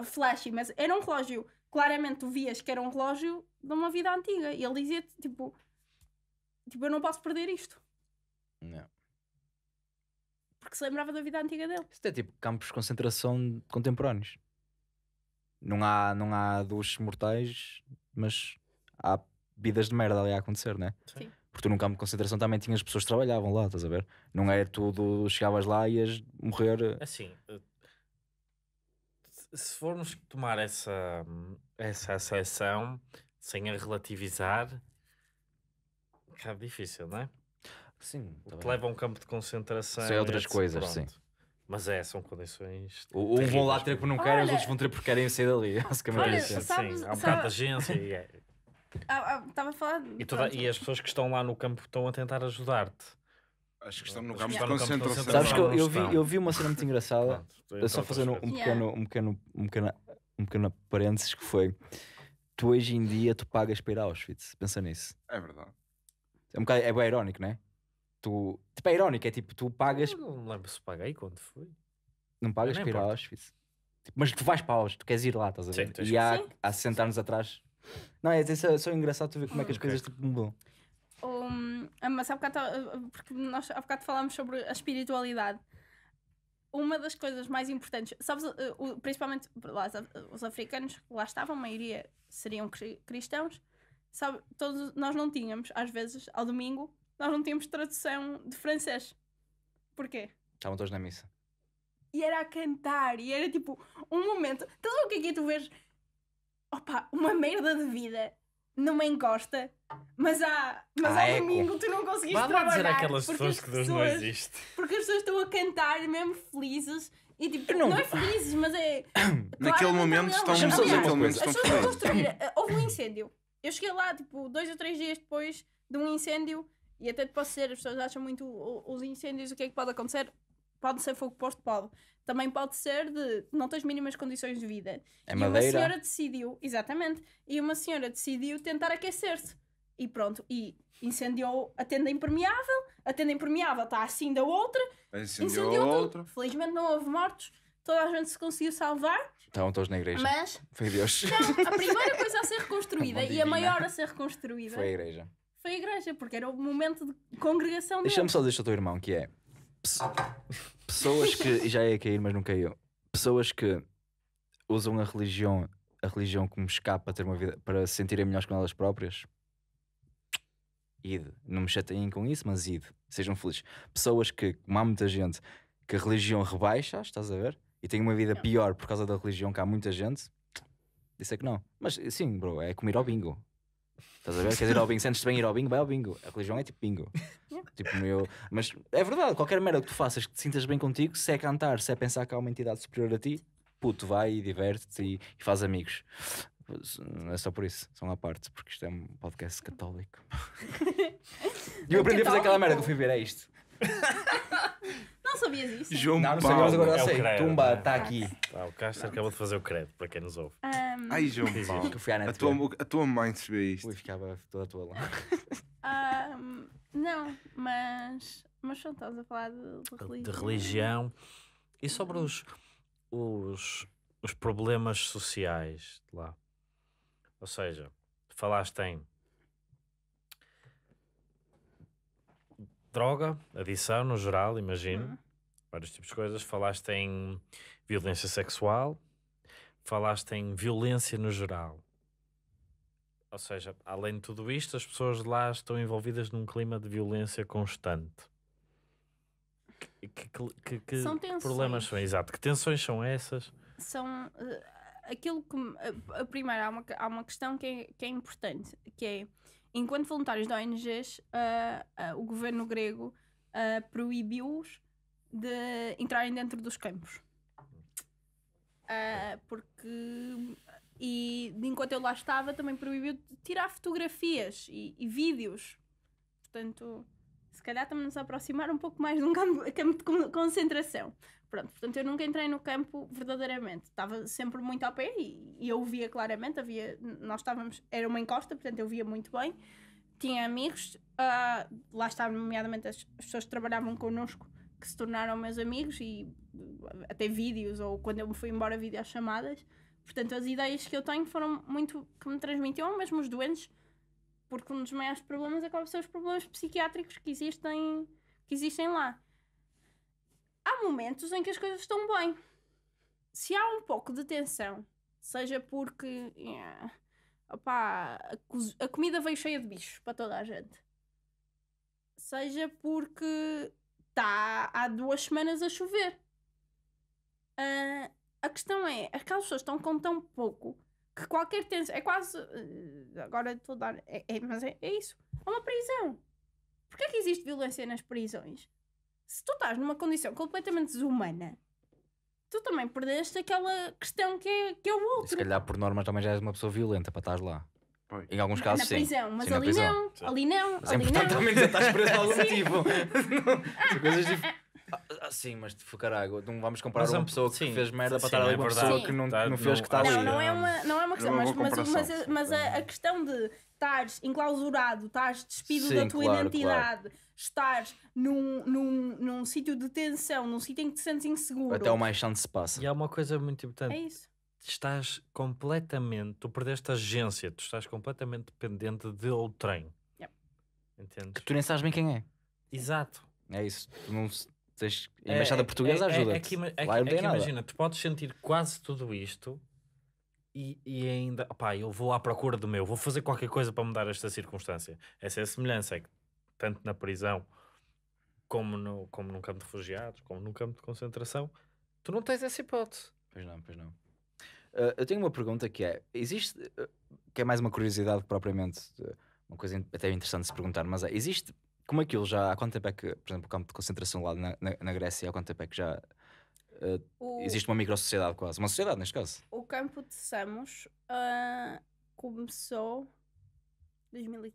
uh, flashy, mas era um relógio. Claramente tu vias que era um relógio de uma vida antiga. E ele dizia tipo: tipo Eu não posso perder isto. Não. Porque se lembrava da vida antiga dele. Isto é tipo campos de concentração contemporâneos. Não há, não há duches mortais, mas há vidas de merda ali a acontecer, não é? Sim. Porque tu num campo de concentração também tinhas pessoas que trabalhavam lá, estás a ver? Não é tudo, chegavas lá e ias morrer. Eh, assim, eh, se formos tomar essa, essa acessão sem a relativizar, é difícil, não é? Sim. Tá leva a um campo de concentração. Sem é outras é coisas, Pronto. sim. Mas é, são condições. Um vão lá ter porque não querem, Olha... os outros vão ter porque querem sair dali. Basicamente é Olha, sabes, Sim, há um bocado de agência e é. Ah, ah, estava a falar. E, toda, e as pessoas que estão lá no campo estão a tentar ajudar-te. Acho que estão no campo de concentração. Sabes que eu, eu, vi, eu vi uma cena muito engraçada, Pronto, então só fazendo um pequeno, um, pequeno, um, pequeno, um pequeno parênteses, que foi tu hoje em dia tu pagas para ir a Auschwitz, pensa nisso. É verdade. É um bocado, é bem irónico, não é? tu. Tipo, é irónico, é tipo, tu pagas. Eu não lembro se paguei quando foi. Não pagas para ir ao Auschwitz. Tipo, mas tu vais para Auschwitz, tu queres ir lá, estás a ver? Sim, e há, há 60 anos atrás. Não, é, é, só, só engraçado tu ver como é que as ah, coisas tipo, mudam. Um, ah, mas há bocado, ah, porque nós há bocado falámos sobre a espiritualidade. Uma das coisas mais importantes, sabes, principalmente lá, os africanos que lá estavam, a maioria seriam cristãos, sabe, todos, nós não tínhamos, às vezes, ao domingo, nós não tínhamos tradução de francês. Porquê? Estavam todos na missa. E era a cantar, e era tipo um momento. Tudo então, o que aqui é tu vês. Opa, uma merda de vida numa encosta, mas há, mas ah, há domingo tu não conseguiste Vá trabalhar. dizer aquelas pessoas que Deus não existe. Porque as pessoas estão a cantar mesmo felizes e tipo, não... não é felizes, mas é. Naquele é momento estão Aliás, naquele momento estão felizes. Eh, houve um incêndio. Eu cheguei lá, tipo, dois ou três dias depois de um incêndio e até pode ser as pessoas acham muito os incêndios, o que é que pode acontecer? Pode ser fogo posto, pode. Também pode ser de não ter as mínimas condições de vida. É e uma senhora decidiu, exatamente, e uma senhora decidiu tentar aquecer-se. E pronto, e incendiou a tenda impermeável, a tenda impermeável está assim da outra, incendiou, incendiou outra. Felizmente não houve mortos, toda a gente se conseguiu salvar. Estão todos na igreja. Mas. Foi Deus. Então, a primeira coisa a ser reconstruída e a maior a ser reconstruída. Foi a igreja foi a igreja, porque era o momento de congregação dele. Deixa-me só dizer o teu irmão que é ah, pessoas que já ia cair, mas não caiu. Pessoas que usam a religião, a religião como escape para ter uma vida para se sentirem melhores com elas próprias. Ide, não me chateiem com isso, mas ide, sejam felizes. Pessoas que, como há muita gente que a religião rebaixa, estás a ver? E tem uma vida pior por causa da religião que há muita gente. disse é que não. Mas sim, bro, é comer ao bingo. Estás a ver? Quer dizer ao bingo, sentes bem ir ao bingo, vai ao bingo. A religião é tipo bingo. tipo, meu... Mas é verdade, qualquer merda que tu faças que te sintas bem contigo, se é cantar, se é pensar que há uma entidade superior a ti, puto, vai e diverte-te e, e faz amigos. Não é só por isso, são à parte, porque isto é um podcast católico. e eu aprendi católico. a fazer aquela merda que eu fui ver, é isto. não sabias isso. João não, não Paulo. Não, agora é sei. Tumba, está né? aqui. Ah, o Castro acabou de fazer o crédito para quem nos ouve. Um... Ai, João Paulo. Que a, tua, a tua mãe percebia isto. Ui, ficava toda a tua lá. um, não, mas... Mas só estás a falar de, de religião. De religião. E sobre os, os, os problemas sociais de lá. Ou seja, falaste em droga, adição no geral, imagino. Uhum vários tipos de coisas. Falaste em violência sexual, falaste em violência no geral. Ou seja, além de tudo isto, as pessoas lá estão envolvidas num clima de violência constante. Que, que, que, que são problemas são? Exato, que tensões são essas? São uh, aquilo que. A, eh, eh, primeira, há uma, há uma questão que é, que é importante, que é enquanto voluntários da ONGs, uh, uh, o governo grego proibiu-os de entrarem dentro dos campos. Uh, porque e enquanto eu lá estava também proibiu de tirar fotografias e, e, vídeos portanto se calhar estamos nos aproximar um pouco mais de um campo, campo, de concentração pronto portanto eu nunca entrei no campo verdadeiramente estava sempre muito ao pé e, e eu via claramente havia nós estávamos era uma encosta portanto eu via muito bem tinha amigos uh, lá estavam nomeadamente as, as pessoas que trabalhavam connosco que se tornaram meus amigos e até vídeos, ou quando eu me fui embora, videochamadas. Portanto, as ideias que eu tenho foram muito que me transmitiam, mesmo os doentes, porque um dos maiores problemas acaba é são os problemas psiquiátricos que existem, que existem lá. Há momentos em que as coisas estão bem. Se há um pouco de tensão, seja porque yeah, opá, a, a comida veio cheia de bichos para toda a gente, seja porque está há duas semanas a chover. Uh, a questão é, aquelas pessoas estão com tão pouco que qualquer tensão. É quase. Uh, agora estou a dar. É, é, mas é, é isso. É uma prisão. Porquê é que existe violência nas prisões? Se tu estás numa condição completamente desumana, tu também perdeste aquela questão que é, que é o outro. Se calhar por norma também já és uma pessoa violenta para estar lá. Em alguns casos, na sim. prisão, mas sim, ali, prisão. Não, ali não, mas ali não. Mas é importante ao estás preso por algum motivo. São coisas diferentes. Ah, ah, sim, mas de caralho, não vamos comparar mas é uma pessoa que fez merda sim, para estar ali é uma pessoa sim. que não, tá não fez que está ali. Não, é uma, não é uma questão, é mas, mas, mas, a, mas a, a questão de estares enclausurado, estares despido da tua claro, identidade, claro. estares num, num, num sítio de tensão, num sítio em que te sentes inseguro. Até o mais chão se passa. E há uma coisa muito importante. É isso estás completamente, tu perdeste a agência, tu estás completamente dependente de outrem. Yep. Que tu nem sabes bem quem é. Exato. É isso. Tu não tens... A é, embaixada é, portuguesa é, ajuda. É, é, que, é, Lá é, que imagina, tu podes sentir quase tudo isto e, e ainda, pá, eu vou à procura do meu, vou fazer qualquer coisa para mudar esta circunstância. Essa é a semelhança, é que tanto na prisão como, no, como num campo de refugiados, como num campo de concentração, tu não tens essa hipótese. Pois não, pois não. Uh, eu tenho uma pergunta que é: existe, uh, que é mais uma curiosidade propriamente, eh, uma coisa até interessante se perguntar, mas é, existe, como aquilo é já, há quanto tempo é que, por exemplo, o campo de concentração lá na, na, na Grécia, há quanto tempo é que já o... existe uma micro-sociedade quase? Uma sociedade, neste caso? O campo de Samos ah, começou em 2015.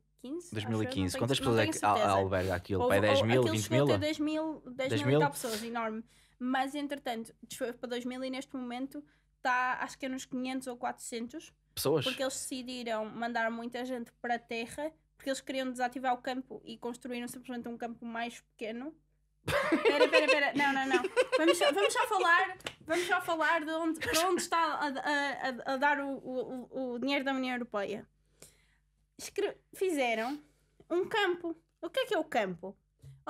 2015? 2015. Quantas pessoas é que alberga aquilo? Houve, 10 mil, 20 mil? 10 mil, 10 mil, mil? pessoas, enorme. Mas entretanto, desceu para 2000 mil e neste momento está acho que é nos 500 ou 400. Pessoas? Porque eles decidiram mandar muita gente para a Terra porque eles queriam desativar o campo e construíram simplesmente um campo mais pequeno. Pera, pera, pera, não, não, não. Vamos só, vamos só falar, vamos só falar de onde, de onde está a, a, a dar o, o, o, dinheiro da União Europeia. Escre fizeram um campo. O que é que é o campo?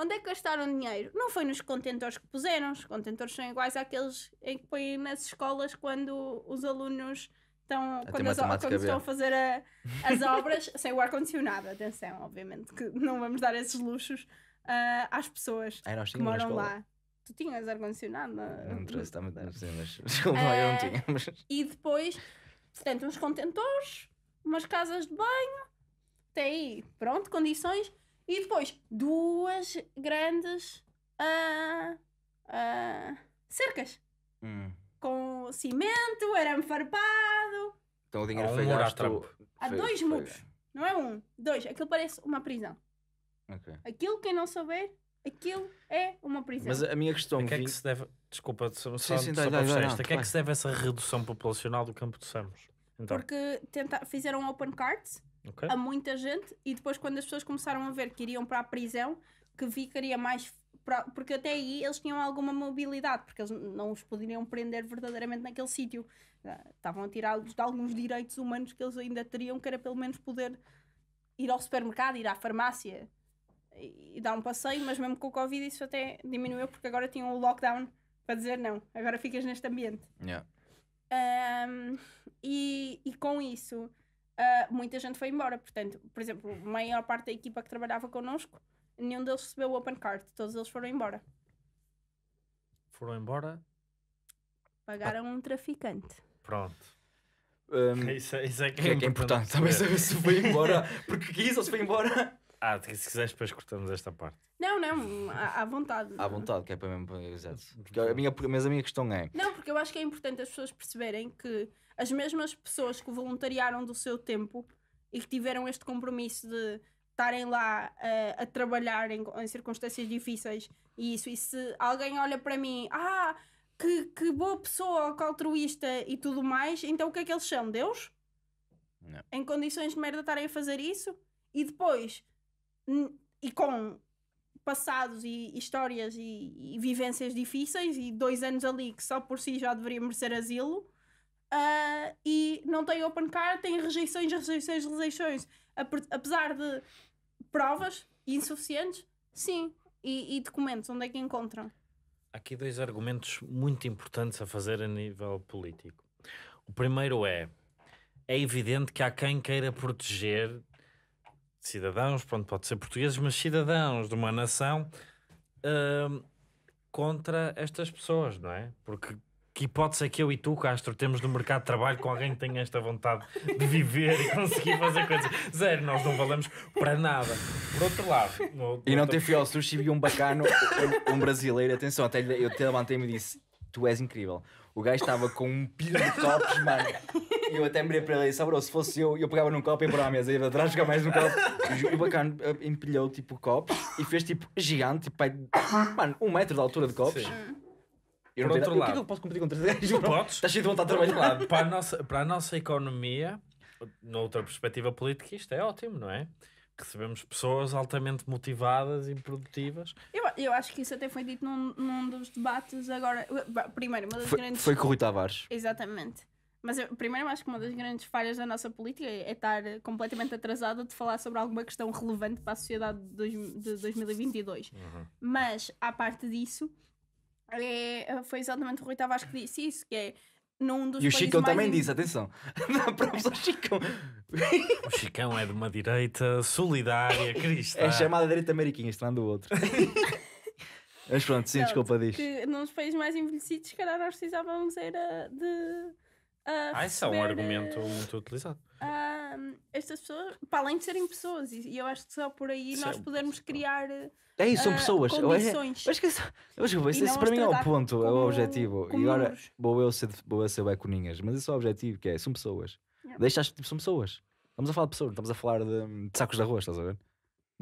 Onde é que gastaram dinheiro? Não foi nos contentores que puseram. Os contentores são iguais àqueles em que põem nas escolas quando os alunos estão, quando, as, quando estão a fazer a, as obras, sem o ar-condicionado, atenção, obviamente, que não vamos dar esses luxos uh, às pessoas que moram lá. Tu tinhas ar-condicionado? Não, trouxe, também, tá, mas desculpa, uh, eu não ah, tinha. Mas... E depois, portanto, uns contentores, umas casas de banho, até aí, pronto, condições. E depois duas grandes uh, uh, cercas. Hum. Com cimento, arame farpado. Então o dinheiro ah, foi gasto. Há dois muros. Não é um, dois. Aquilo parece uma prisão. Okay. Aquilo, quem não souber, aquilo é uma prisão. Mas a minha questão... A que é que se deve... Desculpa, só, sim, sim, só, que tá é que se deve essa redução populacional do campo de Samos? Então. Porque tenta, fizeram open cards okay. a muita gente e depois quando as pessoas começaram a ver que iriam para a prisão, que ficaria mais porque até aí eles tinham alguma mobilidade, porque eles não os poderiam prender verdadeiramente naquele sítio. Ah, estavam a tirá-los de alguns direitos humanos que eles ainda teriam, que era pelo menos poder ir ao supermercado, ir à farmácia e dar um passeio, mas mesmo com o Covid isso até diminuiu, porque agora tinham o lockdown para dizer não, agora ficas neste ambiente. Yeah. Um, e, e com isso uh, muita gente foi embora. Portanto, por exemplo, a maior parte da equipa que trabalhava connosco, nenhum deles recebeu o Open Card, todos eles foram embora. Foram embora? Pagaram ah. um traficante. Pronto. Um, isso, é, isso, é que, é, é, que é importante também saber se foi embora, porque quis ou se foi embora ah, se quiseres, depois cortamos esta parte. Não, não, à, à vontade. À vontade, que é para mesmo. Exato. Porque a minha, mas a minha questão é. Não, porque eu acho que é importante as pessoas perceberem que as mesmas pessoas que voluntariaram do seu tempo e que tiveram este compromisso de estarem lá uh, a trabalhar em, em, circunstâncias difíceis e isso, e se alguém olha para mim, ah, que, que boa pessoa, que altruísta e tudo mais, então o que é que eles são? Deus? Não. Em condições de merda estarem a fazer isso? E depois e com passados e histórias e, e, vivências difíceis e dois anos ali que só por si já deveria merecer asilo uh, e não tem open car, tem rejeições, rejeições, rejeições apesar de provas insuficientes, sim e, e documentos, onde é que encontram? Há aqui dois argumentos muito importantes a fazer a nível político o primeiro é é evidente que há quem queira proteger cidadãos, pronto, pode ser portugueses, mas cidadãos de uma nação uh, contra estas pessoas, não é? Porque que hipótese é que eu e tu, Castro, temos no mercado de trabalho com alguém que tenha esta vontade de viver e conseguir fazer coisas? Zero, nós não valemos para nada. Por outro lado, no, e não ter fio ao sushi e um bacano, um brasileiro, atenção, até eu te levantei e me disse: Tu és incrível. O gajo estava com um pilho de copos, mano. E eu até mirei para ele e disse, ah, se fosse eu, eu pegava num copo e ia para a mesa, e ia atrás jogar mais um copo. E o bacana eh, empilhou tipo copos e fez tipo gigante, tipo, pai, mano, um metro de altura de copos. Sim. Eu por não outro tenho, lado, o que é que eu posso competir com três gajos? Podes. Estás cheio de vontade de trabalhar. Lado, para, a nossa, para a nossa economia, noutra perspectiva política, isto é ótimo, não é? recebemos pessoas altamente motivadas e produtivas. Eu, eu acho que isso até foi dito num, num dos debates agora. Primeiro, uma das foi, grandes. Foi com o Rui Tavares. Exatamente. Mas eu, primeiro, eu acho que uma das grandes falhas da nossa política é estar completamente atrasada de falar sobre alguma questão relevante para a sociedade de 2022. Uhum. Mas, à parte disso, é, foi exatamente o Rui Tavares que disse isso, que é num dos E o Chicão também in... disse, atenção. Não, Chicão. O Chicão é de uma direita solidária, cristã. É chamada direita ameriquinha, isto não é do outro. Mas pronto, sim, não, desculpa disto. Nos países mais envelhecidos, se calhar nós precisávamos era de ah, isso é um argumento eh, muito utilizado. Uh, estas pessoas, para além de serem pessoas, e eu acho que só por aí isso nós é podemos pessoa. criar. É isso, são ah, pessoas. Uh, condições. Eu acho que isso, é para mim é o ponto, como, é o objetivo. E agora vou eu ser, vou eu ser baconinhas mas isso é o objetivo, que é, são pessoas. Yeah. Deixa as tipo, são pessoas. Estamos a falar de pessoas, não estamos a falar de, de sacos de arroz, estás a ver?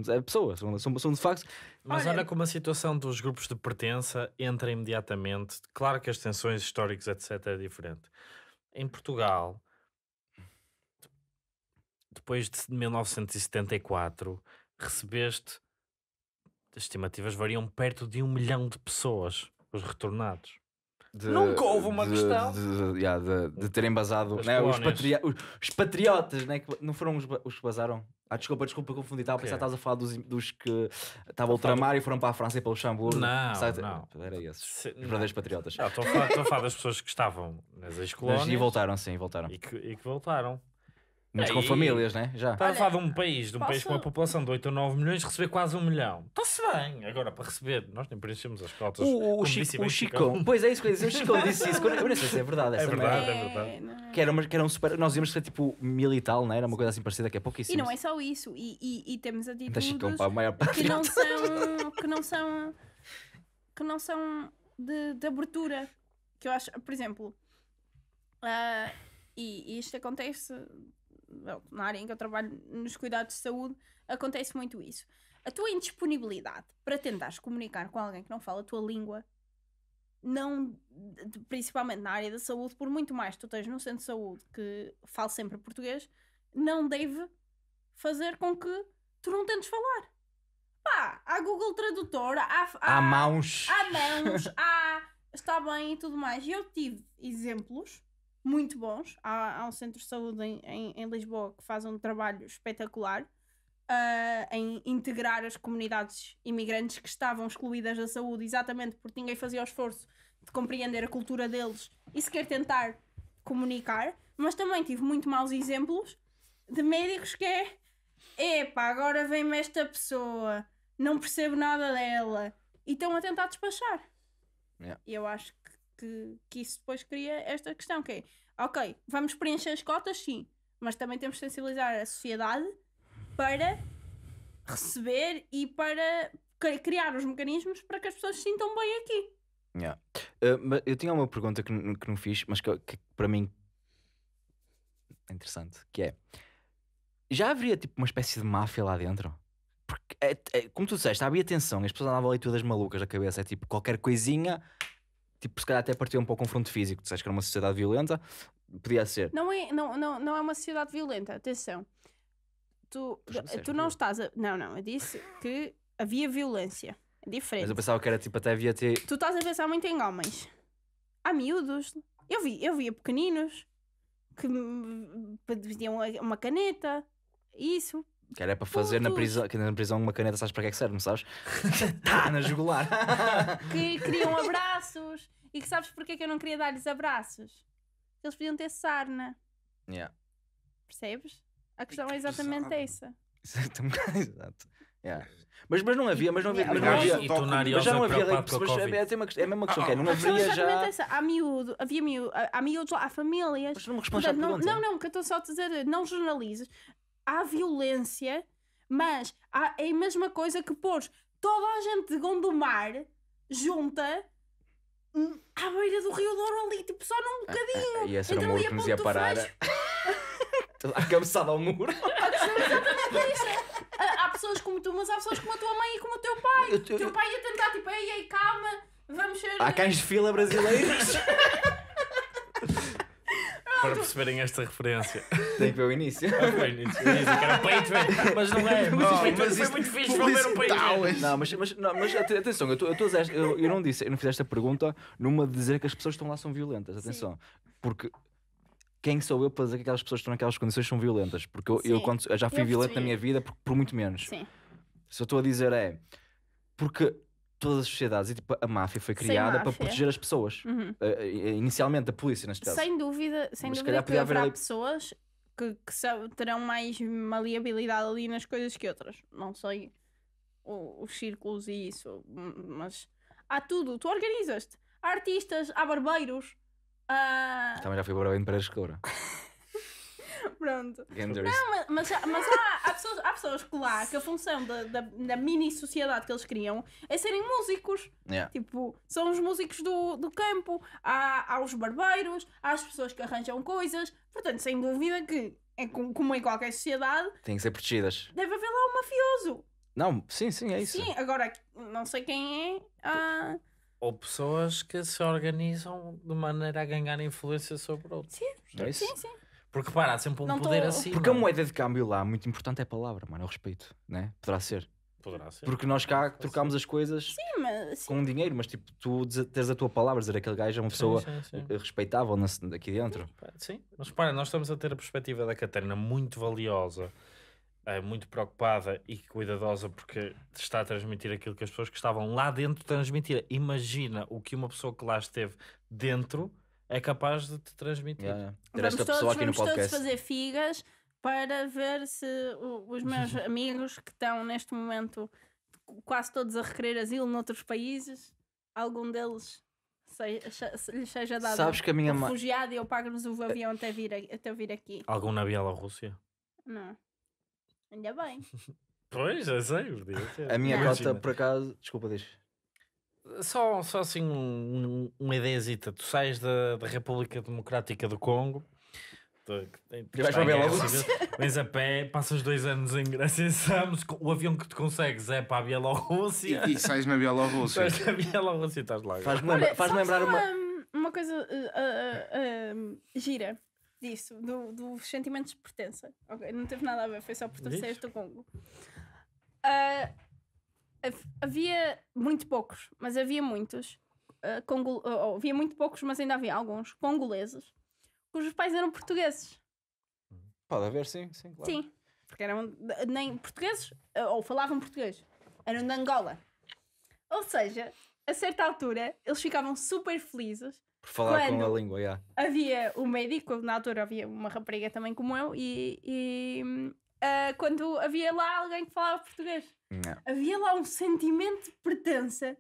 É pessoas, são, são, são de facto. Mas olha, olha como a situação dos grupos de pertença entra imediatamente. Claro que as tensões históricas, etc., é diferente em Portugal, depois de 1974, recebeste. As estimativas variam perto de um milhão de pessoas, os retornados de, Nunca houve uma de, questão de, de, yeah, de né, os, patria, os, os, patriotas, né, que não foram os, os que basaram. Ah, desculpa, desculpa, confundi. Estava a pensar que estavas a falar dos, dos que estavam ultramar e foram para a França e para o Luxemburgo. Não, Sabe? não. Tipo, era esses. Se, os verdadeiros patriotas. Estou a, falar, a falar das pessoas que estavam nas ex-colónias. E voltaram, sim, voltaram. E que, e que voltaram. Mas com famílias, né? Já. Estás a falar de um país, de um posso... país com uma população de 8 ou 9 milhões, receber quase um milhão. Está-se bem. Agora, para receber, nós nem preenchemos as cotas. O, o, Chico, o Chicão. Pois é isso que eu disse. O Chicão disse isso. Eu não sei se é verdade. É essa é verdade, é, verdade. Que era, uma, que era um super. Nós íamos ser tipo mil e tal, né? Era uma coisa assim parecida, daqui a é pouco. E não é só isso. E, e, e temos atitudes então, Chicão, pá, maior que não são. que não são. que não são de, de abertura. Que eu acho. Por exemplo. Uh, e, e isto acontece na área em que eu trabalho, nos cuidados de saúde, acontece muito isso. A tua indisponibilidade para tentares comunicar com alguém que não fala a tua língua, não, principalmente na área da saúde, por muito mais que tu estejas no centro de saúde que fale sempre português, não deve fazer com que tu não tentes falar. Pá, há Google Tradutora, há, há, há mãos, há mãos, há está bem e tudo mais. E eu tive exemplos muito bons. Há, há um centro de saúde em, em, em, Lisboa que faz um trabalho espetacular uh, em integrar as comunidades imigrantes que estavam excluídas da saúde, exatamente porque ninguém fazia o esforço de compreender a cultura deles e sequer tentar comunicar. Mas também tive muito maus exemplos de médicos que é epá, agora vem-me esta pessoa, não percebo nada dela e estão a tentar despachar. Yeah. Eu acho que, que isso depois cria esta questão, que é, ok, vamos preencher as cotas, sim, mas também temos de sensibilizar a sociedade para receber e para criar os mecanismos para que as pessoas se sintam bem aqui. Yeah. Uh, eu tinha uma pergunta que, que não fiz, mas que, que para mim é interessante, que é já haveria tipo uma espécie de máfia lá dentro? Porque, é, é, como tu disseste, havia tensão, as pessoas andavam ali todas malucas da cabeça, é tipo qualquer coisinha tipo, se calhar até partiu um pouco o confronto físico. Tu sabes que era uma sociedade violenta, podia ser. Não é, não, não, não é uma sociedade violenta, atenção. Tu, tu é não estás a. Não, não, eu disse que havia violência. É Mas diferente. eu pensava que era tipo, até havia ter. Tu estás a pensar muito em homens. Há miúdos. Eu vi, eu via pequeninos que me pediam uma caneta. Isso. Que era para fazer na prisão, que na prisão uma caneta, sabes para que é que serve, não sabes? tá na jugular. que queriam abraços. E que sabes porque é que eu não queria dar-lhes abraços? Eles podiam ter sarna. Yeah. Percebes? A questão é exatamente essa. Exato. Exato. Yeah. Mas, mas não havia, mas não havia, mas não havia, mas, não havia, mas já não havia, mas, é, é uma, é a mesma questão ah, que é, não ah, ah, havia então, é já... Essa. Há miúdo, havia miúdo, há miúdos, há famílias... Mas não me respondes Portanto, não, não, não, que eu estou só a dizer, não jornalizes, há violência, mas há, é a mesma coisa que pôr toda a gente de Gondomar junta à beira do Rio Douro ali, tipo, só num bocadinho. Ah, ah, e esse era o então, muro que nos ia parar. a cabeçada ao muro. É há pessoas como tu, mas há pessoas como a tua mãe e como o teu pai. O teu pai ia tentar, tipo, ei, ei, calma, vamos ser... Há cães de fila brasileiros. para perceberem esta referência. Tem que ver o início. Ah, foi o início. O início que era Patriot, mas não é. Não, mas, foi muito fixe, vão um o Não, mas, mas, não, mas atenção, eu, eu, eu, eu, não disse, eu não fiz esta pergunta numa de dizer que as pessoas que estão lá são violentas. Atenção. Sim. Porque quem sou eu para dizer que aquelas pessoas que estão naquelas condições são violentas? Porque eu, eu, quando, eu já fui violento na minha vida por, por muito menos. Sim. Se eu estou a dizer é porque todas as sociedades. E tipo, a máfia foi criada máfia. para proteger as pessoas. Uhum. Uh, inicialmente, a polícia, neste caso. Sem dúvida, sem Mas dúvida que haverá ali... pessoas que, que são, terão mais maleabilidade ali nas coisas que outras. Não sei os círculos e isso, mas há tudo. Tu organizas-te. Há artistas, há barbeiros. Uh... Também já fui barbeiro em Pereira Escura. Pronto. Genders. Não, mas, mas, há, há, pessoas, há pessoas que lá que a função da, da, da mini sociedade que eles criam é serem músicos. Yeah. Tipo, são os músicos do, do campo, há, há os barbeiros, há as pessoas que arranjam coisas. Portanto, sem dúvida que, é como em qualquer sociedade, têm que ser protegidas. Deve haver lá um mafioso. Não, sim, sim, é isso. Sim, agora não sei quem é. Ah... Ou pessoas que se organizam de maneira a ganhar influência sobre outros. Sim, é sim, sim. Porque pá, há sempre um Não poder tô- assim. Porque a é? moeda de câmbio lá, muito importante, é a palavra, mano, é o respeito, né? Poderá ser. Poderá ser. Porque nós cá trocámos as coisas Sim, mas sim. com dinheiro, mas tipo, tu tens a tua palavra, dizer aquele gajo é uma pessoa Sim, sim, sim. Eh, respeitável aqui dentro. Sim, mas para nós estamos a ter a perspectiva da Catarina muito valiosa, eh, muito preocupada e cuidadosa porque está a transmitir aquilo que as pessoas que estavam lá dentro transmitiram. Imagina o que uma pessoa que lá esteve dentro é capaz de te transmitir. Yeah. Ter vamos todos, no podcast. todos fazer figas para ver se os meus amigos que estão neste momento quase todos a requerer asilo noutros países, algum deles seja, se lhes seja dado Sabes que a minha refugiado ma... e eu pago-nos o avião até vir, até vir aqui. Algum na Bielorrússia? Não. Ainda bem. pois, já sei. A minha cota, por acaso... Desculpa, deixa. Só, só assim um, uma ideia: Tu sais da, da República Democrática do Congo. vais para Bielorrússia. Vens a pé, passas dois anos em Grécia Samos, o avião que te consegues é para a Bielorrússia. E, e sais na Bielorrússia. Sais na Bielorrússia e estás lá. Faz-me faz lembrar uma... uma... coisa uh, uh, uh, gira disso, do, dos sentimentos de pertença. Okay, não teve nada a ver, foi só por tu seres do Congo. Uh, havia muito poucos, mas havia muitos. Uh, uh, havia muito poucos, mas ainda havia alguns congoleses cujos pais eram portugueses. Uhum. Pode haver, sim, sim, claro. Sim, porque eram nem portugueses, eh, ou falavam português, eram de Angola. Ou seja, a certa altura eles ficavam super felizes. Por falar com a língua, yeah. Havia o médico, na altura havia uma rapariga também como eu, e, e uh, quando havia lá alguém que falava português. Não. Havia lá um sentimento de pertença.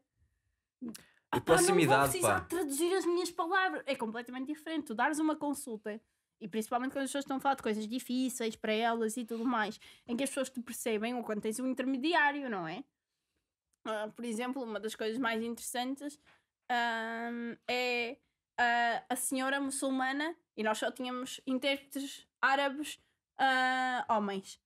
e proximidade, não vou precisar pá. traduzir as minhas palavras. É completamente diferente. Tu dares uma consulta, e principalmente quando as pessoas estão a falar de coisas difíceis para elas e tudo mais, em que as pessoas te percebem ou quando tens um intermediário, não é? Uh, por exemplo, uma das coisas mais interessantes é uh, a senhora muçulmana, e nós só tínhamos intérpretes árabes uh, homens.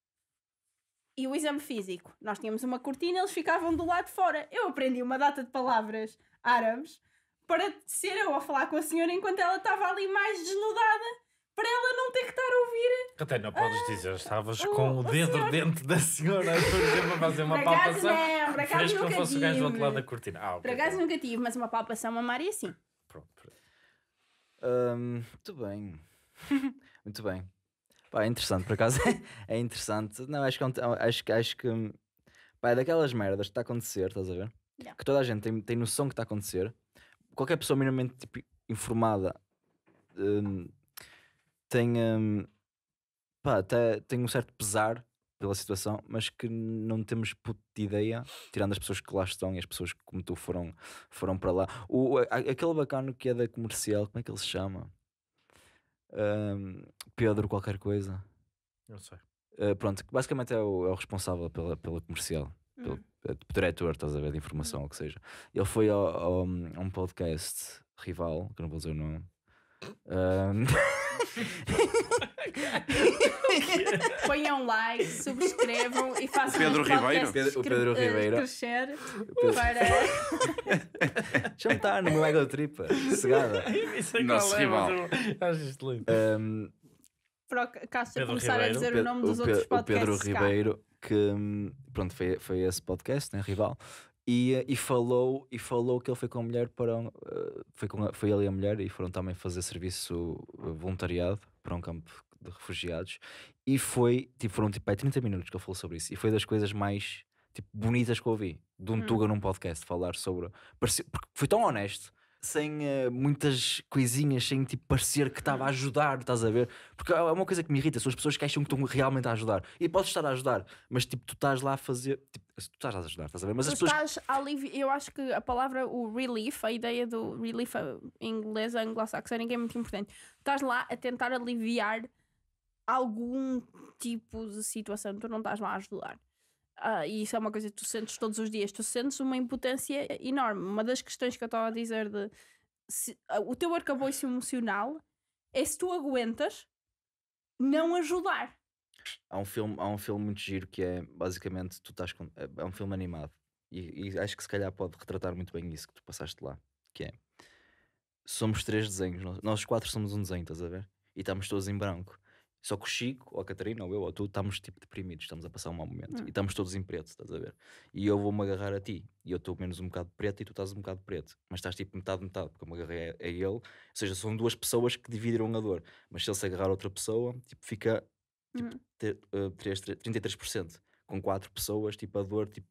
E o exame físico. Nós tínhamos uma cortina, eles ficavam do lado de fora. Eu aprendi uma data de palavras árabes para ser eu a falar com a senhora enquanto ela estava ali mais desnudada para ela não ter que estar a ouvir. Até não podes ah, dizer, estavas com o dedo dentro da senhora, para fazer uma palpação. Não, por fosse o gajo do outro lado da cortina. Ah, okay, por acaso nunca tive, mas uma palpação mamária sim. Pronto. muito bem. muito bem. Pá, é interessante, por acaso é interessante. Não, acho que, é é acho, acho que pá, é daquelas merdas que está a acontecer, estás a ver? Yeah. Que toda a gente tem, tem noção que está a acontecer. Qualquer pessoa minimamente tipo, informada um, tem, um, pá, tem um certo pesar pela situação, mas que não temos puta ideia, tirando as pessoas que lá estão e as pessoas que, como tu, foram, foram para lá. O, aquele bacano que é da comercial, como é que ele se chama? um, Pedro qualquer coisa. Não sei. Uh, pronto, basicamente é o, é o, responsável pela, pela comercial, pelo hum. é, diretor, estás a ver, de informação, uhum. ou que seja. Ele foi a um podcast rival, que não vou dizer o nome, um... Ponham like, subscrevam e façam Pedro Ribeiro. Pedro, o Pedro eh, Ribeiro. Crescer Pedro. para. Já está no meu ego tripa, cegada. É Nosso é, rival. Acho isto lindo. Um... Para o Castro começar Ribeiro. a dizer o nome dos o outros podcasts. O Pedro Ribeiro, que hum, pronto, foi, foi esse podcast, né? Rival, e, e, falou e falou que ele foi com a mulher para um, eh, foi com a, foi ele e a mulher e foram também fazer serviço eh, voluntariado para um campo de refugiados e foi tipo foram tipo aí 30 minutos que ele falou sobre isso e foi das coisas mais tipo bonitas que eu ouvi de um hum. Tuga num podcast falar sobre parecia, porque foi tão honesto sem uh, muitas coisinhas, sem tipo parecer que estava a hum. ajudar, estás a ver? Porque é, é uma coisa que me irrita, são as pessoas que acham que estão realmente a ajudar. E podes estar a ajudar, mas tipo, tu estás lá a fazer, tipo, tu estás a ajudar, estás a ver? Mas tu as pessoas... estás a aliviar. Eu acho que a palavra, o relief, a ideia do relief em inglês, anglo saxónico é muito importante. Estás lá a tentar aliviar algum tipo de situação, tu não estás lá a ajudar. Uh, e isso é uma coisa que tu sentes todos os dias, tu sentes uma impotência enorme. Uma das questões que eu estava a dizer de se, uh, o teu arcabouço emocional é se tu aguentas não ajudar. Há um filme, há um filme muito giro que é basicamente tu estás com, é, é um filme animado e, e, acho que se calhar pode retratar muito bem isso que tu passaste lá, que é somos três desenhos, nós, nós quatro somos um desenho, estás a ver? E estamos todos em branco. Só que o Chico, ou a Catarina, ou eu, ou tu, estamos tipo deprimidos, estamos a passar um mau momento. Hum. E estamos todos em preto, estás a ver? E eu vou-me agarrar a ti. E eu estou menos um bocado preto e tu estás um bocado preto. Mas estás tipo metade, metade, porque eu me agarrei a, a ele. Ou seja, são duas pessoas que dividiram a dor. Mas se ele se agarrar a outra pessoa, tipo, fica Tipo, uhum. ter, uh, 33%. Com quatro pessoas, tipo, a dor tipo,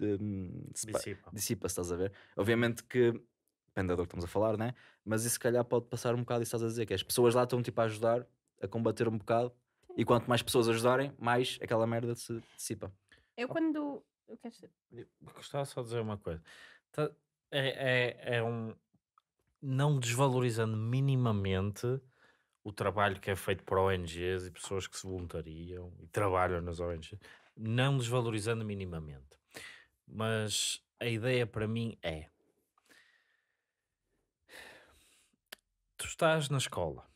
hum, dissipa. dissipa-se, estás a ver? Obviamente que depende da dor que estamos a falar, né? Mas isso se calhar pode passar um bocado, isso estás a dizer, que as pessoas lá estão tipo a ajudar, a combater um bocado, e quanto mais pessoas ajudarem, mais aquela merda se dissipa. Eu quando. Eu quero... Gostava só de dizer uma coisa. Tá, é, é, é um. Não desvalorizando minimamente o trabalho que é feito para ONGs e pessoas que se voluntariam e trabalham nas ONGs, não desvalorizando minimamente. Mas a ideia para mim é: tu estás na escola,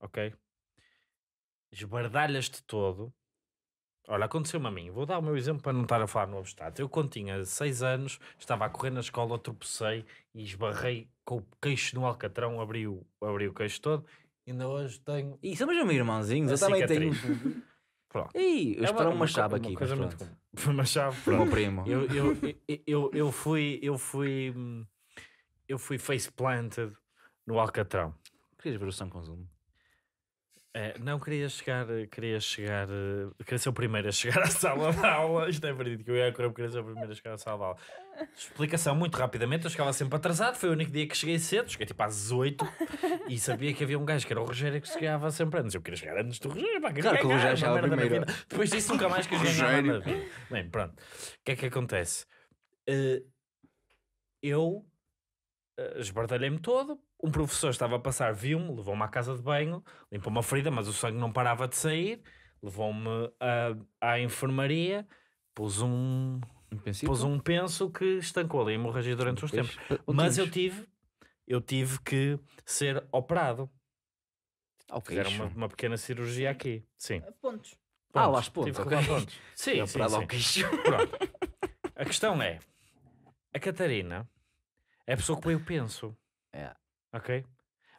ok? Esbardalhas-te todo. Olha, aconteceu-me a mim. Vou dar o meu exemplo para não estar a falar no obstáculo. Eu, quando tinha 6 anos, estava a correr na escola, tropecei e esbarrei com o queixo no alcatrão, abri o, abri o queixo todo Ainda hoje tenho. E somos um irmãozinhos, eu também tenho. Pronto. Ei, eu é uma, uma chave aqui. Coisa uma chave para o primo. Eu, eu, eu, eu, fui. Eu fui. Eu fui face planted no Alcatrão. Querias ver o São Consumo? É, não, queria chegar, queria chegar, eh, queria ser o primeiro a chegar à sala de aula. Isto é verdade que eu ia correr, queria ser o primeiro a chegar à sala de aula. Explicação muito rapidamente, eu chegava sempre atrasado, foi o único dia que cheguei cedo, cheguei tipo às 8 e sabia que havia um gajo que era o Rogério que chegava sempre antes. Eu queria chegar antes do Rogério, pá, que claro que o Rogério chegava primeiro. Depois disso nunca mais que Rogério. Bem, pronto. O que é que acontece? Uh, eu uh, esbardalhei-me todo, um professor estava a passar, viu-me, levou-me à casa de banho, limpou uma ferida, mas o sangue não parava de sair, levou-me à enfermaria, pôs um. um pôs um penso que estancou ali a hemorragia durante uns tempos. Eh, mas eu tive, eu tive que ser operado. Ao ah, Fizeram uma, uma pequena cirurgia aqui. Sim. Pontos. Eh, pontos. Ah, lá os Tive okay. pontos. Sim, sim, operado sim. ao queixo. Pronto. A questão é: a Catarina é a pessoa que o penso. É ok?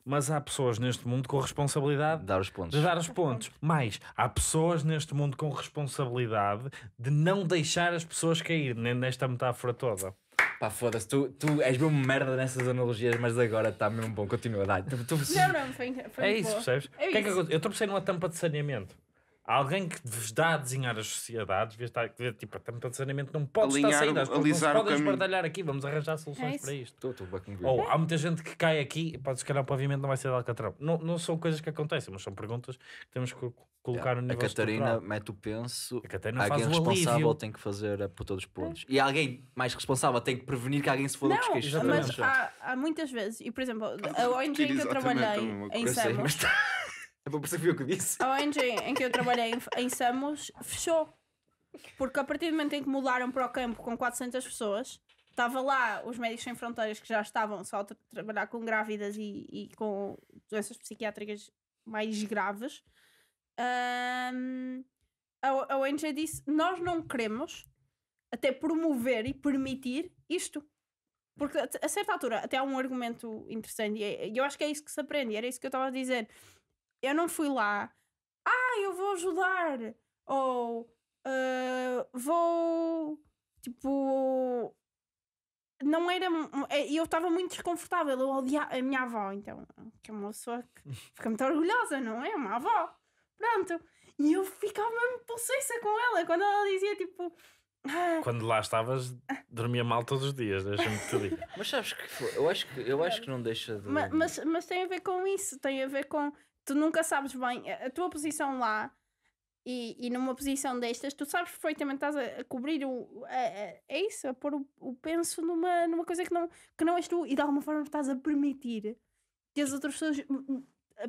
Mas há pessoas neste mundo com responsabilidade dar os pontos. de dar os pontos. Mais, há pessoas neste mundo com responsabilidade de não deixar as pessoas cair, né, nesta metáfora toda. Pá, foda-se, tu, tu és mesmo merda nessas analogias, mas agora está mesmo bom, continua a dar. Tu, tu... Não, não, foi, foi É isso, percebes? É que é que eu, eu tropecei numa tampa de saneamento. Alguém que vos dá a desenhar as sociedades, devia estar, tipo, tanto não pode Alinhar, estar saído, as coisas não podem esbardalhar aqui, vamos arranjar soluções é para isto. Estou, estou Ou há muita gente que cai aqui, pode se calhar o pavimento não vai ser de Alcatrão. Não, não são coisas que acontecem, mas são perguntas que temos que colocar é. no nível A Catarina estrutural. mete o penso, a Catarina alguém responsável alívio. tem que fazer por todos os pontos. É. E alguém mais responsável tem que prevenir que alguém se foda dos queixos. mas há, há, muitas vezes, e por exemplo, a ONG que eu trabalhei em Samos... É para perceber o que disse. A ONG em que eu trabalhei em, em Samos fechou. Porque a partir do momento em que mudaram para o campo com 400 pessoas, estava lá os Médicos Sem Fronteiras que já estavam só a tra trabalhar com grávidas e, e, com doenças psiquiátricas mais graves. Um, a, a ONG disse: Nós não queremos até promover e permitir isto. Porque a certa altura, até há um argumento interessante, é, e eu acho que é isso que se aprende, era isso que eu estava a dizer eu não fui lá, ah, eu vou ajudar, ou uh, vou, tipo, não era. Eh, eu estava muito desconfortável. Eu odiava a minha avó, então, que é uma pessoa que fica muito orgulhosa, não é? Uma avó. Pronto. E eu ficava mesmo possessa com ela quando ela dizia tipo. Ah, quando lá estavas, dormia mal todos os dias, deixa-me te dizer. mas sabes que Eu acho que, eu acho que não deixa de. Mas, mas, mas, tem a ver com isso, tem a ver com tu nunca sabes bem a, tua posição lá e, e, numa posição destas, tu sabes perfeitamente estás a, a cobrir o. É isso, a pôr o, o, penso numa, numa coisa que não, que não és tu e de alguma forma estás a permitir que as outras pessoas hum, hum, a,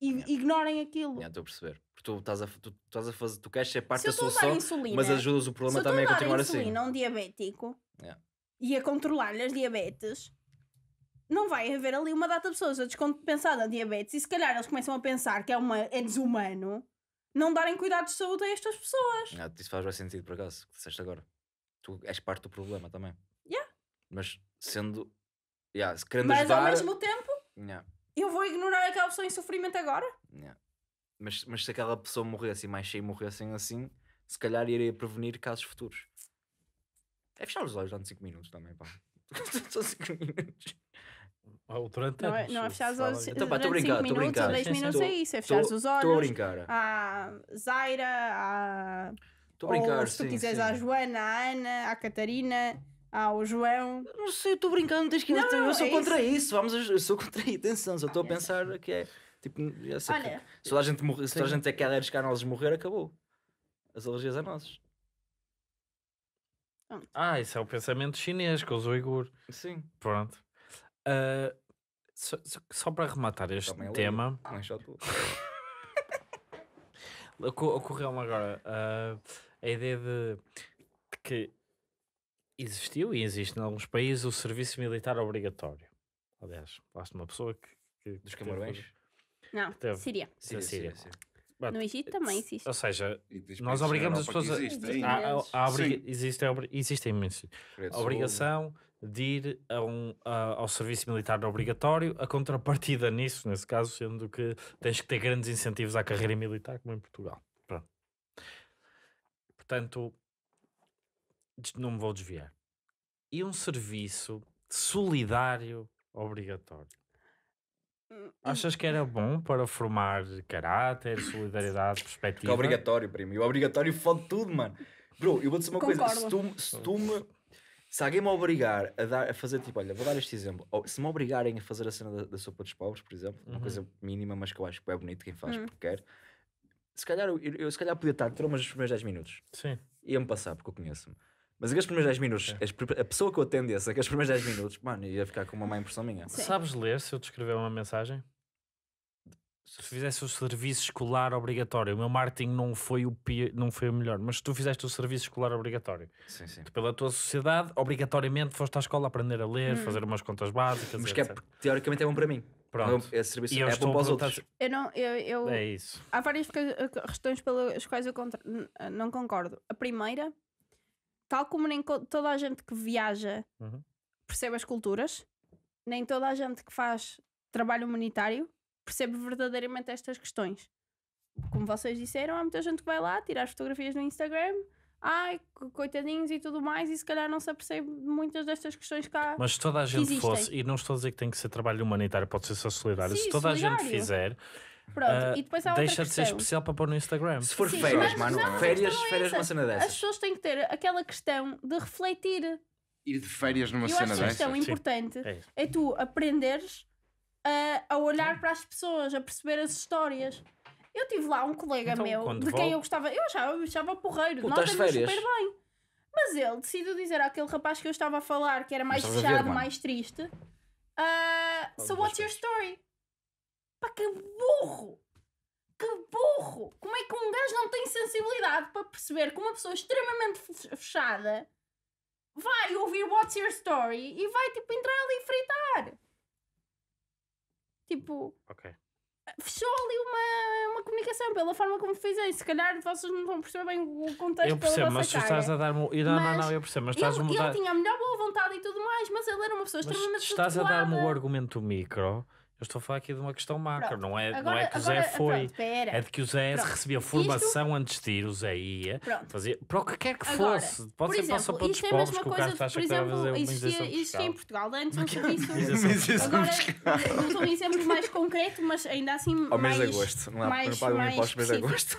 ignorem aquilo. É, estou a perceber. Porque tu estás a, tu, estás a fazer, tu queres ser parte se da solução, insulina, mas ajudas o problema também a continuar assim. insulina, assim. Se eu um diabético yeah. e a controlar-lhe as diabetes, não vai haver ali uma data de pessoas a descompensar da diabetes e se calhar eles começam a pensar que é, uma, é desumano não darem cuidados de saúde a estas pessoas. Ah, isso faz mais sentido, por acaso, que disseste agora. Tu és parte do problema também. Yeah. Mas sendo. Yeah, se querendo Mas ajudar... ao mesmo tempo, yeah. eu vou ignorar aquela pessoa em sofrimento agora. Yeah. Mas, mas se aquela pessoa morresse e mais cheia morressem assim, se calhar iria prevenir casos futuros. É fechar os olhos durante 5 minutos também, pá. Só 5 minutos. Ah, ou durante não, é- anos, não é fechar os olhos então, durante 5 minutos ou 10 minutos, é isso, é fechar os olhos. Estou a brincar. À ah, Zaira, à... Ah, estou a brincar, Ou, se tu sim, quiseres sim. à Joana, à Ana, à Catarina... ao João. Não sei, estou brincando, tens que não, eu sou é contra isso. isso. Vamos, eu sou contra isso, atenção, só estou a pensar que é tipo, Olha, que, se toda a gente morrer, se toda a gente é que é a nós morrer, acabou. As alergias a nozes. Ah, isso é o pensamento chinês com os uigur. Sim. Pronto. Ah, só, só, para rematar este Também é tema. Ah, ocorreu-me agora uh, a ideia de, de que existiu e existe em alguns países o serviço militar obrigatório. Aliás, basta uma pessoa que. que Dos Camarões? Não, teve, Síria. Síria, Síria. Síria. But, no Egito também existe. Ou seja, nós obrigamos as pessoas a. Existe, a, a, a, a existe, de ir a um, a, ao serviço militar obrigatório, a contrapartida nisso, nesse caso, sendo que tens que ter grandes incentivos à carreira militar, como em Portugal. Pronto. Portanto, não me vou desviar. E um serviço solidário obrigatório? Hum, hum. Achas que era bom para formar caráter, solidariedade, perspectiva? Que é obrigatório, primo. E o obrigatório fode tudo, mano. Bro, eu vou dizer uma Concordo. coisa. Se tu, se tu me se alguém me obrigar a, dar, a fazer, tipo, olha, vou dar este exemplo. Ou, se me obrigarem a fazer a cena da, da sopa dos pobres, por exemplo, uhum. uma coisa uhum. mínima, mas que eu acho que é bonito quem faz uhum. porque quer, se calhar eu, eu se calhar podia estar tromas os primeiros 10 minutos. Sim. Ia-me passar, porque eu conheço-me. Mas aqueles primeiros 10 minutos, é. a pessoa que eu atendesse aqueles primeiros 10 minutos, mano, ia ficar com uma má impressão minha. Sim. Sabes ler se eu te escrever uma mensagem? se fizesse o serviço escolar obrigatório, o meu marketing não foi o, pior, não foi o melhor, mas se tu fizeste o serviço escolar obrigatório, sim, sim. Tu, tipo, pela tua sociedade, obrigatoriamente foste à escola aprender a ler, hum. fazer umas contas básicas. Mas que é, teoricamente é bom para mim. Pronto. esse serviço e é bom para os outros. Eu não, eu, eu, é isso. Há várias questões eh, pelas quais eu contra, eh, não concordo. A primeira, tal como nem toda a gente que viaja uhum. percebe as culturas, nem toda a gente que faz trabalho humanitário percebe verdadeiramente estas questões. Como vocês disseram, há muita gente que vai lá tirar as fotografias no Instagram, ai, coitadinhos e tudo mais, e se calhar não se apercebe muitas destas questões cá. Mas se toda a gente existem. fosse, e não estou a dizer que tem que ser trabalho humanitário, pode ser só solidário, Sim, se toda solidário. a gente fizer. Pronto, uh, e depois há Deixa de ser especial para pôr no Instagram. Se for Sim, férias, mano, férias, é férias, uma cena dessas. As pessoas têm que ter aquela questão de refletir. Ir de férias numa Eu cena dessas. A questão Sim. importante é. é tu aprenderes a, a olhar hum. para as pessoas, a perceber as histórias. Eu tive lá um colega então, meu de quem eu gostava, eu achava, eu achava porreiro, Puta, nós super bem. Mas ele decidiu dizer àquele rapaz que eu estava a falar, que era mais fechado, mais triste: uh, So, what's your story? Pá, que burro! Que burro! Como é que um gajo não tem sensibilidade para perceber que uma pessoa extremamente fechada vai ouvir What's Your Story e vai tipo entrar ali e fritar? Tipo, okay. fechou ali uma, uma comunicação pela forma como fez Se calhar vocês não vão perceber bem o contexto Eu percebo, mas se estás a dar. Não, não, não, eu percebo, mas estás ele, a mudar. Ele tinha a melhor boa vontade e tudo mais, mas ele era uma pessoa extremamente. Estás a dar-me o argumento micro eu estou a falar aqui de uma questão macro, é, não é, agora, não é que o Zé foi. Pronto, é de que o Zé pronto. recebia formação isto... antes de ir, o Zé ia. fazer para o que quer que agora, fosse. Pode ser exemplo, para os pobres é coisa, que o Carlos está a fazer uma existia, em Portugal antes um serviço. agora, não um exemplo mais concreto, mas ainda assim. Ao mês de agosto, não há mais, para mais para mês de agosto.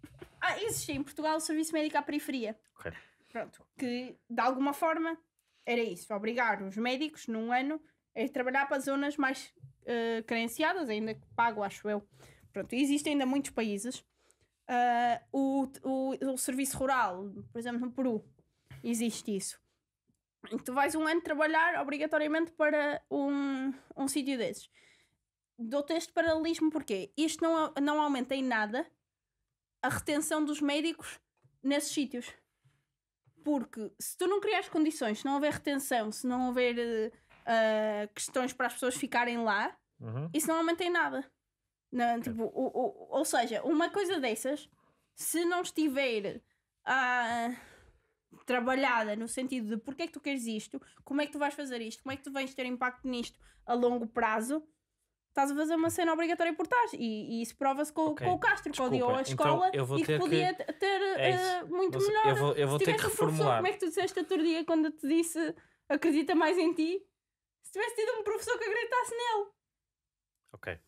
ah, existia em Portugal o serviço médico à periferia. Okay. Pronto, que de alguma forma era isso, obrigar os médicos num ano a trabalhar para zonas mais uh, eh, carenciadas, ainda que pago, acho eu. Pronto, existem ainda muitos países. Uh, o, o, o, serviço rural, por exemplo, no Peru, existe isso. Tu vais um ano trabalhar obrigatoriamente para um, um sítio desses. Dou-te este paralelismo porque isto não, não aumenta em nada a retenção dos médicos nesses sítios. Porque se tu não criares condições, se não houver retenção, se não houver. Uh, uh, questões para as pessoas ficarem lá, uhum. isso não aumenta em nada. Não, tipo, okay. o, o, ou seja, uma coisa dessas, se não estiver uh, trabalhada no sentido de porque é que tu queres isto, como é que tu vais fazer isto, como é que tu vais ter impacto nisto a longo prazo, estás a fazer uma cena obrigatória por trás. E, e isso prova-se com, okay. com, o Castro, Desculpa. que odiou a escola então, e que podia que... ter é ah, muito Você, melhor. Eu vou, eu vou ter que reformular. Como é que tu disseste outro dia quando te disse acredita mais em ti? se tivesse tido um professor que gritasse nele. Ok.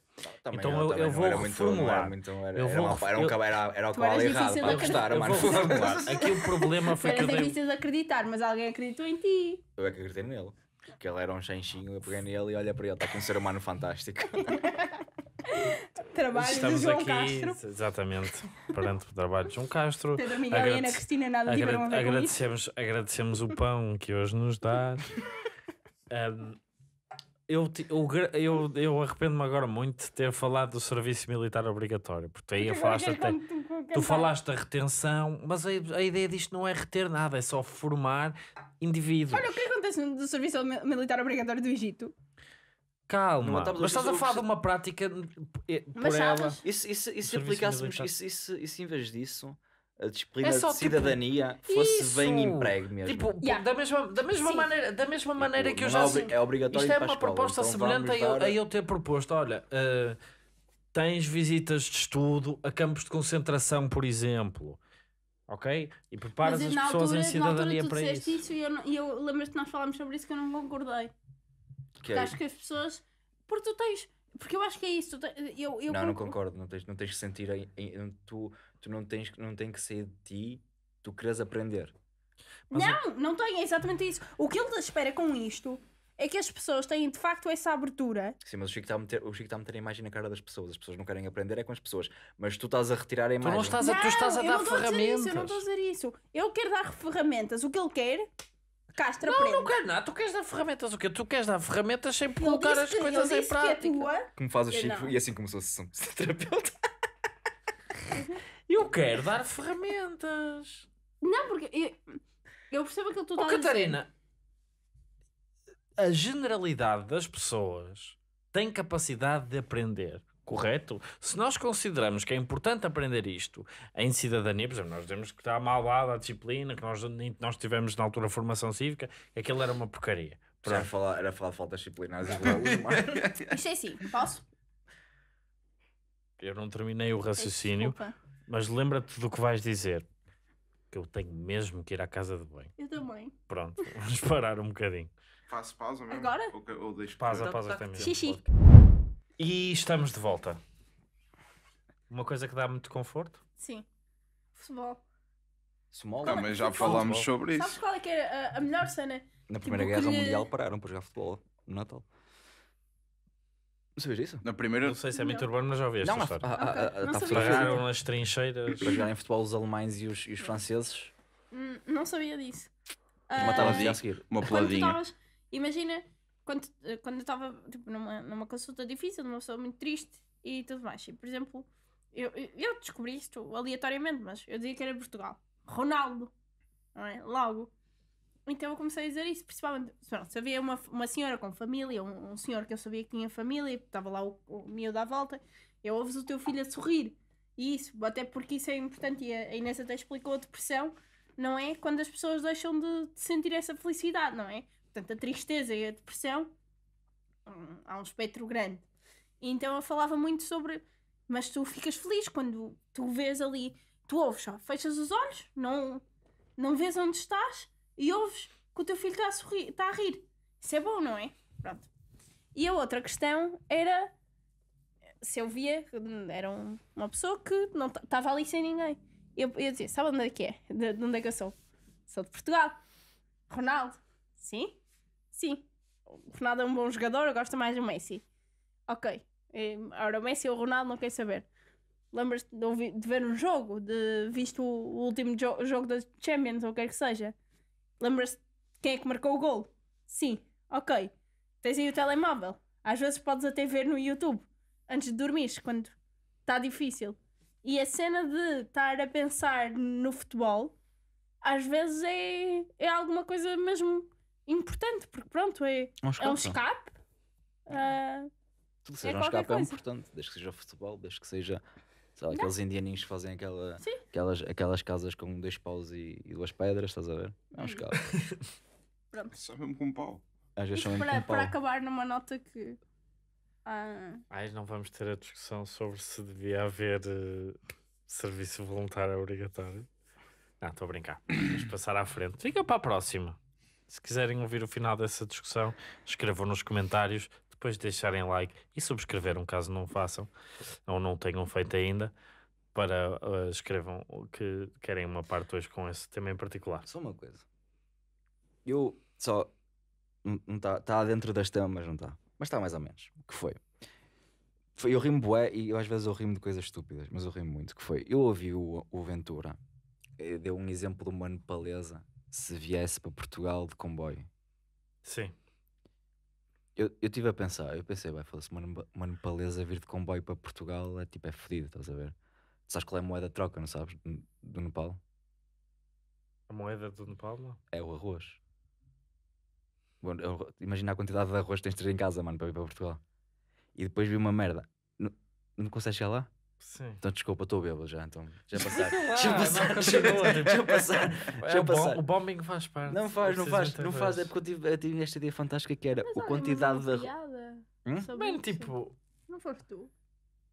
Também então eu, eu vou formular. reformular. era, muito, era, era, era, o errado. Para gostar, mano. Vou reformular. Aqui o problema foi que eu é dei... difícil de acreditar, mas alguém acreditou em ti. Eu é que acreditei nele. Porque ele era um chanchinho, eu peguei nele e olha para ele, está com um ser humano fantástico. trabalho Estamos de João aqui, Castro. Exatamente, perante o trabalho de João Castro. Pedro Miguel e Ana Cristina nada agradecemos, agradecemos o pão que hoje nos dá. Um, eu, eu, eu arrependo-me agora muito de ter falado do serviço militar obrigatório, porque aí falaste até. É tu falaste da retenção, mas a, a, ideia disto não é reter nada, é só formar indivíduos. Olha, o que é acontece no serviço militar obrigatório do Egito? Calma, mas estás a falar de uma prática eh, por mas, ela. Isso, se isso, aplicássemos, isso, isso, isso em vez disso a disciplina é só, de tipo, cidadania tipo, fosse isso. bem emprego mesmo. Tipo, yeah. da mesma, da mesma maneira, da mesma tipo, maneira que eu já. É, é obrigatório isto é uma proposta então semelhante a eu, a eu ter proposto. Olha, uh, tens visitas de estudo a campos de concentração, por exemplo. Ok? E preparas Mas, as pessoas altura, em cidadania para isso. isso. e eu, eu lembro-te que nós falámos sobre isso que eu não concordei. Porque okay. É? acho que as pessoas. Porque tu tens. Porque eu acho que é isso. Eu, eu não, concordo. não concordo. Não tens, não tens que sentir. Em, em, tu tu não tens não tem que ser de ti, tu queres aprender. Mas não, eu... não tem, é exatamente isso. O que ele espera com isto é que as pessoas têm de facto essa abertura. Sim, mas o Chico está a meter, o Chico está a, meter a imagem na cara das pessoas. As pessoas não querem aprender, é com as pessoas. Mas tu estás a retirar a imagem. Tu não estás a, não, tu estás a dar ferramentas. A isso, eu não estou a dizer isso. Eu quero dar ferramentas. O que ele quer. Castra não, não quero nada. Tu queres dar ferramentas o quê? Tu queres dar ferramentas sem colocar as coisas em prática. Que é tua. Como faz o Chico e é assim começou a sessão de terapeuta. Eu quero dar ferramentas. Não, porque eu, eu percebo aquilo que tu oh, estás a dizer. Catarina, a generalidade das pessoas tem capacidade de aprender, correto? Se nós consideramos que é importante aprender isto em cidadania, por exemplo, nós dizemos que está malvada a disciplina, que nós, nós tivemos na altura formação cívica, que aquilo era uma porcaria. Era falar, era falar faltas disciplinares. Isto é assim, posso? Eu não terminei o raciocínio. Desculpa. Mas lembra-te do que vais dizer. Que eu tenho mesmo que ir à casa de banho. Eu também. Pronto, vamos parar um bocadinho. Faço pausa mesmo? Agora? Ou, deixo pausa? Pausa, pausa também. Xixi. E estamos de volta. Uma coisa que dá muito conforto? Sim. Futebol. Small, Como Também já Futebol. falámos sobre isso. Sabes qual é que era é a, melhor cena? Na tipo, Primeira Tipo, Guerra Mundial pararam para jogar futebol no Natal. Não sabias disso? Na primeira... Não sei se é muito urbano, mas já ouvi esta não, história. A, a, okay. Tá nas trincheiras. Para jogarem futebol os alemães e os, e os franceses. Hum, não sabia disso. Uh, a seguir. Uma peladinha. Imagina, quando, quando eu estava tipo, numa, numa consulta difícil, numa pessoa muito triste e tudo mais. E, por exemplo, eu, eu descobri isto aleatoriamente, mas eu dizia que era Portugal. Ronaldo. Não é? Logo. Então eu comecei a dizer isso, principalmente, pronto, se havia uma, uma senhora com família, um, um senhor que eu sabia que tinha família, estava lá o, o miúdo à volta, eu ouves o teu filho a sorrir. E isso, até porque isso é importante, e a Inês até explicou a depressão, não é? Quando as pessoas deixam de, de sentir essa felicidade, não é? Portanto, a tristeza e a depressão hum, há um espectro grande. E então eu falava muito sobre, mas tu ficas feliz quando tu vês ali, tu ouves só, fechas os olhos, não, não vês onde estás e ouves que o teu filho está a, sorrir, está a rir. Isso é bom, não é? Pronto. E a outra questão era se eu via, era uma pessoa que não estava ali sem ninguém. Eu, eu dizia, sabe onde é que é? De, de onde é que eu sou? Sou de Portugal. Ronaldo. Sim? Sim. O Ronaldo é um bom jogador, eu gosto mais do Messi. Ok. Eh, ora, o Messi ou o Ronaldo, não quero saber. Lembras-te de, de, ver um jogo? De, visto o, o último jo jogo da Champions, ou o que quer é que seja? Lembra-se quem é que marcou o gol? Sim, ok. Tens aí o telemóvel. Às vezes podes até ver no YouTube antes de dormir, quando está difícil. E a cena de estar a pensar no futebol às vezes é, é alguma coisa mesmo importante, porque pronto, é um escape. É um escape. Uh, Tudo seja é um escape é coisa. é importante, desde que seja futebol, desde que seja sei lá, aqueles indianinhos que fazem aquela, aquelas, aquelas casas com dois paus e, e duas pedras, estás a ver? É um uhum. cabos. Pronto. Só é mesmo com um pau. Às vezes para, com um pau. para acabar numa nota que. Ah, Ai, não vamos ter a discussão sobre se devia haver eh, serviço voluntário obrigatório. Não, estou a brincar. Vamos passar à frente. Fica para a próxima. Se quiserem ouvir o final dessa discussão, escrevam nos comentários depois deixarem like e subscreveram caso não façam ou não tenham feito ainda para uh, escrevam que querem uma parte hoje com esse tema em particular. Só uma coisa. Eu só está hum, hum, tá dentro das temas, não está? Mas está mais ou menos. O que foi? foi eu rimo bué e eu, às vezes eu rimo de coisas estúpidas, mas eu rimo muito. O que foi? Eu ouvi o, o Ventura, eh, deu um exemplo de uma nepalesa se viesse para Portugal de comboio. Sim. Eu estive a pensar, eu pensei, vai, falar se uma, uma nepalesa vir de comboio para Portugal é tipo, é fodido, estás a ver? Tu sabes qual é a moeda de troca, não sabes? Do Nepal? A moeda do Nepal, não? É o arroz. Bom, eu, é imagina a quantidade de arroz que tens de ter em casa, mano, para vir para Portugal. E depois vi uma merda. Não, não consegues chegar lá? Sim. Então, desculpa, estou bêbado já, então. Já é passar. já é ah, passar. já é tipo, passar. Já passar. O bombing faz parte. Não faz, não faz. Não faz. É porque eu tive, eu tive esta ideia fantástica que era a quantidade da. Hum? Bem, tipo. Não foste tu.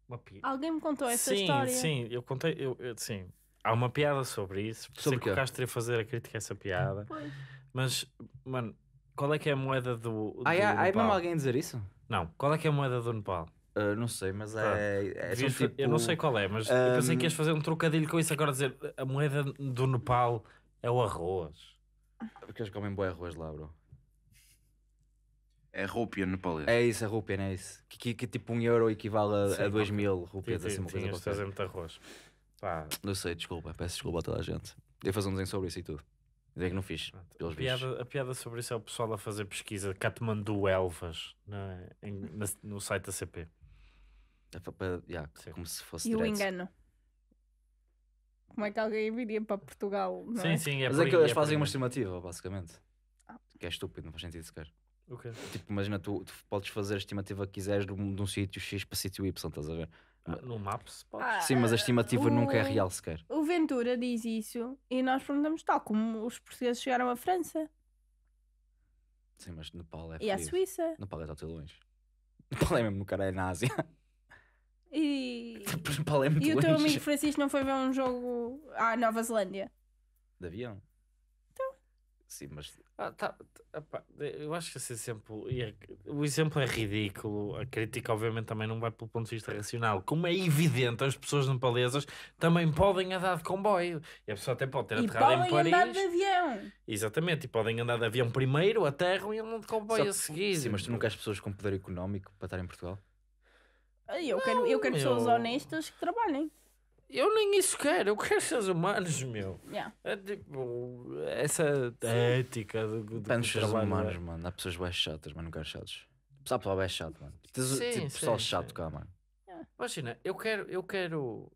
Uma piada. Alguém me contou essa sim, história. Sim, eu contei. Eu, eu, sim, há uma piada sobre isso. Sobre que o Castro ia fazer a crítica a essa piada. Pois. Mas, mano, qual é que é a moeda do. Ah, do ah, há, há mesmo alguém dizer isso? Não. Qual é que é a moeda do Nepal? Uh, não sei, mas é. é, é Vias, tipo, eu não sei qual é, mas um, eu pensei que ias fazer um trocadilho com isso agora, dizer a moeda do Nepal é o arroz. É porque eles comem boi arroz lá, bro. É rúpia nepalês. É isso, é rúpia, não é isso? Que, que, que tipo um euro equivale a, Sim, a dois mil rúpias, assim uma coisa fazer muito arroz. Pá. Não sei, desculpa, peço desculpa a toda a gente. Podia fazer um desenho sobre isso e tudo. Dizem que não fiz. Pelos a, piada, a piada sobre isso é o pessoal a fazer pesquisa Katmandu Elvas na, é? em, na, no site da CP. É para, para, yeah, como se fosse E o engano. Como é que alguém viria para Portugal? não Sim, é? sim, é Mas é que eles é fazem uma estimativa, basicamente. Ah. Que é estúpido, não faz sentido sequer. O quê? Tipo, imagina, tu, tu podes fazer a estimativa que quiseres de um, de um sítio X para sítio Y, estás a ver? No Maps, pá. Ah, sim, mas a estimativa nunca é real sequer. O Ventura diz isso e nós perguntamos tal como os portugueses chegaram à França Sim, mas Nepal é e à Suíça Suíça. Nepal é tão longe. Nepal é mesmo no caralho na Ásia. E, é e o teu amigo Francisco não foi ver um jogo à Nova Zelândia? De avião? Então. Sim, mas. Ah, tá, eu acho que esse exemplo. É o exemplo é ridículo. A crítica, obviamente, também não vai pelo ponto de vista racional. Como é evidente, as pessoas nepalesas também podem andar de comboio. E a pessoa até pode ter aterrado em Paris. podem andar de avião. Exatamente, e podem andar de avião primeiro, aterram e andam de comboio Só, a seguir. Sim, mas tu não queres pessoas com poder económico para estar em Portugal? Eu quero, eu quero pessoas honestas que trabalhem. Eu nem isso quero, eu quero seres humanos, meu. Yeah. É tipo, essa ética do, do Depende dos seres humanos, é. mano. Há pessoas bem chatas, mano, não quero chatos. Há pessoal bem chato, mano. Tens sim, tipo, sim, pessoal sim. chato cá, mano. Yeah. Imagina, eu quero, eu quero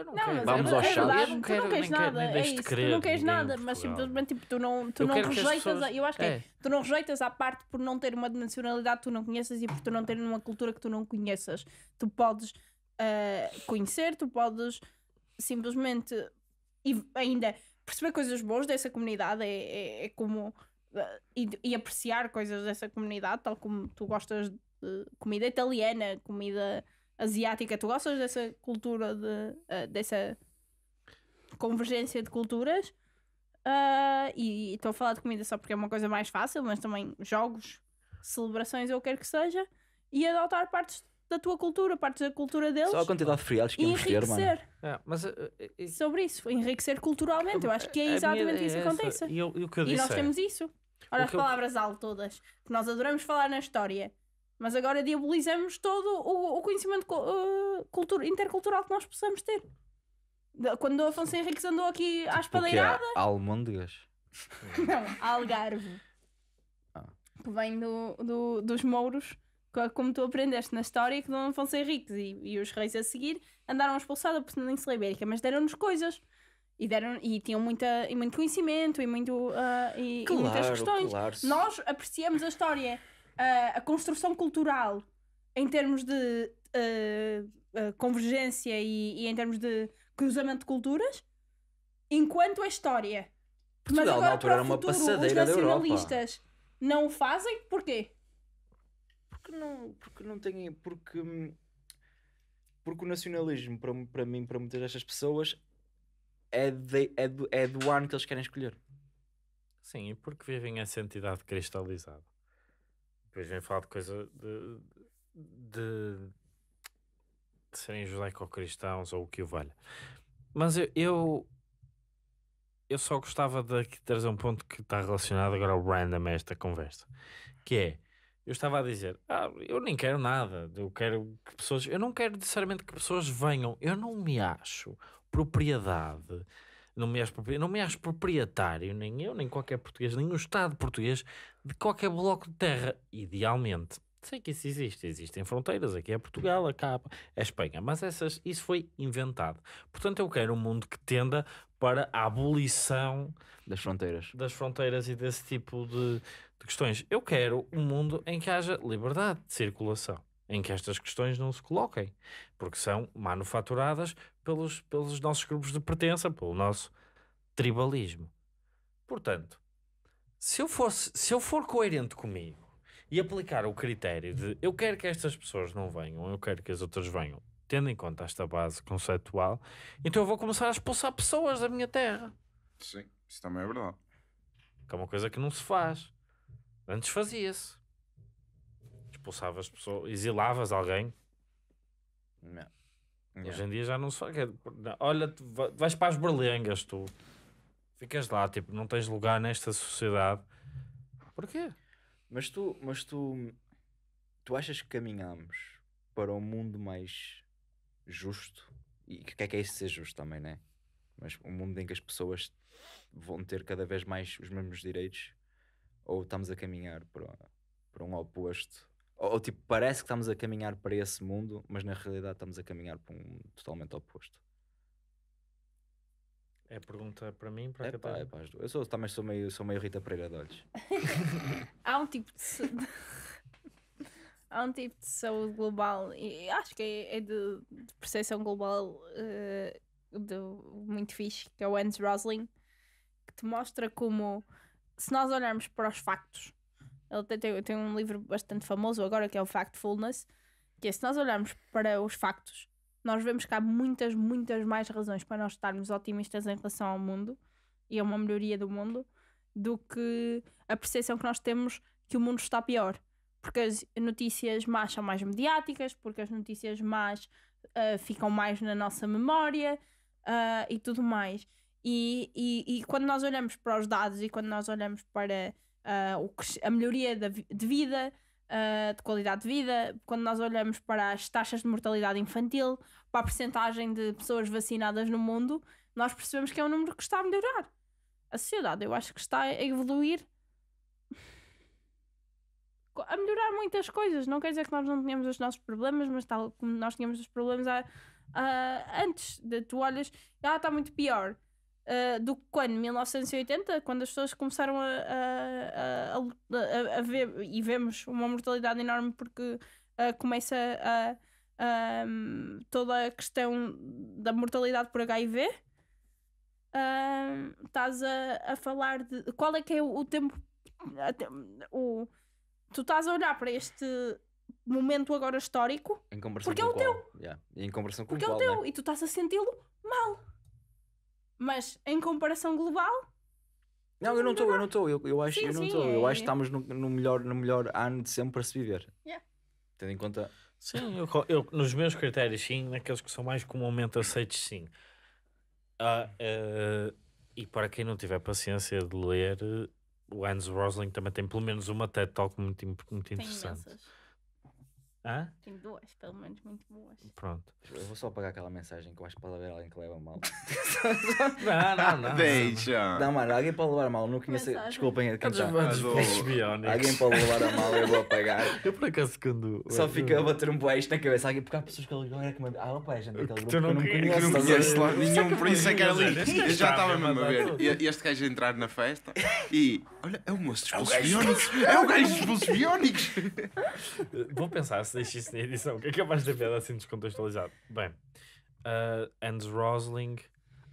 eu não, não quero. É Vamos ao chá. não tu não queres nada. é isso, querer, tu não queres nada, mas simplesmente tipo, tu não, tu eu não rejeitas. Pessoas... A, eu acho que é. É, tu não rejeitas à parte por não ter uma nacionalidade que tu não conheças e por tu não ter uma cultura que tu não conheças. Tu podes uh, conhecer, tu podes simplesmente e ainda perceber coisas boas dessa comunidade é, é, é como. Eh, e, e, apreciar coisas dessa comunidade, tal como tu gostas de comida italiana, comida asiática. Tu gostas dessa cultura, de, uh, dessa convergência de culturas? Uh, e estou a falar de comida só porque é uma coisa mais fácil, mas também jogos, celebrações ou o que quer que seja, e adotar partes da tua cultura, partes da cultura deles. Só a quantidade de feriados que íamos mano. É, mas, uh, uh, Sobre isso, enriquecer culturalmente. Eu acho que é exatamente isso que é acontece. E, eu, eu e nós é temos isso. Olha as palavras altas todas, que nós adoramos falar na história. Mas agora diabolizamos todo o, o conhecimento uh, eh, cultura, intercultural que nós possamos ter. Quando o Afonso Henriques andou aqui à é? espadeirada. Há almôndegas? Não, algarve. Ah. Que vem do, do, dos mouros, como tu aprendeste na história, que Dom Afonso Henriques e, e os reis a seguir andaram expulsados da Península Ibérica, mas deram-nos coisas e deram e tinham muita e muito conhecimento e muito uh, e, claro, e, muitas questões claro. nós apreciamos a história a, a construção cultural em termos de uh, uh, convergência e, e, em termos de cruzamento de culturas, enquanto a história. Portugal, Mas agora, na altura, para o futuro, os nacionalistas não o fazem, porquê? Porque não, porque não têm. Porque, porque o nacionalismo, para, para mim, para muitas destas pessoas, é, de, é, do, é do ano que eles querem escolher. Sim, e porque vivem essa entidade cristalizada. Depois vem falar de coisa de, de, de serem judaico-cristãos ou o que o valha. Mas eu, eu, eu, só gostava de trazer um ponto que está relacionado agora ao random a esta conversa. Que é, eu estava a dizer, ah, eu nem quero nada, eu quero que pessoas, eu não quero necessariamente que pessoas venham, eu não me acho propriedade não me acho, não me acho proprietário, nem eu, nem qualquer português, nem o Estado português, de qualquer bloco de terra, idealmente. Sei que isso existe, existem fronteiras, aqui é Portugal, a é Espanha, mas essas, isso foi inventado. Portanto, eu quero um mundo que tenda para a abolição das fronteiras, das fronteiras e desse tipo de, de questões. Eu quero um mundo em que haja liberdade de circulação em que estas questões não se coloquem, porque são manufaturadas pelos, pelos nossos grupos de pertença, pelo nosso tribalismo. Portanto, se eu, fosse, se eu for coerente comigo e aplicar o critério de eu quero que estas pessoas não venham, eu quero que as outras venham, tendo em conta esta base conceptual, então eu vou começar a expulsar pessoas da minha terra. Sim, isso também é verdade. Que é uma coisa que não se faz. Antes fazia-se. Expulsavas pessoas, exilavas alguém. Não. Hoje em dia já não se faz. Olha, vais para as berlengas tu. Ficas lá, tipo, não tens lugar nesta sociedade. Porquê? Mas tu, mas tu, tu achas que caminhamos para um mundo mais justo? E o que é que é isso ser justo também, né? Mas um mundo em que as pessoas vão ter cada vez mais os mesmos direitos? Ou estamos a caminhar para, para um oposto? Ou, ou tipo, parece que estamos a caminhar para esse mundo, mas na realidade estamos a caminhar para um mundo totalmente oposto? É pergunta para mim, para é pá, é duas. Eu sou, também sou meio, sou meio Rita Pereira de olhos. Há um tipo de... Há um tipo de saúde global, e acho que é, é de, de percepção global uh, eh, de, muito fixe, que é o Hans Rosling, que te mostra como, se nós olharmos para os factos, ele tem, tem um livro bastante famoso agora que é o Factfulness, que é se nós olharmos para os factos, nós vemos que há muitas, muitas mais razões para nós estarmos otimistas em relação ao mundo e a uma melhoria do mundo do que a percepção que nós temos que o mundo está pior. Porque as notícias más são mais mediáticas, porque as notícias más uh, ficam mais na nossa memória uh, e tudo mais. E, e, e, quando nós olhamos para os dados e quando nós olhamos para uh, a melhoria da, de vida uh, de qualidade de vida, quando nós olhamos para as taxas de mortalidade infantil, para a percentagem de pessoas vacinadas no mundo, nós percebemos que é um número que está a melhorar. A sociedade, eu acho que está a evoluir a melhorar muitas coisas. Não quer dizer que nós não tenhamos os nossos problemas, mas tal como nós tínhamos os problemas a, antes de tu olhas, ah, está muito pior. Uh, do que quando 1980, quando as pessoas começaram a, a, a, a, ver e vemos uma mortalidade enorme porque uh, começa a, um, toda a questão da mortalidade por HIV. Uh, ah, estás a, falar de qual é que é o, o tempo o, tu estás a olhar para este momento agora histórico porque é o qual, teu yeah. em comparação com porque qual, é o teu né? e tu estás a senti-lo mal mas em comparação global. Não, eu não estou, eu não estou, eu, eu acho, sim, eu não estou, eu é, acho que é. estamos no, no, melhor, no melhor ano de sempre para se viver. Yeah. Tendo em conta. Sim, eu, eu, nos meus critérios, sim, naqueles que são mais comumente aceitos, sim. uh, e para quem não tiver paciência de ler, eh, o Hans Rosling também tem pelo menos uma TED Talk muito, muito interessante. Tem Hã? Tem duas, pelo menos, muito boas. Pronto. Eu vou só apagar aquela mensagem que eu acho que pode levar alguém que leva mal. não, não, não. Deixa. Não, mano, alguém pode levar mal, não conheço. Mensagem. Desculpem, quem está. Alguém pode levar a mal, eu vou apagar. eu por acaso quando. Só fica a bater um boeste na cabeça. Alguém, porque há pessoas que eu agora é que mandam. Ah, opa, é gente daquele grupo. Tu não, que eu não conheço, tá conheço lá nenhum, é é por isso é que era ali. Eu já estava tá mesmo a ver. e Este gajo entrar na festa e. Olha, é o moço dos pulsos biónicos. É o gajo dos pulsos biónicos. Vou pensar deixe isso na edição, é que é mais de haver assim descontextualizado. Bem, uh, Hans Rosling.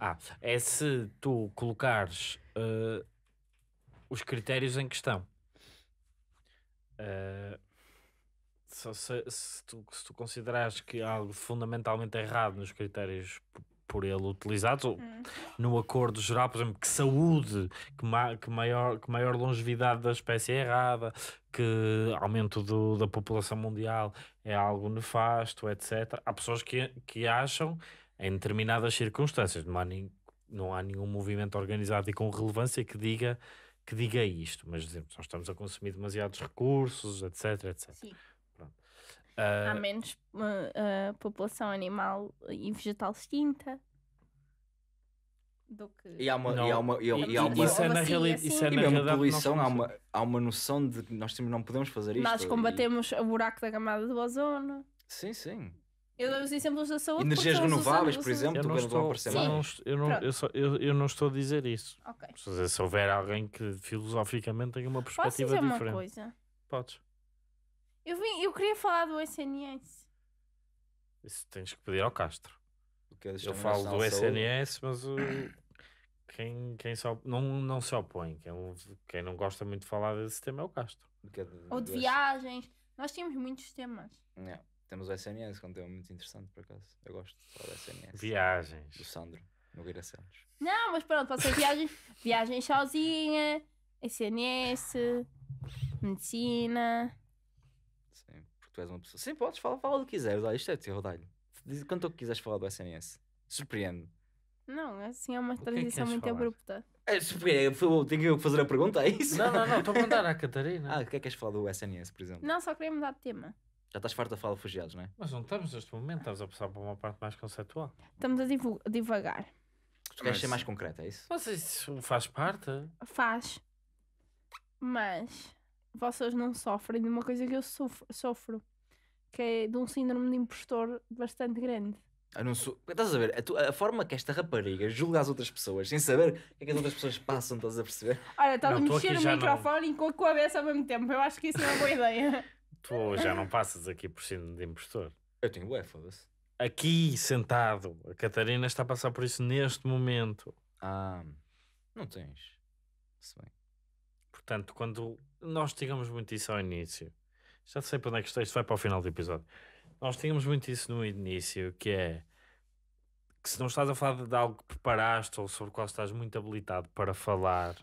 Ah, é se tu colocares uh, os critérios em questão. Uh, se, se, se, tu, se tu considerares que há algo fundamentalmente errado nos critérios por ele utilizados, ou hum. no acordo geral, por exemplo, que saúde, que, ma que, maior, que maior longevidade da espécie é errada, que aumento do, da população mundial é algo nefasto, etc. Há pessoas que, que acham, em determinadas circunstâncias, não há, não há nenhum movimento organizado e com relevância que diga que diga isto, mas dizemos, nós estamos a consumir demasiados recursos, etc, etc. Sim. Uh, Há ah, menos uh, população animal e vegetal extinta do que. E há uma. E há uma, e, e há uma... Isso é na realidade. Assim. Isso é assim, Poluição, há, uma, há uma noção de que nós temos, não podemos fazer isto. Nós combatemos e... o buraco da camada do ozono. Sim, sim. Eu dou os exemplos da saúde. Energias renováveis, por exemplo, eu não, estou, eu, não, eu, não, eu, só, eu, eu, não estou a dizer isso. Okay. Se, se houver alguém que filosoficamente tenha uma perspectiva Posso dizer diferente. Uma coisa? Podes. Eu, vim, eu queria falar do SNS. Isso tens que pedir ao Castro. Porque é eu falo do SNS, mas o, quem, quem só, não, não se opõe. Quem, é quem não gosta muito de falar desse tema é o Castro. É de, Ou de viagens. Nós tínhamos muitos temas. Não. É, temos o SNS, que é um tema muito interessante, por acaso. Eu gosto de falar do SNS. Viagens. Do Sandro, Nogueira Santos. Não, mas pronto, pode ser viagens, viagens sozinha, SNS, medicina tu és uma pessoa. Sim, podes, fala, fala o que quiseres. Olha, isto é teu, dá-lhe. Diz quando tu quiseres falar do SNS Surpreende. Não, é assim é uma que é que transição muito falar? abrupta. É, Foi- Tenho que fazer a pergunta, é isso? Não, não, não, estou a perguntar à Catarina. Ah, o que é que queres falar do SNS, por exemplo? Não, só queria mudar de tema. Já estás farto a falar de refugiados, não é? Mas não estamos neste momento, estamos a passar para uma parte mais conceptual. Estamos a divagar. Tu queres ser mais concreto, é isso? Mas isso faz parte. Faz. Mas vocês não sofrem de uma coisa que eu sofro, sofro que é de um síndrome de impostor bastante grande. Eu não sou... Estás a ver? A, tu, a, forma que esta rapariga julga as outras pessoas sem saber o que é que as outras pessoas passam, estás a perceber? Olha, estás a mexer o microfone não... e com a cabeça ao mesmo tempo. Eu acho que isso é uma boa ideia. tu já não passas aqui por síndrome de impostor. Eu tenho ué, foda-se. Aqui, sentado. A Catarina está a passar por isso neste momento. Ah, não tens. Se bem. Portanto, quando nós tínhamos muito isso ao início. Já sei para onde é que isto, é, isto vai para o final do episódio. Nós tínhamos muito isso no início, que é que se não estás a falar de algo que preparaste ou sobre o qual estás muito habilitado para falar,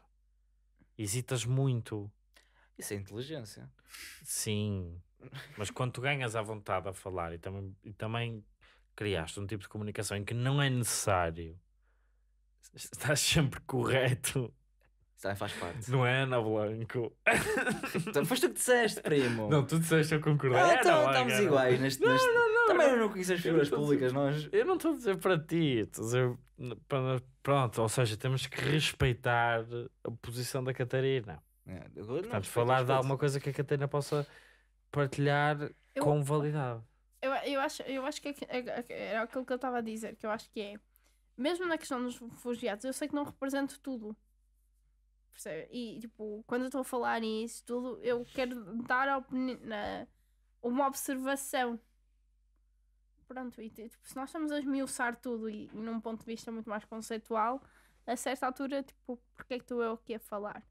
hesitas muito. Isso é inteligência. Sim. Mas quando tu ganhas a vontade a falar e também, e também criaste um tipo de comunicação em que não é necessário estás sempre correto isso também faz parte. Não é Ana Blanco. Então, foste tu que disseste, primo. Não, tu disseste, eu concordei. Ah, então estamos iguais neste, não, neste... Não, não, Também eu não conheço as figuras públicas, dizer, nós. Eu não estou a dizer para ti, estou a dizer para... Pronto, ou seja, temos que respeitar a posição da Catarina. É, Portanto, falar de alguma coisa que a Catarina possa partilhar eu, com validade. Eu, eu, acho, eu acho que é, era aquilo que eu estava a dizer, que eu acho que é. Mesmo na questão dos refugiados, eu sei que não represento tudo Percebe? E, tipo, quando eu estou a falar nisso tudo, eu quero dar a na, uma observação. Pronto, e tipo, se nós estamos a esmiuçar tudo e, e num ponto de vista muito mais conceitual, a certa altura, tipo, porque é que estou eu aqui a falar?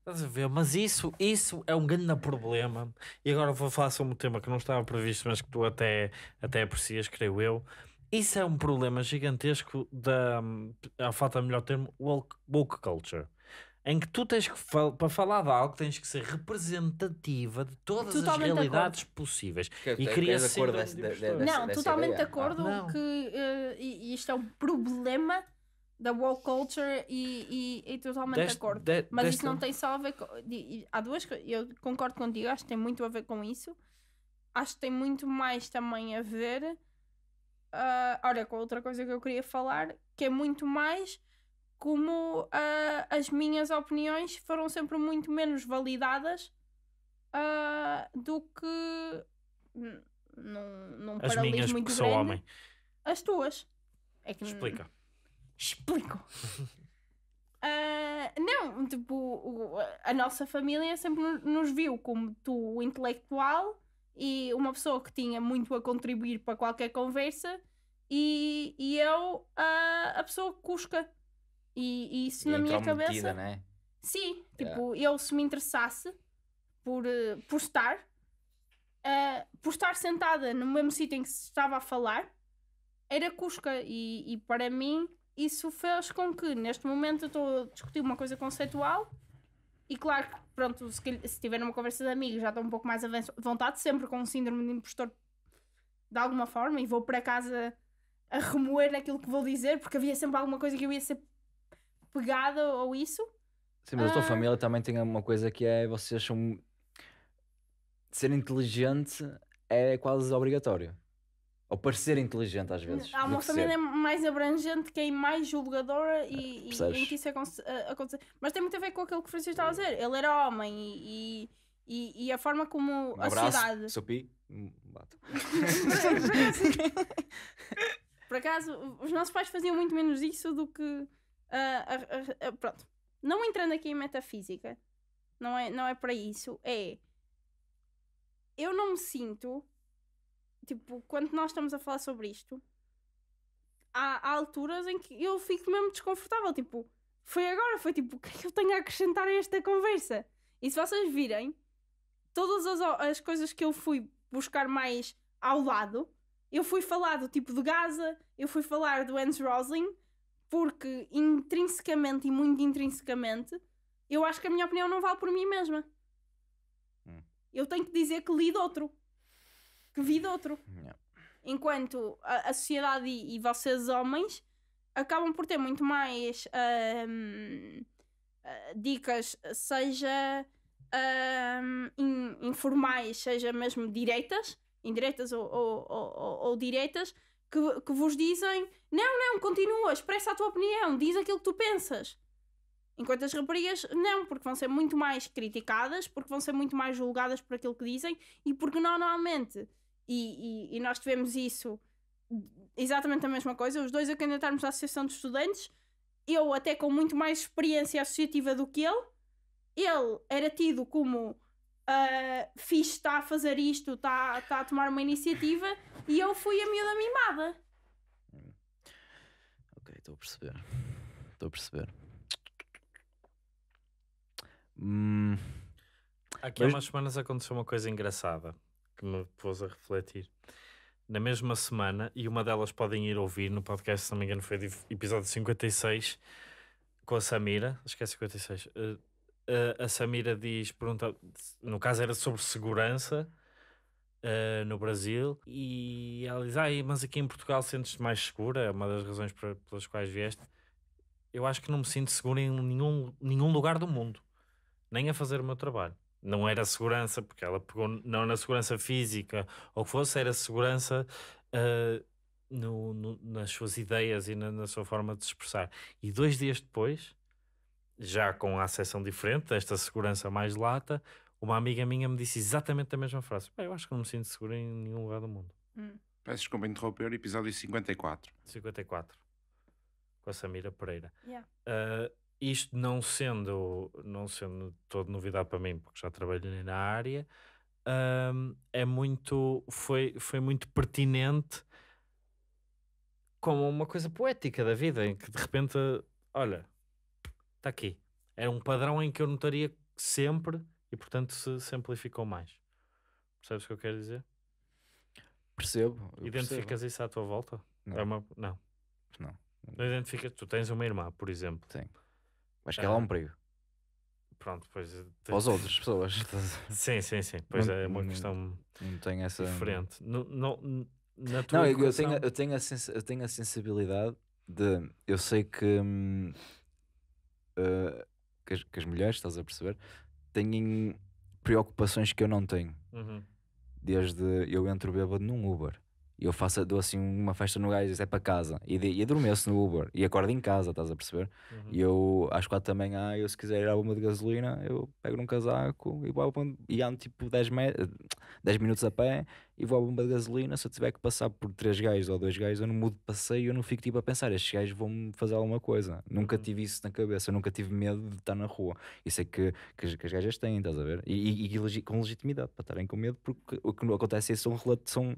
Estás a ver? Mas isso, isso é um grande problema. E agora vou falar sobre um tema que não estava previsto, mas que tu até, até aprecias, creio eu. Isso é um problema gigantesco da, a hum, é, falta melhor termo, woke, woke culture em que tu tens que fal para falar de algo tens que ser representativa de todas totalmente as realidades possíveis que, e queria ser acordo de, de, não dessa totalmente ideia. de acordo ah, que uh, e, isto é um problema da woke culture e, e, e totalmente deste, de acordo de, mas isso não tem só a ver com, há duas eu concordo contigo acho que tem muito a ver com isso acho que tem muito mais também a ver Uh, ah, olha, com outra coisa que eu queria falar, que é muito mais como uh, as minhas opiniões foram sempre muito menos validadas uh, do que num, num as minhas, muito sou grande. homem. As tuas. É que Explica. Explico. Uh, não, tipo, a nossa família sempre nos viu como tu, o intelectual, e uma pessoa que tinha muito a contribuir para qualquer conversa e, e eu a, a pessoa cusca. E, e isso e na minha cabeça. Né? Sim, tipo, eu se me interessasse por, eh, por estar, uh, por estar sentada no mesmo sítio em que se estava a falar, era cusca. E, e para mim, isso fez com que neste momento eu estou a discutir uma coisa conceitual e claro que, pronto, se, se tiver uma conversa de amigos, já estou um pouco mais à vontade, sempre com um síndrome de impostor de alguma forma, e vou para casa a remoer aquilo que vou dizer, porque havia sempre alguma coisa que eu ia ser pegada ou isso. Sim, mas ah. a tua ah. família também tem uma coisa que é vocês são. Ser inteligente é quase obrigatório. Ou parecer inteligente às vezes. A homofobia é mais abrangente, que é mais julgadora e, é, e, em que isso acontece. Mas tem muito a ver com aquilo que o Francisco estava a é. dizer. Ele era homem e, e, e a forma como um a abraço, sociedade. Sopi, hum, bato. Por acaso, os nossos pais faziam muito menos isso do que. Uh, uh, uh, pronto. Não entrando aqui em metafísica, não é, não é para isso. É. Eu não me sinto tipo, quando nós estamos a falar sobre isto, há, há alturas em que eu fico mesmo desconfortável. Tipo, foi agora, foi tipo, o que é que eu tenho a acrescentar a esta conversa? E se vocês virem, todas as, as coisas que eu fui buscar mais ao lado, eu fui falar do tipo de Gaza, eu fui falar do Hans Rosling, porque intrinsecamente e muito intrinsecamente, eu acho que a minha opinião não vale por mim mesma. Hum. Eu tenho que dizer que li de outro que vi de outro. Enquanto a, a sociedade e, e, vocês, homens, acabam por ter muito mais um, ah, dicas, seja um, informais, seja mesmo direitas, indiretas ou, ou, ou, ou diretas, que, que, vos dizem: não, não, continua, expressa a tua opinião, diz aquilo que tu pensas. Enquanto as raparigas, não, porque vão ser muito mais criticadas, porque vão ser muito mais julgadas por aquilo que dizem e porque normalmente e, e, e nós tivemos isso exatamente a mesma coisa, os dois a candidatarmos à Associação de Estudantes, eu até com muito mais experiência associativa do que ele, ele era tido como uh, fixe, está a fazer isto, está, está a tomar uma iniciativa, e eu fui a miúda mimada. Hum. Ok, estou a perceber. Estou a perceber. Hum. Aqui há umas semanas aconteceu uma coisa engraçada que me pôs a refletir. Na mesma semana, e uma delas podem ir ouvir no podcast, se não me engano, foi episódio 56 com a Samira, acho que é 56. Uh, eh, eh, a Samira diz, pergunta, no caso era sobre segurança uh, no Brasil, e ela diz: ah, mas aqui em Portugal sentes-te mais segura? É uma das razões pelas quais vieste. Eu acho que não me sinto seguro em nenhum, nenhum lugar do mundo, nem a fazer o meu trabalho não era segurança, porque ela pegou não na segurança física ou que fosse, era segurança uh, no, no, nas suas ideias e na, na, sua forma de expressar. E dois dias depois, já com a acessão diferente, esta segurança mais lata, uma amiga minha me disse exatamente a mesma frase: Eu acho que não me sinto segura em nenhum lugar do mundo. Hum. Peço desculpa interromper, episódio 54. 54. Com a Samira Pereira. Yeah. Uh, isto não sendo, não sendo todo novidade para mim, porque já trabalho na área, um, é muito, foi, foi muito pertinente como uma coisa poética da vida, em que de repente, olha, está aqui. Era um padrão em que eu notaria sempre e, portanto, se simplificou mais. Percebes o que eu quero dizer? Percebo. Identificas percebo. isso à tua volta? Não. É uma... Não. Não. Não identificas. Tu tens uma irmã, por exemplo. Sim. Mas que é lá ah. um perigo. Pronto, pois. Eh, Para as outras pessoas. sim, sim, sim. Pois não, é, é uma não, questão não tenho essa... diferente. Não, na tua não eu, tenho, eu, tenho a sens, eu tenho a sensibilidade de. Eu sei que. Hum, uh, que, as, que, as, mulheres, estás a perceber, têm preocupações que eu não tenho. Uhum. Desde eu entro bêbado num Uber eu faço, dou assim uma festa no gajo, isso é para casa. E, de, e adormeço no Uber e acordo em casa, estás a perceber? Uhum. E eu, às quatro da manhã, eu se quiser ir à bomba de gasolina, eu pego num casaco e, vou bomba, e ando tipo 10, me, 10 minutos a pé e vou à bomba de gasolina. Se eu tiver que passar por três gajos ou dois gajos, eu não mudo de passeio, eu não fico tipo a pensar, estes gajos vão-me fazer alguma coisa. Nunca uhum. tive isso na cabeça, eu nunca tive medo de estar na rua. Isso é que, que, que as gajas têm, estás a ver? E, e, e com legitimidade para estarem com medo, porque o que acontece é são, são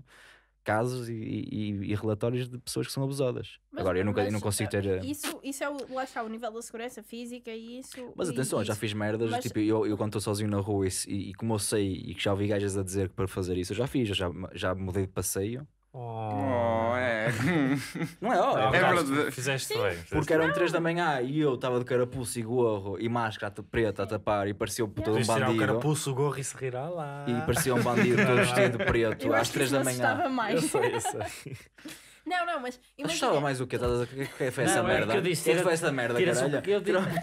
casos e, e, e, relatórios de pessoas que são abusadas. Mas, Agora, eu, nunca, eu não consigo ah, ter. Eh, isso, isso é o, lá está, o nível da segurança física e isso. Mas atenção, isso. já fiz merdas. Mas... Tipo, eu, eu quando estou sozinho na rua e, e, como eu sei e que já ouvi gajas a dizer que para fazer isso, eu já fiz. Eu já, já mudei de passeio Oh. é. Não é óbvio. É, é, verdade. Fizeste, fizeste bem. Fizeste Porque eram 3 da manhã e eu estava de carapuço e gorro e máscara preta a tapar e parecia um puto de um bandido. Um carapuço, gorro e se rirá lá. E parecia um bandido todo vestido preto eu às 3 da manhã. Eu mais. Eu sei, eu sei. Não, não, mas. Mas estava mais o quê? O que é que foi essa Não, é merda? que eu disse, O que é que foi essa merda, o- caralho? O que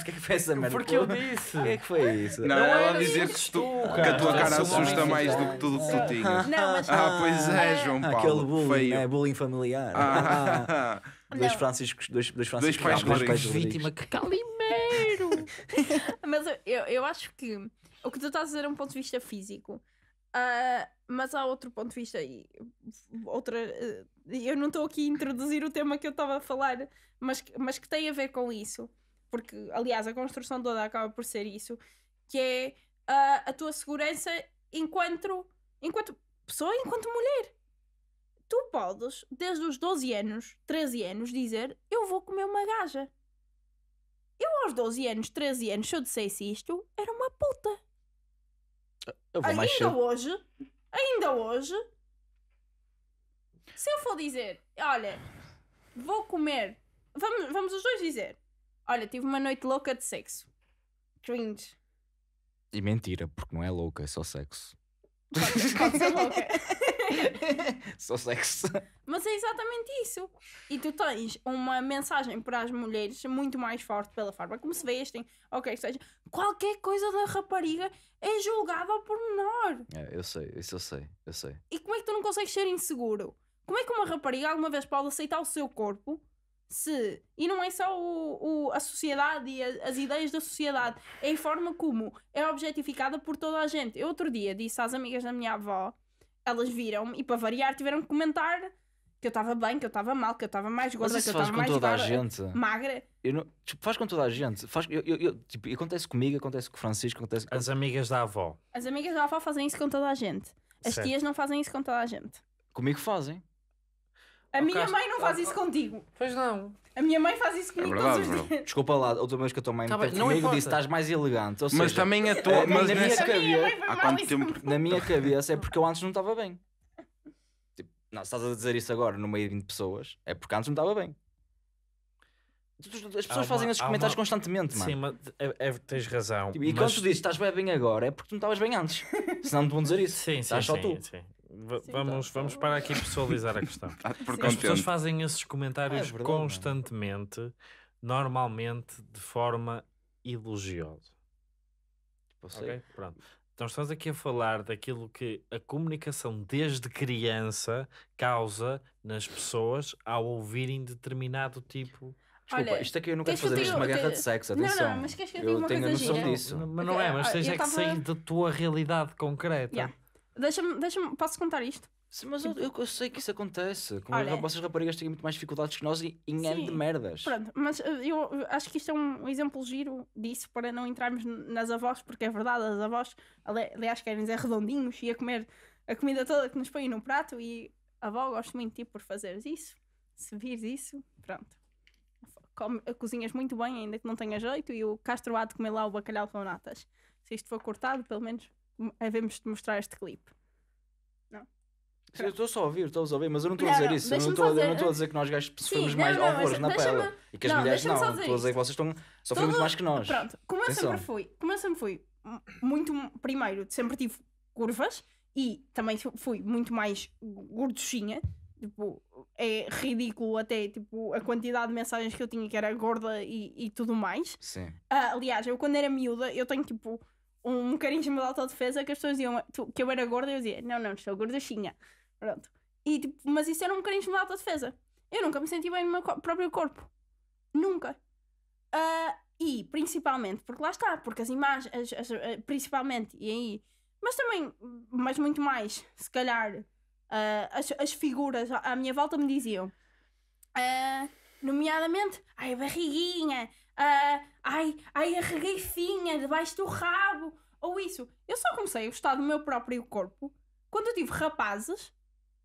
é que foi essa merda? Porque eu disse. O que é que foi isso? Não, Não ela dizer que, tu- que a tua cara assusta mais do que tudo que tu ah. tinhas. Não, mas. Ah, pois é, é. João Paulo. Aquele Paulo. bullying, é bullying familiar. Ah, Franciscos, dois Não. franciscos, dois, dois franciscos, pais rodrigues. Vítima que calimeiro! Mas eu, eu acho que o que tu estás a dizer é um ponto de vista físico. Uh, mas há outro ponto de vista e outra. Uh, eu não estou aqui a introduzir o tema que eu estava a falar, mas, mas que tem a ver com isso, porque aliás a construção toda acaba por ser isso, que é uh, a tua segurança enquanto, enquanto pessoa, enquanto mulher. Tu podes, desde os 12 anos, 13 anos, dizer eu vou comer uma gaja. Eu aos 12 anos, 13 anos, se eu dissesse isto, era uma puta eu vou ainda hoje, ainda hoje, se eu for dizer, olha, vou comer, vamos, vamos os dois dizer, olha, tive uma noite louca de sexo. Cringe. E mentira, porque não é louca, é só sexo. Pode, pode ser louca. Só sexo. Mas é exatamente isso. E tu tens uma mensagem para as mulheres muito mais forte pela forma como se vestem, ou é seja. Qualquer coisa da rapariga é julgada ao pormenor. É, eu sei, isso eu sei, eu sei. E como é que tu não consegues ser inseguro? Como é que uma rapariga alguma vez pode aceitar o seu corpo se. E não é só o, o a sociedade e a, as ideias da sociedade, é a forma como é objetificada por toda a gente. Eu outro dia disse às amigas da minha avó elas viram e para variar tiveram que comentar que eu estava bem, que eu estava mal, que eu estava mais gorda, que eu estava mais toda gorda, a gente. magra. Eu não, tipo, faz com toda a gente. Faz, eu, eu, eu, tipo, acontece comigo, acontece com o Francisco, acontece com... As amigas da avó. As amigas da avó fazem isso com toda a gente. As certo. tias não fazem isso com toda a gente. Comigo fazem. A minha mãe não faz ah, isso ah. contigo. Pois não. A minha mãe faz isso é comigo verdade, todos os bro. Desculpa lá, outra vez que a tua mãe Tá bem, teve não comigo importa. disse estás mais elegante. Ou Mas é também a tua. Mas na minha, cabeça, é. Há quanto tempo? na minha cabeça é porque eu antes não estava bem. Tipo, não, se estás a dizer isso agora no meio de 20 pessoas, é porque antes não estava bem. As pessoas uma- fazem esses comentários uma- constantemente, mano. Sim, mas é- é- tens razão. Tipo, e quando tu dizes estás bem, agora, é porque tu não estavas bem antes. Senão não te vão dizer isso. Sim, sim, Estás só sim, tu. sim. Sim, vamos, tá, vamos parar aqui e pessoalizar a questão. As pessoas fazem esses comentários é, é constantemente, normalmente de forma elogiosa. Tipo assim. Okay? Pronto. Então estamos aqui a falar daquilo que a comunicação desde criança causa nas pessoas ao ouvirem determinado tipo Desculpa, Olha, isto aqui é eu nunca quero fazer isto uma guerra de sexo, atenção. Não, não, mas queres que eu uma tenho coisa a noção gira? Assim? disso. Mas não é, mas tens é que sair da tua realidade concreta. Yeah. Deixa-me, deixa-me, posso contar isto? Sim, mas eu, tipo eu sei que isso acontece. Com Olha, raparigas têm muito mais dificuldades que nós e em ano de merdas. Pronto, mas eh, eu acho que isto é um exemplo giro disso para não entrarmos nas avós, porque é verdade, as avós, aliás, querem dizer redondinhos e a comer a comida toda que nos põem no prato e avó, gosto muito de ti tipo, por fazeres isso, se vires isso, pronto. Come- cozinhas muito bem, ainda que não tenhas jeito, e o Castro há de comer lá o bacalhau com natas. Se isto for cortado, pelo menos havemos te mostrar este clipe. Não. Sim, eu estou só a ouvir, estou a ouvir, mas eu não estou a dizer não, isso. Eu não estou a, dizer... a dizer que nós gajos sofremos mais não, na pele. E que as mulheres não. Estou a dizer que vocês estão, sofrem Todo... mais que nós. Pronto, como eu sempre fui, como eu sempre fui, muito. Primeiro, sempre tive curvas e também fui muito mais gorduchinha. Tipo, é ridículo até tipo, a quantidade de mensagens que eu tinha que era gorda e, e tudo mais. Sim. Uh, aliás, eu quando era miúda, eu tenho tipo um carinho de autodefesa que as pessoas diziam que eu era gorda e eu dizia, não, não, estou gorduchinha. Pronto. E, tipo, mas isso era um carinho de autodefesa. Eu nunca me senti bem no meu próprio corpo. Nunca. Uh, e principalmente, porque lá está, porque as imagens, as, as, eh, principalmente, e aí, mas também, mas muito mais, se calhar, uh, as, as figuras à minha volta me diziam, uh, nomeadamente, ai, barriguinha, uh, ai, ai, a regueifinha debaixo do rabo, ou isso. Eu só comecei a gostar do meu próprio corpo quando eu tive rapazes,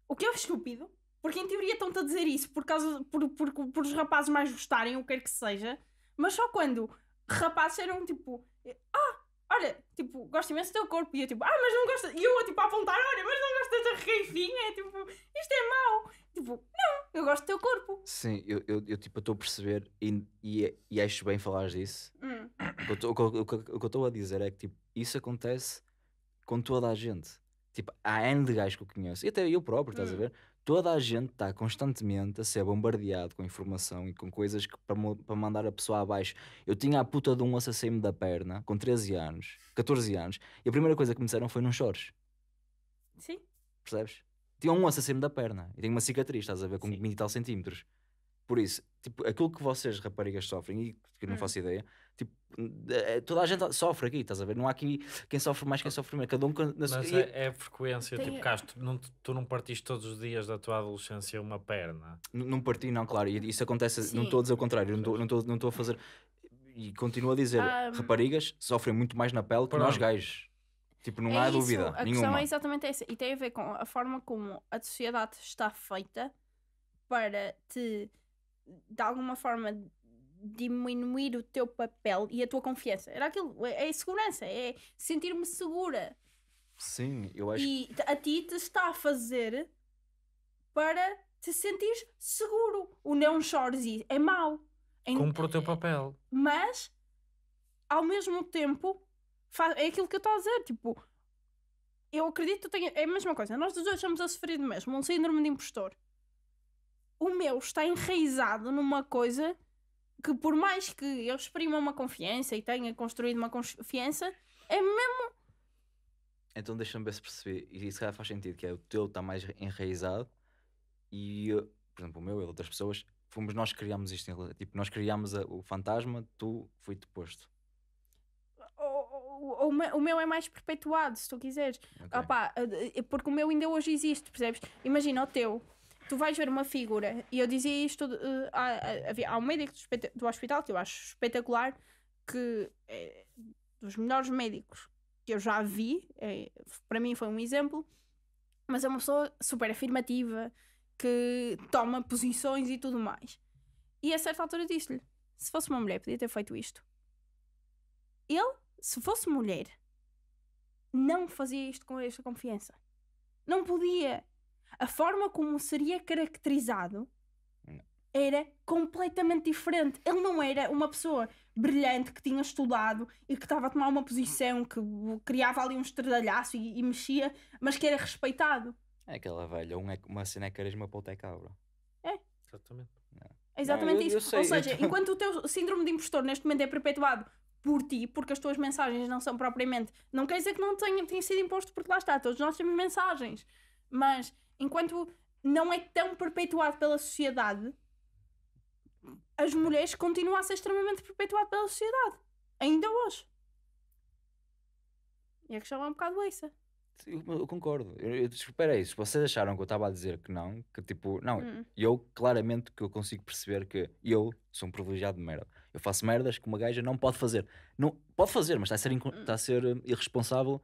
o que é estúpido, porque em teoria estão-te a dizer isso por causa por, por, por, os rapazes mais gostarem, o que quer que seja, mas só quando rapazes eram tipo, ah, olha, tipo, gosto imenso do teu corpo, e eu tipo, ah, mas não gosto, e eu tipo a apontar, olha, mas não gosto da é tipo, isto é mau, Tipo, não, eu gosto do teu corpo. Sim, eu, eu, eu tipo, estou a perceber e, e, e acho bem falar disso. Hum. O que eu estou a dizer é que tipo, isso acontece com toda a gente. Tipo, há N de gajos que eu conheço, e até eu próprio, estás hum. a ver? Toda a gente está constantemente a ser bombardeado com informação e com coisas que para mandar a pessoa abaixo. Eu tinha a puta de um assassino da perna com 13 anos, 14 anos, e a primeira coisa que me disseram foi: não chores. Sim. Percebes? tinha um osso acima da perna e tenho uma cicatriz, estás a ver, com Sim. 20 e tal centímetros. Por isso, tipo, aquilo que vocês raparigas sofrem, e que eu não hum. faço ideia, tipo, eh, eh, toda a gente sofre aqui, estás a ver? Não há aqui quem sofre mais, quem sofre menos, cada um... Mas e... é, é frequência, Tem... tipo, Castro, não, tu não partiste todos os dias da tua adolescência uma perna? N não parti, não, claro, e isso acontece, Sim. não estou a dizer o contrário, não estou a fazer... E continuo a dizer, um... raparigas sofrem muito mais na pele Pronto. que nós gajos. Tipo, não é há isso. dúvida a nenhuma. A questão é exatamente essa. E tem a ver com a forma como a sociedade está feita para te, de alguma forma, diminuir o teu papel e a tua confiança. Era aquilo, é, é segurança, é sentir-me segura. Sim, eu acho. E a ti te está a fazer para te sentir seguro. O não chores é mau. Cumpre o teu papel. Mas, ao mesmo tempo, é aquilo que eu estou a dizer, tipo, eu acredito que tenho. É a mesma coisa, nós os dois estamos a sofrer do mesmo, um síndrome de impostor. O meu está enraizado numa coisa que, por mais que eu exprima uma confiança e tenha construído uma confiança, é mesmo. Então deixa-me ver se perceber e isso faz sentido, que é o teu está mais enraizado e, por exemplo, o meu e outras pessoas, fomos nós que criámos isto, tipo, nós criámos o fantasma, tu foi-te posto o, o, meu é mais perpetuado, se tu quiseres. Okay. Opa, porque o meu ainda hoje existe, percebes? Imagina o teu. Tu vais ver uma figura, e eu dizia isto uh, há, um médico do hospital que eu acho espetacular, que é dos melhores médicos que eu já vi, é, para mim foi um exemplo, mas é uma pessoa super afirmativa, que toma posições e tudo mais. E a certa altura disse-lhe: se fosse uma mulher, podia ter feito isto. Ele se fosse mulher, não fazia isto com esta confiança. Não podia. A forma como seria caracterizado era completamente diferente. Ele não era uma pessoa brilhante que tinha estudado e que estava a tomar uma posição que criava ali um estradalhaço e, e mexia, mas que era respeitado. É aquela velha, um é, uma cena é carisma para o é cabra. É. Exatamente. É. Exatamente não, eu, isso. Eu sei, Ou seja, então... enquanto o teu síndrome de impostor neste momento é perpetuado por ti, porque as tuas mensagens não são propriamente. Não quer dizer que não tenha, tenha sido imposto, porque lá está, todos nós temos mensagens. Mas enquanto não é tão perpetuado pela sociedade, as mulheres continuam a ser extremamente perpetuado pela sociedade. Ainda hoje. E a questão é um bocado essa eu, eu concordo. Eu, eu, tipo, esperei, se vocês acharam que eu estava a dizer que não, que tipo, não, hum. eu claramente que eu consigo perceber que eu sou um privilegiado de merda. Eu faço merdas que uma gaja não pode fazer. Não, pode fazer, mas está a ser, hum. está a ser hum, irresponsável.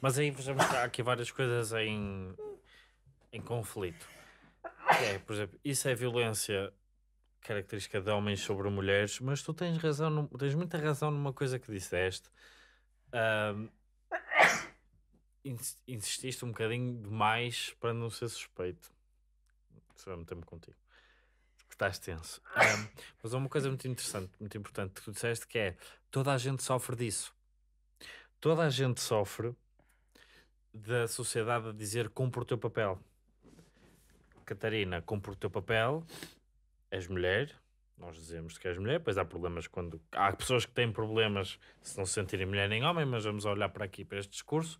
Mas aí vejamos há aqui várias coisas em, em conflito. É, por exemplo, isso é violência característica de homens sobre mulheres, mas tu tens razão, tens muita razão numa coisa que disseste. Um, insististe um bocadinho demais para não ser suspeito. Se vai meter-me contigo. Que estás tenso. Um, ah, mas há uma coisa muito interessante, muito importante que tu disseste que é toda a gente sofre disso. Toda a gente sofre da sociedade a dizer cumpre o teu papel. Catarina, cumpre o teu papel, és mulher, nós dizemos que és mulher, pois há problemas quando. Há pessoas que têm problemas se não se sentirem mulher nem homem, mas vamos olhar para aqui para este discurso.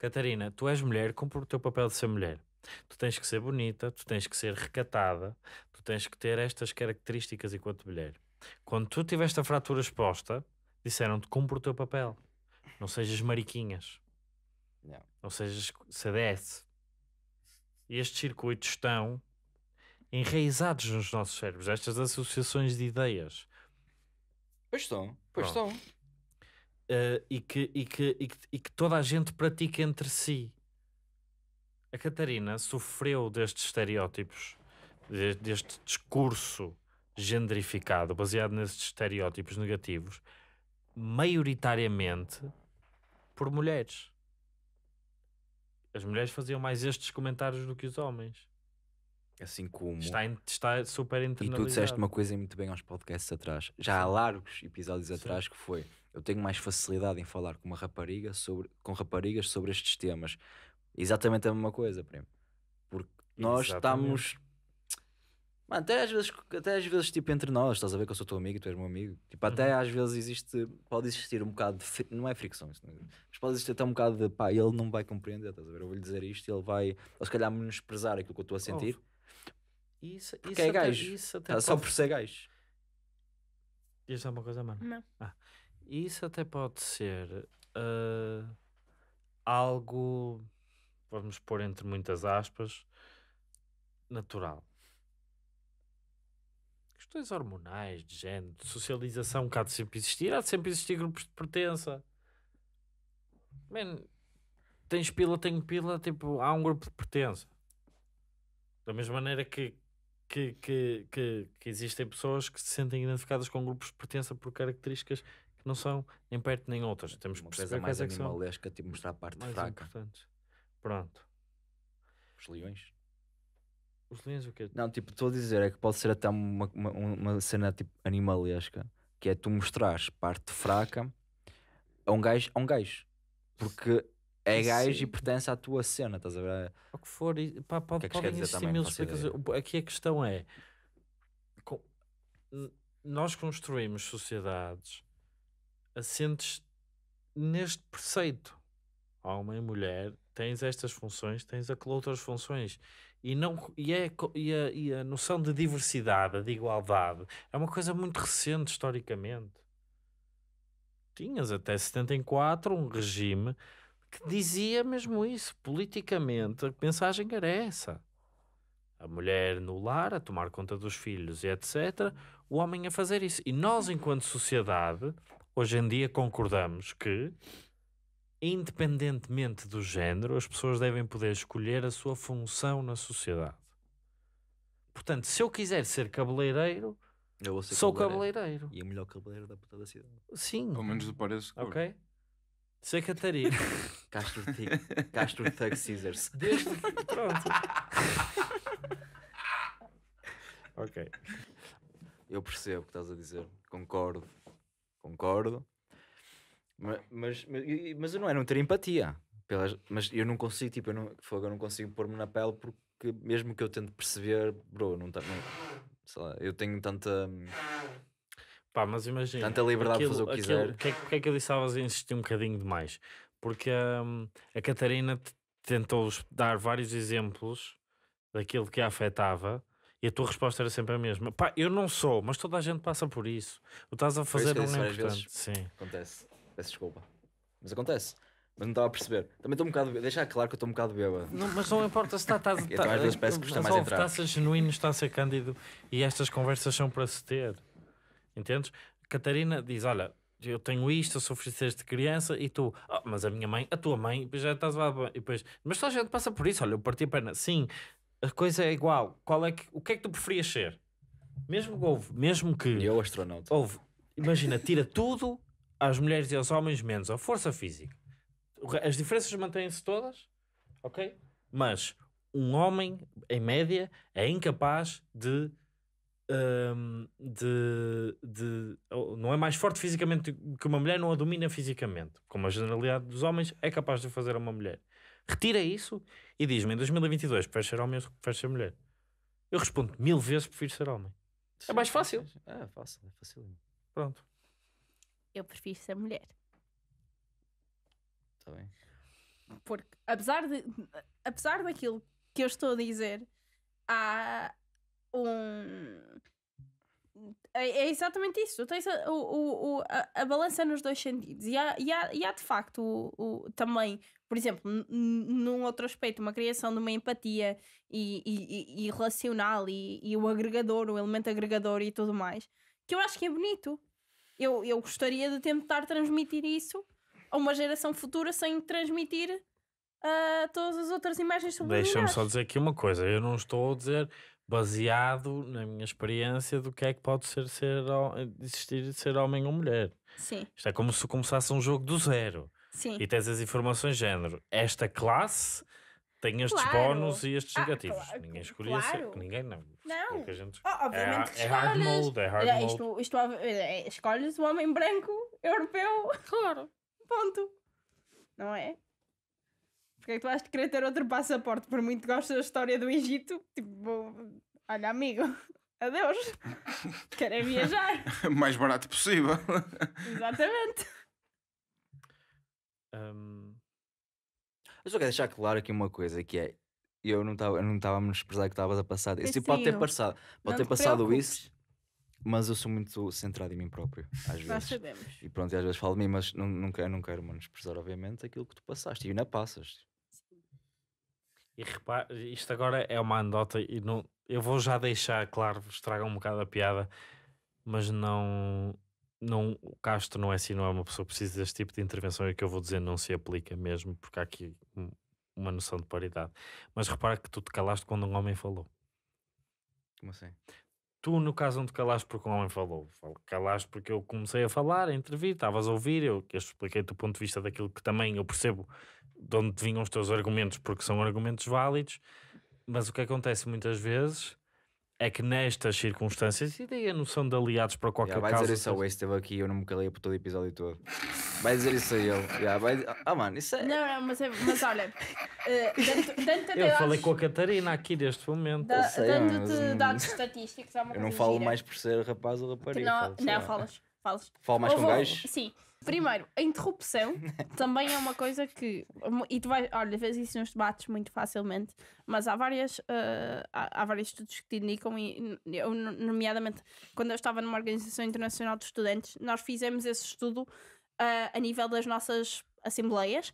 Catarina, tu és mulher, cumpre o teu papel de ser mulher. Tu tens que ser bonita, tu tens que ser recatada, tu tens que ter estas características enquanto mulher. Quando tu tiveste a fratura exposta, disseram-te cumpre o teu papel. Não sejas mariquinhas. Não. Ou sejas CDS. Estes circuitos estão enraizados nos nossos cérebros, estas associações de ideias. Pois estão, pois Pronto. estão uh, e, que, e, que, e, que, e que toda a gente pratica entre si. A Catarina sofreu destes estereótipos, deste discurso gendrificado, baseado nesses estereótipos negativos, maioritariamente por mulheres. As mulheres faziam mais estes comentários do que os homens. Assim como. Está, in, está super internalizado. E tu disseste uma coisa muito bem aos podcasts atrás. Já há largos episódios Sim. atrás que foi eu tenho mais facilidade em falar com uma rapariga sobre, com raparigas sobre estes temas. Exatamente a mesma coisa, primo. Porque nós Exatamente. estamos. Mano, até às vezes, até às vezes tipo, entre nós, estás a ver que eu sou teu amigo e tu és meu amigo. Tipo, até uhum. às vezes existe, pode existir um bocado de, não é fricção, isso, não é? mas pode existir até um bocado de, pá, ele não vai compreender, estás a ver? Eu vou-lhe dizer isto e ele vai, ou se calhar, menosprezar aquilo que eu estou a sentir. Ouve. Isso, isso é até, gajo. Isso até tá pode... Só por ser gajo. isso é uma coisa, mano. Não. Ah. E isso até pode ser uh, algo, vamos pôr entre muitas aspas, natural. Questões hormonais, de género, de socialização que há de sempre existir, há de sempre existir grupos de pertença. Man, tens pila, tenho pila, tipo, há um grupo de pertença. Da mesma maneira que, que, que, que, que existem pessoas que se sentem identificadas com grupos de pertença por características não são nem perto nem outras. Temos uma coisa mais é animalesca, é tipo mostrar a parte mais fraca. Importantes. Pronto. Os leões. Os leões o quê? Não, tipo, estou a dizer, é que pode ser até uma, uma, uma cena tipo animalesca, que é tu mostrares parte fraca a um gajo, a um gajo. Porque é gajo Sim. e pertence à tua cena, estás a ver? O que for, e, pá, o que é que podem existir mil explicações. Aqui a questão é: com, nós construímos sociedades assentes neste preceito. Homem e mulher, tens estas funções, tens aquelas outras funções. E, não, e, é, e, a, e a noção de diversidade, de igualdade, é uma coisa muito recente historicamente. Tinhas até 74 um regime que dizia mesmo isso. Politicamente, a mensagem era essa a mulher no lar, a tomar conta dos filhos e etc., o homem a fazer isso. E nós, enquanto sociedade, hoje em dia concordamos que, independentemente do género, as pessoas devem poder escolher a sua função na sociedade. Portanto, se eu quiser ser cabeleireiro, ser sou cabeleireiro. E o é melhor cabeleireiro da puta da cidade. Sim. pelo menos do parecer Ok. Ser Catarina. Castro T. Castro Thug Caesars. Desde... Pronto. ok. Eu percebo o que estás a dizer. Concordo concordo. Mas, mas, mas eu não é não ter empatia. Pelas, mas eu não consigo, tipo, eu não, fogo, eu não consigo pôr-me na pele porque mesmo que eu tente perceber, bro, não, tá, não sei lá, eu tenho tanta. Pá, mas imagina. Tanta liberdade aquilo, de fazer o que quiser. Porquê é, é que eu disse estavas a insistir um bocadinho demais? Porque hum, a Catarina tentou dar vários exemplos daquilo que a afetava e a tua resposta era sempre a mesma. Pá, eu não sou, mas toda a gente passa por isso. O estás a fazer um é importante. Sim. Acontece. Peço desculpa. Mas acontece. Mas não estava a perceber. Também estou um bocado bêbado. Deixar claro que estou um bocado bêbado. Não, mas não importa se está. Tá, tá, então, às Está a ser genuíno, está a ser cândido e estas conversas são para se ter. Entendes? Catarina diz: Olha, eu tenho isto, eu sofri de criança e tu, oh, mas a minha mãe, a tua mãe, já estás lá. E depois, mas toda a gente passa por isso. Olha, eu parti a perna. Sim, a coisa é igual. Qual é que, o que é que tu preferias ser? Mesmo que houve, mesmo que. E eu, astronauta. Houve, imagina, tira tudo às mulheres e aos homens, menos a força física. As diferenças mantêm-se todas, ok? Mas um homem, em média, é incapaz de. Um, de, de não é mais forte fisicamente que uma mulher, não a domina fisicamente, como a generalidade dos homens é capaz de fazer a uma mulher. Retira isso e diz-me em 2022 prefere ser homem ou prefere ser mulher? Eu respondo mil vezes prefiro ser homem. Sim, é mais fácil. É, fácil, é fácil. Pronto. Eu prefiro ser mulher. Está bem. Porque apesar, de, apesar daquilo que eu estou a dizer, há um é, é exatamente isso. tens a, o, o, a, a, balança nos dois sentidos. E há, e há, e há de facto o, o também, por exemplo, num outro aspecto, uma criação de uma empatia e, e, e relacional e, o agregador, o elemento agregador e tudo mais, que eu acho que é bonito. Eu, eu gostaria de tentar transmitir isso a uma geração futura sem transmitir uh, todas as outras imagens sobre Deixa-me só dizer aqui uma coisa: eu não estou a dizer baseado na minha experiência do que é que pode ser, ser existir ser homem ou mulher. Sim. Isto é como se começasse um jogo do zero. Sim. E tens as informações género. Esta classe tem estes claro. bónus e estes ah, negativos. Claro. Ninguém isso. claro. Ninguém não. Não. É gente... oh, obviamente é, é hard mode, é hard é, mode. Isto, isto, é, é, escolhes o homem branco, europeu. Claro. Ponto. Não é? Porque é que tu vais querer ter outro passaporte? Por muito gosto da história do Egito, tipo, olha, amigo, adeus. Querem é viajar. mais barato possível. Exatamente. Um... Eu só quero deixar claro aqui uma coisa que é. Eu não estava a menosprezar que estavas a passar. Isso tipo, pode ter passado, pode ter passado isso, mas eu sou muito centrado em mim próprio, às vezes. Sabemos. E pronto, e às vezes falo de mim, mas não, não, quero, não quero menosprezar, obviamente, aquilo que tu passaste. E ainda passas. E repare, isto agora é uma anedota e não, eu vou já deixar claro, estraga um bocado a piada, mas não, não o Castro não é assim, não é uma pessoa que precisa deste tipo de intervenção e é o que eu vou dizer não se aplica mesmo, porque há aqui uma noção de paridade. Mas repara que tu te calaste quando um homem falou. Como assim? Tu, no caso, não te calaste porque um homem falou. Calaste porque eu comecei a falar, a intervir, estavas a ouvir, eu expliquei-te o ponto de vista daquilo que também eu percebo de onde vinham os teus argumentos, porque são argumentos válidos, mas o que acontece muitas vezes é que nestas circunstâncias, e daí a noção de aliados para qualquer yeah, vai Vai dizer isso ao Ace, esteve aqui eu não me calei por todo o episódio todo. Vai dizer isso a ele. Yeah, vai... Ah, mano, isso é... Não, não, mas, é, mas olha... Eh, eu falei dados... com a Catarina aqui neste momento. Da, Dando-te mas... dados estatísticos, há é uma Eu não falo gira. mais por ser rapaz ou rapariga. Não, falo, não falas. Falas. Falo mais com vou, Sim. Primeiro, a interrupção também é uma coisa que. E tu vais, olha, vês isso nos debates muito facilmente, mas há várias, uh, há, há, vários estudos que te indicam, e eu, nomeadamente, quando eu estava numa organização internacional de estudantes, nós fizemos esse estudo uh, a nível das nossas assembleias,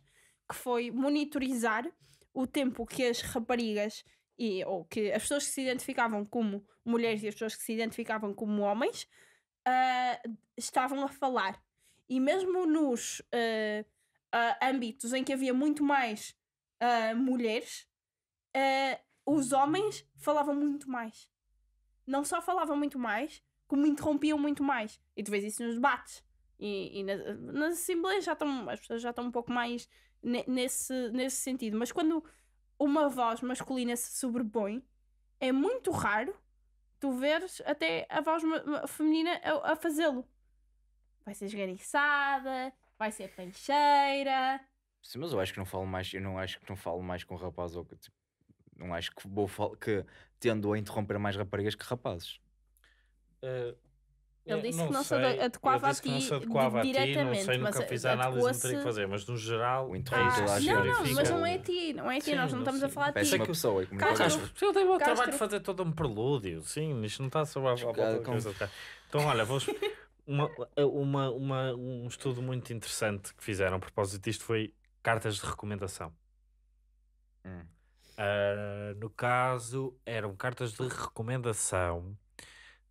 que foi monitorizar o tempo que as raparigas e, ou que as pessoas que se identificavam como mulheres e as pessoas que se identificavam como homens uh, estavam a falar e mesmo nos uh, uh, âmbitos em que havia muito mais uh, mulheres, eh, os uhum. homens falavam muito mais. Não só falavam muito mais, como interrompiam muito mais. E tu vês isso nos debates. E, e nas, nas assembleias já estão, as pessoas já estão um pouco mais nesse, nesse sentido. Mas quando uma voz masculina se sobrepõe, é muito raro tu veres até a voz feminina a, a fazê-lo vai ser esganiçada, vai ser pancheira. Sim, mas eu acho que não falo mais, eu não acho que não falo mais com rapaz ou que tipo, não acho que vou que tendo a interromper mais raparigas que rapazes. Uh, ele eh, disse não que não sei. se adequava a ti não se adequava diretamente. A ti, não sei, nunca fiz a análise, não teria que fazer, mas no geral... O interesse ah, Não, não, mas não é a ti, não é a ti, sim, nós não, não estamos a falar de ti. uma pessoa. Como Castro, Castro, eu tenho o trabalho de fazer todo um prelúdio, sim, isto não está a, a, a, a, Então, olha, vou... Uma, é uma, uma, um estudo muito interessante que fizeram a propósito disto foi cartas de recomendação. Hum. Uh, no caso, eram cartas de recomendação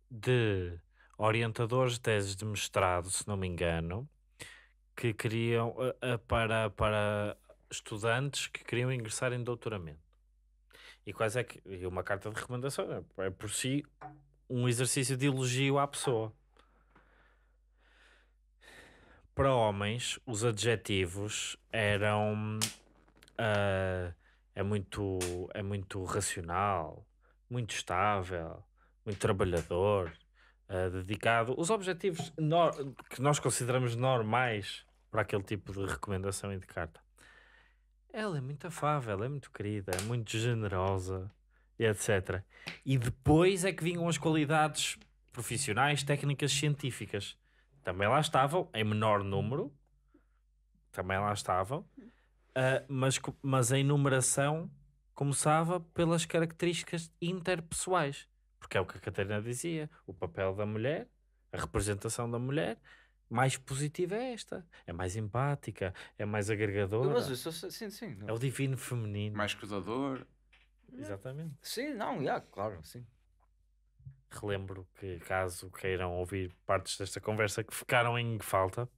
de orientadores de teses de mestrado, se não me engano, que queriam uh, uh, para, para estudantes que queriam ingressar em doutoramento. E quais é que. E uma carta de recomendação é, é por si um exercício de elogio à pessoa para homens, os adjetivos eram. Uh, é, muito, é muito racional, muito estável, muito trabalhador, uh, dedicado. Os objetivos que nós consideramos normais para aquele tipo de recomendação e de carta. Ela é muito afável, é muito querida, é muito generosa, etc. E depois é que vinham as qualidades profissionais, técnicas, científicas também lá estavam, em menor número, também lá estavam, uh, mas, mas a enumeração começava pelas características interpessoais, porque é o que a Catarina dizia: o papel da mulher, a representação da mulher. Mais positiva é esta, é mais empática, é mais agregadora. Mas sim, sim. Não. É o divino feminino. Mais cuidador. Exatamente. Sim, não, yeah, claro, sim relembro que caso queiram ouvir partes desta conversa que ficaram em falta,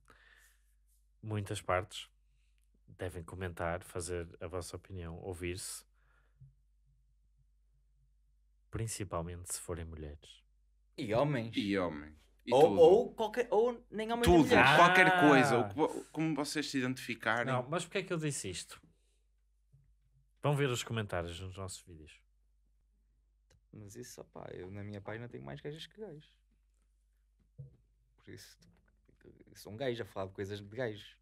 muitas partes, devem comentar, fazer a vossa opinião, ouvir-se. Principalmente se forem mulheres. E homens. E homens. E ou, ou, qualquer, ou nem homens Tudo, ah. qualquer coisa. Ou, como vocês se identificarem. Não, mas porquê é que eu disse isto? Vão ver os comentários nos nossos vídeos. Mas isso, pá, eu na minha página tenho mais gajas que gajos. Por isso, tipo, sou um gajo a falar de coisas de gajos.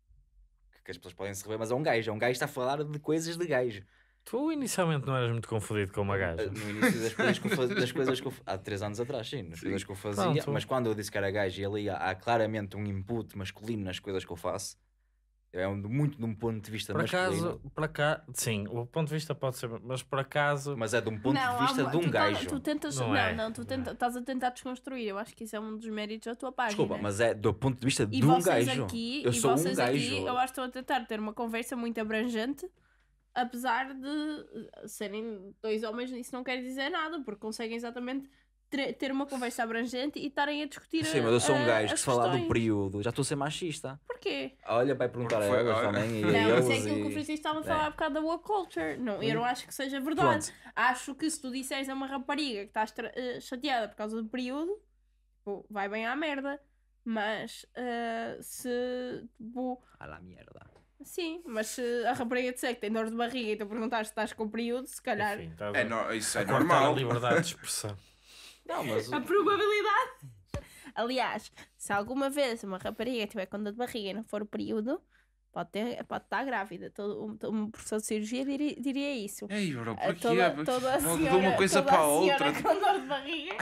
Que, que as pessoas podem se rever, mas é um gajo. É um gajo está a falar de coisas de gajo. Tu inicialmente não eras muito confundido com uma gaja. No início das coisas que eu, fazia, das coisas que eu Há 3 anos atrás, sim. Nas sim. coisas que eu fazia. Pronto. Mas quando eu disse que era gajo e ali há, há claramente um input masculino nas coisas que eu faço é um, muito de um ponto de vista por masculino. por acaso, sim, o ponto de vista pode ser, mas por acaso. Mas é de um ponto não, de vista uma, de um tu tá- gajo. Tá, tu tentas, não, não, é, não tu tenta, é. estás a tentar desconstruir. Eu acho que isso é um dos méritos da tua página. Desculpa, mas é do ponto de vista e de um gajo. Aqui, eu sou um gajo. Aqui, eu acho que estão a tentar ter uma conversa muito abrangente. Apesar de serem dois homens, isso não quer dizer nada, porque conseguem exatamente ter uma conversa abrangente e estarem a discutir Sim, mas eu sou um gajo que se falar do período, já estou a ser machista. Porquê? Olha, vai perguntar a elas também. Não, isso é aquilo que o Francisco estava a é. falar é. um bocado da woke culture. Não, eu não hum. acho que seja verdade. Pronto. Acho que se tu disseres a uma rapariga que estás uh, eh, chateada por causa do período, tipo, vai bem à merda. Mas uh, se. Tipo, à la merda. Sim, mas se a rapariga disser que tem dor de barriga e tu perguntar se estás com o período, se calhar. Enfim, tá é, no, isso é normal. liberdade de expressão. Não, mas. A probabilidade. Aliás, se alguma vez uma rapariga tiver com de barriga e não for o período, pode, ter, pode estar grávida. Todo, um, um professor de cirurgia diria, diria isso. Ei, Euro, porquê? Toda, toda a senhora, de uma coisa para a outra. com dor de barriga,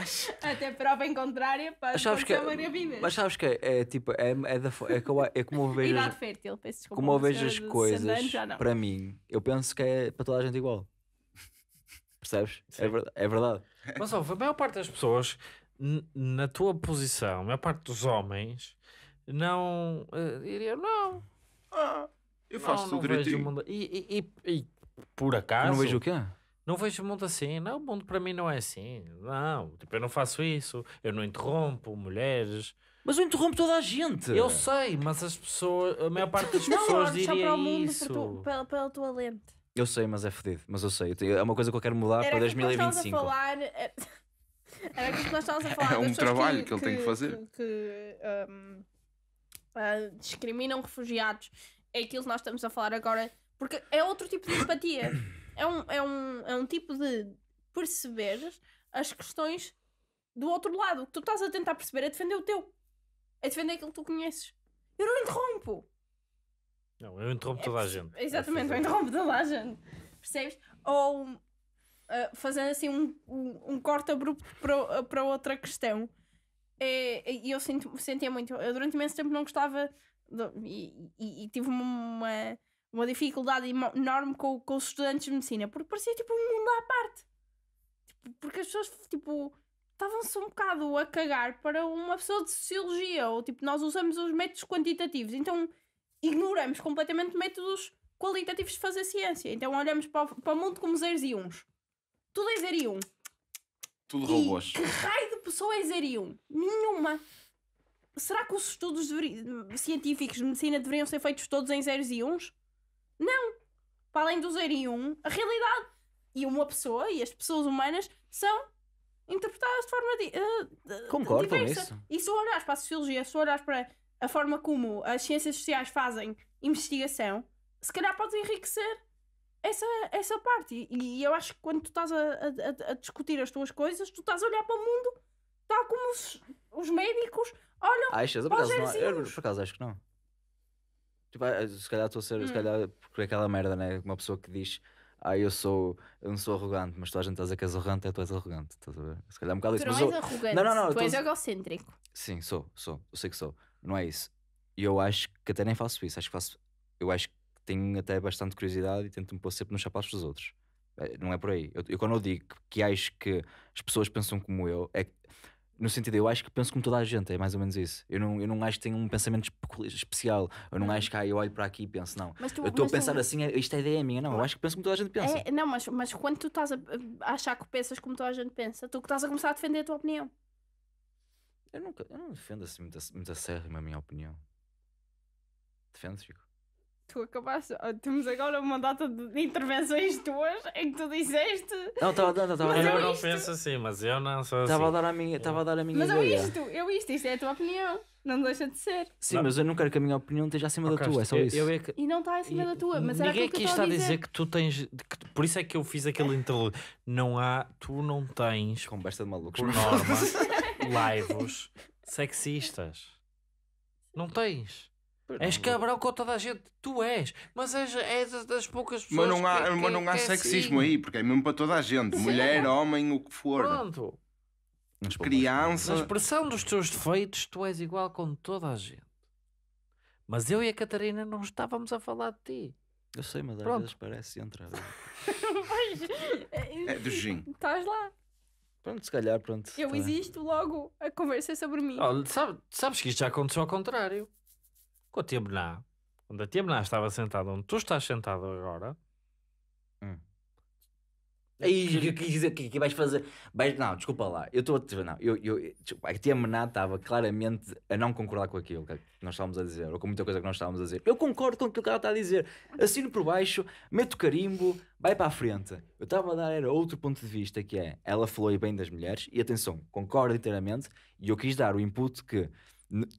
até prova em contrária, pode sabes que, uma gravidez. Mas sabes que é, é tipo, é, é, da, é, como, é como eu vejo. Idade fértil, peço desculpa. Como eu vejo as coisas, para mim, eu penso que é para toda a gente igual. Percebes? É, é, verdade. Mas ouve, a maior parte das pessoas, na tua posição, a maior parte dos homens, não uh, não. Ah, eu faço não, tudo Mundo... E, e, e, e, por acaso. Eu não vejo o quê? Não vejo o mundo assim. Não, o mundo para mim não é assim. Não, tipo, eu não faço isso. Eu não interrompo mulheres. Mas eu interrompo toda a gente. Eu sei, mas as pessoas, a maior parte das pessoas não, só para o mundo, Pela, pela tua lente. Eu sei, mas é fedido. Mas eu sei. É uma coisa que eu quero mudar Era para 2025. Falar... Eh, era aquilo que nós estávamos a é falar. É um trabalho que, que, ele tem que fazer. Que, que um, uh, eh, ah, discriminam refugiados. É aquilo que nós estamos a falar agora. Porque é outro tipo de empatia. É um, é um, é um tipo de perceber as questões do outro lado. O que tu estás a tentar perceber é defender o teu. É defender aquilo que tu conheces. Eu não interrompo. Não, eu interrompo é, toda a gente. Exatamente, é eu interrompo toda a gente. Percebes? Ou uh, eh, fazendo assim um, um, um corte abrupto para, eh, para outra questão. É, e eu sinto, sentia muito. Eu durante imenso tempo não gostava de, e, e, e, tive uma, uma dificuldade enorme com, com os estudantes de medicina porque parecia tipo um mundo à parte. Tipo, porque as pessoas, tipo estavam-se um bocado a cagar para uma pessoa de sociologia, ou tipo, nós usamos os métodos quantitativos, então ignoramos completamente métodos qualitativos de fazer ciência. Então olhamos para o, para o mundo como zeros e uns. Tudo é zero e um. Tudo robôs. Que raio de pessoa é zero e um? Nenhuma. Será que os estudos deveri... científicos de medicina deveriam ser feitos todos em zeros e uns? Não. Para além do zero e um, a realidade e uma pessoa e as pessoas humanas são interpretadas de forma uh, eh, Concordo diversa. Isso. E se olhares para a sociologia, se olhares para a forma como as ciências sociais fazem investigação, se calhar podes enriquecer essa, essa parte. E, e eu acho que quando tu estás a, a, a, discutir as tuas coisas, tu estás a olhar para o mundo tal como os, os médicos olham. Ah, achas? Eu por, acaso não, eu, por acaso acho que não. Tipo, ah, se calhar estou a ser, hum. se calhar, porque aquela merda, né? Uma pessoa que diz. Ah, eu sou, eu não sou arrogante, mas tu a gente está a que és arrogante, é tu és arrogante, estás a ver? Se calhar é um bocado tu isso. Tu não és eu... arrogante, não, não, não, tu és tô... egocêntrico. Sim, sou, sou, eu sei que sou não é isso. E eu acho que até nem faço isso, acho que faço, eu acho que tenho até bastante curiosidade e tento me pôr sempre nos sapatos dos outros. É, não é por aí. Eu, eu quando eu digo que acho que as pessoas pensam como eu, é no sentido, eu acho que penso como toda a gente, é mais ou menos isso. Eu não, eu não acho que tenho um pensamento especial. Eu não uhum. acho que ah, eu olho para aqui e penso, não. Tu, eu estou a pensar tu... É. assim, é, isto é ideia minha, não. Eu acho que penso como toda a gente pensa. É, não, mas, mas quando tu estás a achar que pensas como toda a gente pensa, tu que estás a começar a defender a tua opinião. Eu, nunca, eu não defendo assim muito, muito acérrimo a minha opinião. defendo Chico? Tu acabaste. Ah, temos agora uma data de intervenções tuas em que tu disseste. Não, estava Mas eu eu não isto- penso assim, mas eu não sou assim. a dar a minha, tava a dar a minha Mas eu isto, eu isto, isto é a tua opinião. Não deixa de ser. Sim, mas eu não quero que a minha opinião esteja acima da tua, é só isso. Eu, é que... E não está acima da tua. Mas era Ninguém aquilo que aqui eu está a dizer que tu tens. por isso é que eu fiz aquele interlude. Não há. Tu não tens, Conversa de malucos. por norma, laivos sexistas. Não tens. és cabral com toda a gente, tu és, mas és, és das poucas pessoas. Mas não há, que, mas não há é sexismo assim. aí, porque é mesmo para toda a gente, Sim. mulher, homem, o que for. Pronto. Mas criança. Na expressão dos teus defeitos, tu és igual com toda a gente. Mas eu e a Catarina não estávamos a falar de ti. Eu sei, mas às Pronto. vezes parece entrar. É, é do gin. Estás lá. Pronto, se calhar, pronto. Eu tá. existo logo a conversa sobre mim. Oh, sabe, sabes que isto já aconteceu ao contrário. Com a Tia Bená. Quando a Tia Bená estava sentada onde tu estás sentado agora, Aí, o que, dizer, que, que vais fazer? Vais, não, desculpa lá. Eu estou a eu, eu, desculpa, a tia Mená estava claramente a não concordar com aquilo que nós estávamos a dizer, ou com muita coisa que nós estávamos a dizer. Eu concordo com aquilo que ela está a dizer. Assino por baixo, meto carimbo, vai para a frente. Eu estava a dar era outro ponto de vista que é ela falou bem das mulheres, e atenção, concordo inteiramente, e eu quis dar o input que.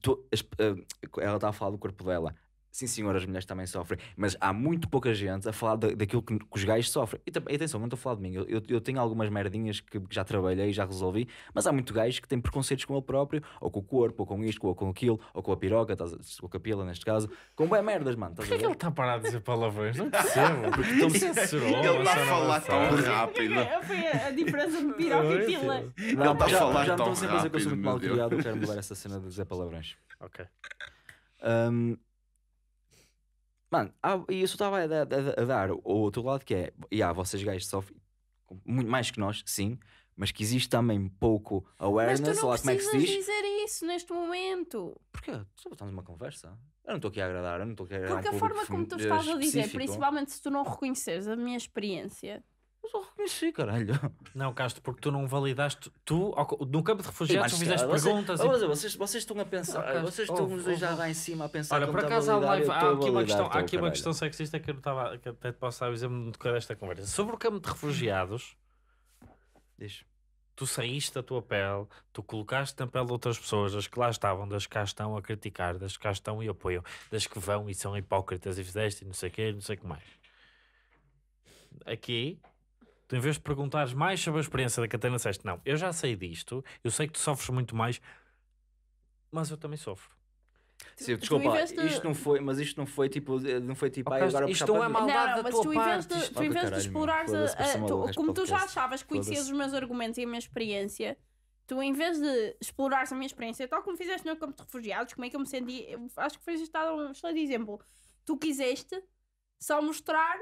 To, eh, ela estava a falar do corpo dela. Sim, senhor, as mulheres também sofrem, mas há muito pouca gente a falar da, daquilo que, que, os gajos sofrem. E, atenção, não estou a falar de mim, eu, eu, eu tenho algumas merdinhas que, que já trabalhei, já resolvi, mas há muito gajo que tem preconceitos com ele próprio, ou com o corpo, ou com isto, ou com aquilo, ou com a piroca, ou com a capila neste caso, com bem merdas, mano. Por que é que ele está parado a dizer palavras? Não percebo. Porque tão censurou. É ele está a é falar tão rápido. É, foi a diferença de piroca e pila. ele está a falar já, tão rápido. Já estou a dizer que eu sou muito mal criado, quero mudar essa cena de dizer palavrões. Ok. Mano, há, e isso estava a, a, a, dar o outro lado que é, e há vocês gajos de software, muito mais que nós, sim, mas que existe também pouco awareness, mas lá como é que se diz. dizer isso neste momento. Porquê? Só estamos numa conversa. Eu não estou aqui a agradar, eu não estou aqui a agradar. Porque um a forma como tu eh, estás a dizer, específico. principalmente se tu não reconheceres a minha experiência, eu só reconheci, caralho. Não, Castro, porque tu não validaste, tu, no campo de refugiados, tu fizeste você, perguntas. Olha, e... vocês, vocês estão a pensar, vocês estão oh, já oh. lá em cima a pensar. Olha, por acaso há, live, há aqui, uma questão, há aqui uma questão sexista que eu estava, que até te posso dar o exemplo de tocar esta conversa. Sobre o campo de refugiados, diz tu saíste da tua pele, tu colocaste na pele de outras pessoas, as que lá estavam, das que cá estão a criticar, das que cá estão e apoiam, das que vão e são hipócritas e fizeste e não sei o quê, não sei o que mais. Aqui, tu em vez de perguntares mais sobre a experiência da Catarina, disseste, não, eu já sei disto, eu sei que tu sofres muito mais, mas eu também sofro. Sim, desculpa, investe... isto não foi, mas isto não foi tipo, não foi tipo, okay, ah, agora isto não é maldade não, mas tu investe, parte. Tu vez de explorares, como tu já achavas que conhecias os meus argumentos e a minha experiência, tu em vez de explorares a minha experiência, tal como fizeste no campo de refugiados, como é que eu me senti, eu acho que foi estado um excelente exemplo. Tu quiseste só mostrar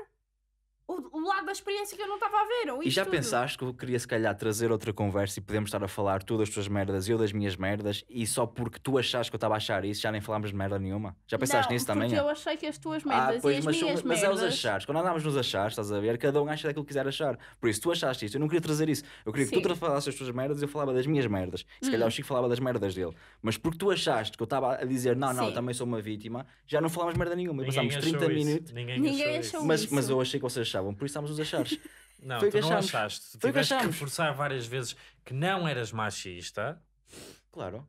o, o lado da experiência que eu não estava a ver. Ou e já tudo. pensaste que eu queria se calhar trazer outra conversa e podemos estar a falar tu das tuas merdas e eu das minhas merdas e só porque tu achaste que eu estava a achar isso já nem falámos de merda nenhuma? Já pensaste não, nisso também? eu achei que as tuas ah, merdas ah, pois, e as mas, minhas mas, merdas... Mas é os achares. Quando andámos nos achares, estás a ver, cada um acha daquilo que quiser achar. Por isso, tu achaste isso. Eu não queria trazer isso. Eu queria Sim. que tu falasses as tuas merdas e eu falava das minhas merdas. Se hum. calhar o Chico falava das merdas dele. Mas porque tu achaste que eu estava a dizer não, não, também sou uma vítima, já não falámos merda nenhuma. E passámos 30 minutos. Ninguém, Ninguém achou, achou isso. Mas, mas eu achei que vocês achavam, por isso estávamos os achares. Não, Foi tu não achaste. Tu Foi tiveste que, que reforçar várias vezes que não eras machista. Claro.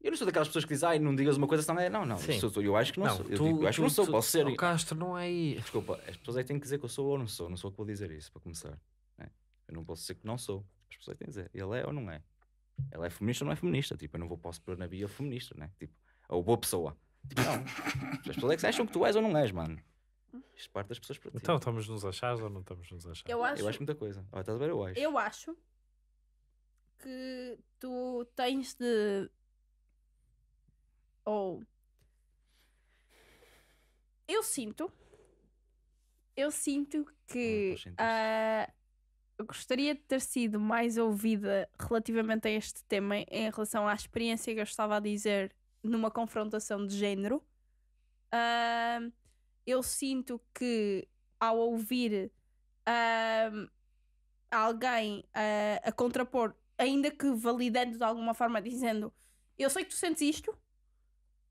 Eu não sou daquelas pessoas que dizem, ai, não digas uma coisa, senão é. Não, não, eu, eu, acho que não, não sou. Eu, digo, eu acho que não sou, tu, posso ser. O Castro não é aí. Desculpa, as pessoas é que têm que dizer que eu sou ou não sou, não sou eu que vou dizer isso, para começar. É? Eu não posso dizer que não sou. As pessoas é têm que dizer, ele é ou não é. Ela é feminista ou não é feminista? Tipo, eu não vou, posso pôr na Bia feminista, né? Tipo, ou boa pessoa. Tipo, não. As pessoas é que acham que tu és ou não és, mano. Isto parte das pessoas para ti. Então estamos nos achados ou não estamos nos achados? Eu acho, Eu acho muita coisa. estás a ver? Eu acho. eu acho que tu tens de. Ou. Eu sinto. Eu sinto que. ah, eu gostaria de ter sido mais ouvida relativamente a este tema em relação à experiência que eu estava a dizer numa confrontação de género. Ah, eu sinto que ao ouvir alguém uh, a contrapor, ainda que validando de alguma forma, dizendo eu sei que tu sentes isto,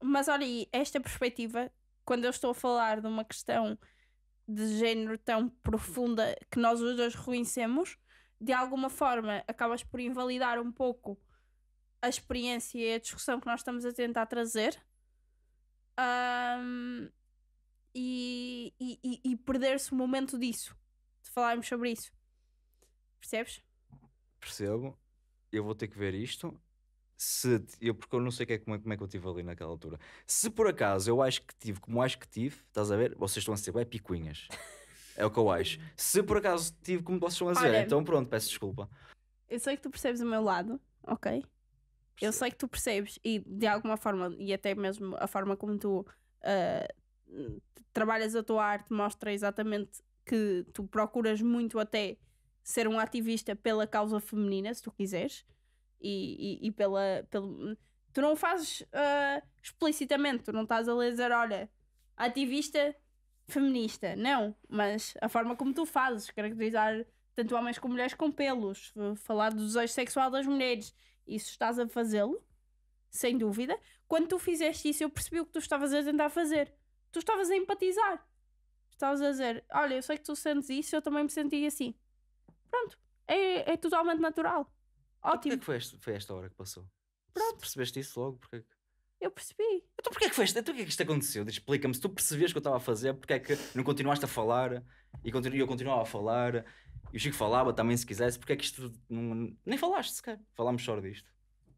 mas olha aí, esta perspectiva, quando eu estou a falar de uma questão de género tão profunda que nós os dois reconhecemos, de alguma forma acabas por invalidar um pouco a experiência e a discussão que nós estamos a tentar trazer. Um, e, e, e perder-se o momento disso, de falarmos sobre isso. Percebes? Percebo. Eu vou ter que ver isto. Se eu, porque eu não sei que é, como, é, como é que eu estive ali naquela altura. Se por acaso eu acho que tive, como acho que tive, estás a ver? Vocês estão a ser bem picuinhas. É o que eu acho. Se por acaso tive como vocês estão a dizer, Olha, então pronto, peço desculpa. Eu sei que tu percebes o meu lado, ok? Percebo. Eu sei que tu percebes e de alguma forma, e até mesmo a forma como tu uh, trabalhas a tua arte mostra exatamente que tu procuras muito até ser um ativista pela causa feminina, se tu quiseres, e, e, e pela, pelo... Tu não o fazes uh, explicitamente, tu não estás a dizer, olha, ativista feminista, não, mas a forma como tu fazes, caracterizar tanto homens como mulheres com pelos, falar do desejo sexual das mulheres, isso estás a fazê-lo, sem dúvida. Quando tu fizeste isso, eu percebi o que tu estavas a tentar fazer tu estavas a empatizar. Estavas a dizer, olha, eu sei que tu sentes isso, eu também me senti assim. Pronto, é, é totalmente natural. Então Ótimo. Porquê que foi, este, foi esta hora que passou? Pronto. percebeste isso logo? Porque... Eu percebi. Então porquê é que foi isto? Então, porquê é que isto aconteceu? Explica-me, se tu percebeste o que eu estava a fazer, porquê é que não continuaste a falar e continu, eu continuava a falar e o Chico falava também se quisesse, porquê é que isto não, nem falaste sequer? Falámos só disto.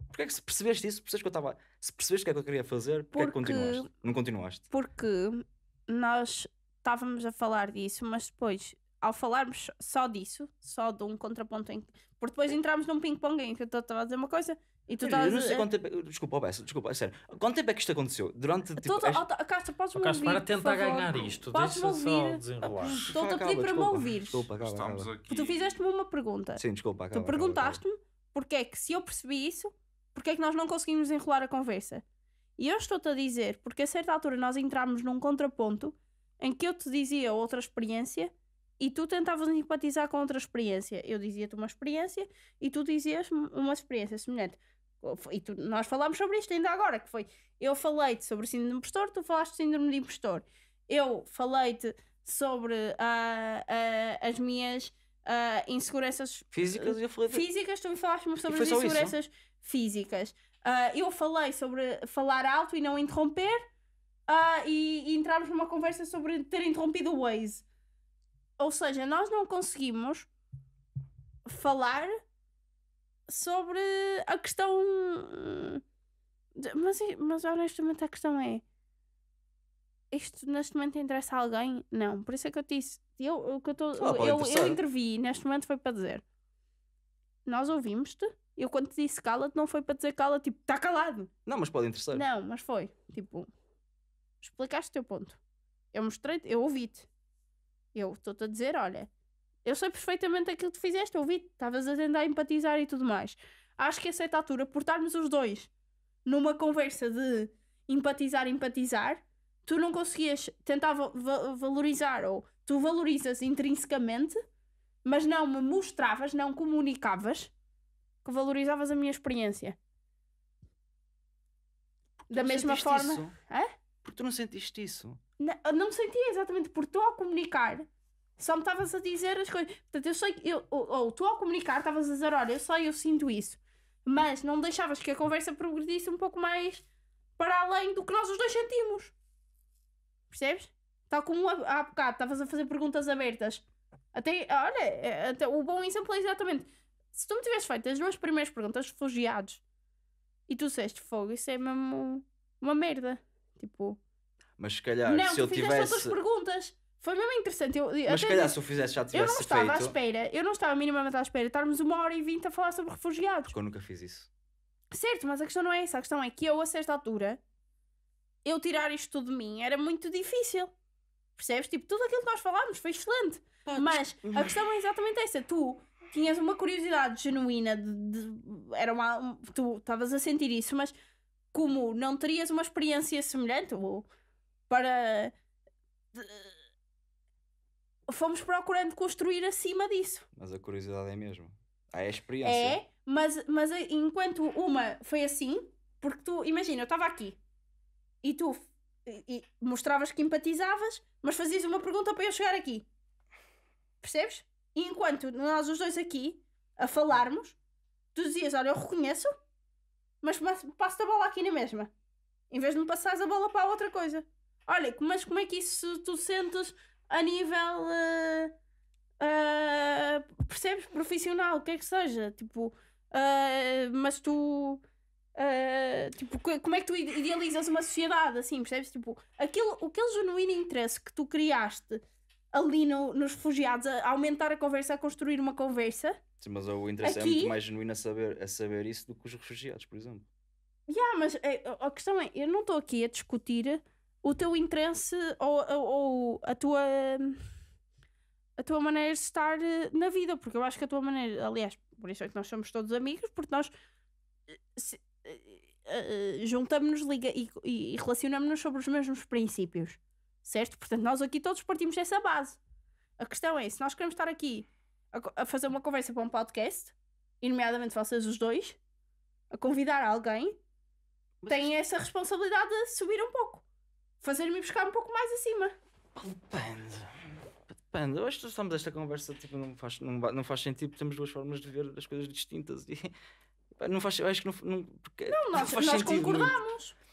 Porquê é que se percebeste isso? Percebeste que eu estava. Se percebeste o que é que eu queria fazer, porquê porque, é que continuaste? Não continuaste? Porque nós estávamos a falar disso, mas depois, ao falarmos só disso, só de um contraponto em. Porque depois entramos num ping-pong em que eu estava a dizer uma coisa e tu estás. Eu não sei a... quanto tempo. Desculpa, Obessa, desculpa, sério. Quanto tempo é que isto aconteceu? Durante. Então, tipo, Todo... este... oh, Castro, podes-me ouvir. Castro, para tentar ganhar isto, deixa só desenrolar. Estou-te a pedir para me ouvir. Desculpa, acaba, Estamos acaba. Aqui. Tu fizeste-me uma pergunta. Sim, desculpa, acaba, Tu perguntaste-me porque é que se eu percebi isso porque é que nós não conseguimos enrolar a conversa? E eu estou-te a dizer, porque a certa altura nós entramos num contraponto em que eu te dizia outra experiência e tu tentavas empatizar com outra experiência. Eu dizia-te uma experiência e tu dizias uma experiência semelhante. E tu, nós falámos sobre isto ainda agora, que foi... Eu falei-te sobre o síndrome de impostor, tu falaste de síndrome de impostor. Eu falei-te sobre uh, uh, as minhas uh, inseguranças... Físicas, eu falei... Físicas, tu me falaste sobre as inseguranças físicas. Uh, eu falei sobre falar alto e não interromper uh, e, e entrarmos numa conversa sobre ter interrompido o Waze. Ou seja, nós não conseguimos falar sobre a questão. Mas, mas honestamente a questão é isto neste momento interessa a alguém? Não, por isso é que eu te disse. Eu, é eu, eu, eu, eu intervi, neste momento foi para dizer: Nós ouvimos-te, eu quando te disse cala-te, não foi para dizer cala, tipo, está calado. Não, mas pode interessar. Não, mas foi. Tipo, explicaste o teu ponto. Eu mostrei-te, eu ouvi-te. Eu estou-te a dizer, olha, eu sei perfeitamente aquilo que tu fizeste, eu ouvi-te. Estavas a tentar empatizar e tudo mais. Acho que a certa altura, por estarmos os dois numa conversa de empatizar, empatizar, tu não conseguias tentar va valorizar ou tu valorizas intrinsecamente, mas não me mostravas, não comunicavas que valorizavas a minha experiência. da mesma forma. Porque tu não sentiste isso? Não, não sentia exatamente, porque tu ao comunicar só me estavas a dizer as coisas. Portanto, eu sei que. Eu, ou, ou tu ao comunicar estavas a dizer, olha, eu sei, eu sinto isso. Mas não deixavas que a conversa progredisse um pouco mais para além do que nós os dois sentimos. Percebes? Tal como há bocado estavas a fazer perguntas abertas. Até, olha, é, até, o bom exemplo é exatamente. Se tu me tivesse feito as duas primeiras perguntas, refugiados, e tu disseste fogo, isso é mesmo uma merda. Tipo. Mas se calhar, não, se eu tivesse. outras perguntas. Foi mesmo interessante. Eu, Mas se calhar, se eu fizesse, já tivesse feito. Eu não estava feito... à espera, eu não estava minimamente à espera de estarmos uma hora e vinte a falar sobre refugiados. Porque eu nunca fiz isso. Certo, mas a questão não é essa. A questão é que eu, a certa altura, eu tirar isto tudo de mim era muito difícil. Percebes? Tipo, tudo aquilo que nós falámos foi excelente. Mas a questão é exatamente essa. Tu tinhas uma curiosidade genuína de, de era uma, tu estavas a sentir isso, mas como não terias uma experiência semelhante para fomos procurando construir acima disso. Mas a curiosidade é mesmo. Ah, é a experiência. É, mas, mas enquanto uma foi assim, porque tu, imagina, eu estava aqui e tu e, e mostravas que empatizavas, mas fazias uma pergunta para eu chegar aqui. Percebes? E enquanto nós os dois aqui a falarmos, tu dizias: Olha, eu reconheço, mas passo-te a bola aqui na mesma. Em vez de me passares a bola para outra coisa. Olha, mas como é que isso tu sentes a nível. Uh, uh, percebes? Profissional, o que é que seja. Tipo, uh, mas tu. tipo, como é que tu idealizas uma sociedade assim, percebes? Tipo, aquilo, aquele genuíno interesse que tu criaste ali no, nos refugiados, a aumentar a conversa, a construir uma conversa. Sim, mas o interesse Aqui... é muito mais genuíno a saber, a saber isso do que os refugiados, por exemplo. Yeah, mas a, eh, a questão é, eu não estou aqui a discutir o teu interesse ou, ou, ou, a tua a tua maneira de estar eh, na vida, porque eu acho que a tua maneira, aliás, por isso é que nós somos todos amigos, porque nós eh, juntamos-nos e, e, e relacionamos-nos sobre os mesmos princípios certo? Portanto, nós aqui todos partimos dessa base. A questão é, se nós queremos estar aqui a, a fazer uma conversa para um podcast, e nomeadamente vocês os dois, a convidar alguém, Mas têm essa responsabilidade de subir um pouco. Fazer-me buscar um pouco mais acima. Depende. Depende. Eu acho que estamos esta conversa, tipo, não faz, não, não faz sentido, temos duas formas de ver as coisas distintas e... Não faz, acho que não, não, porque, não nós, não nós concordamos. Muito.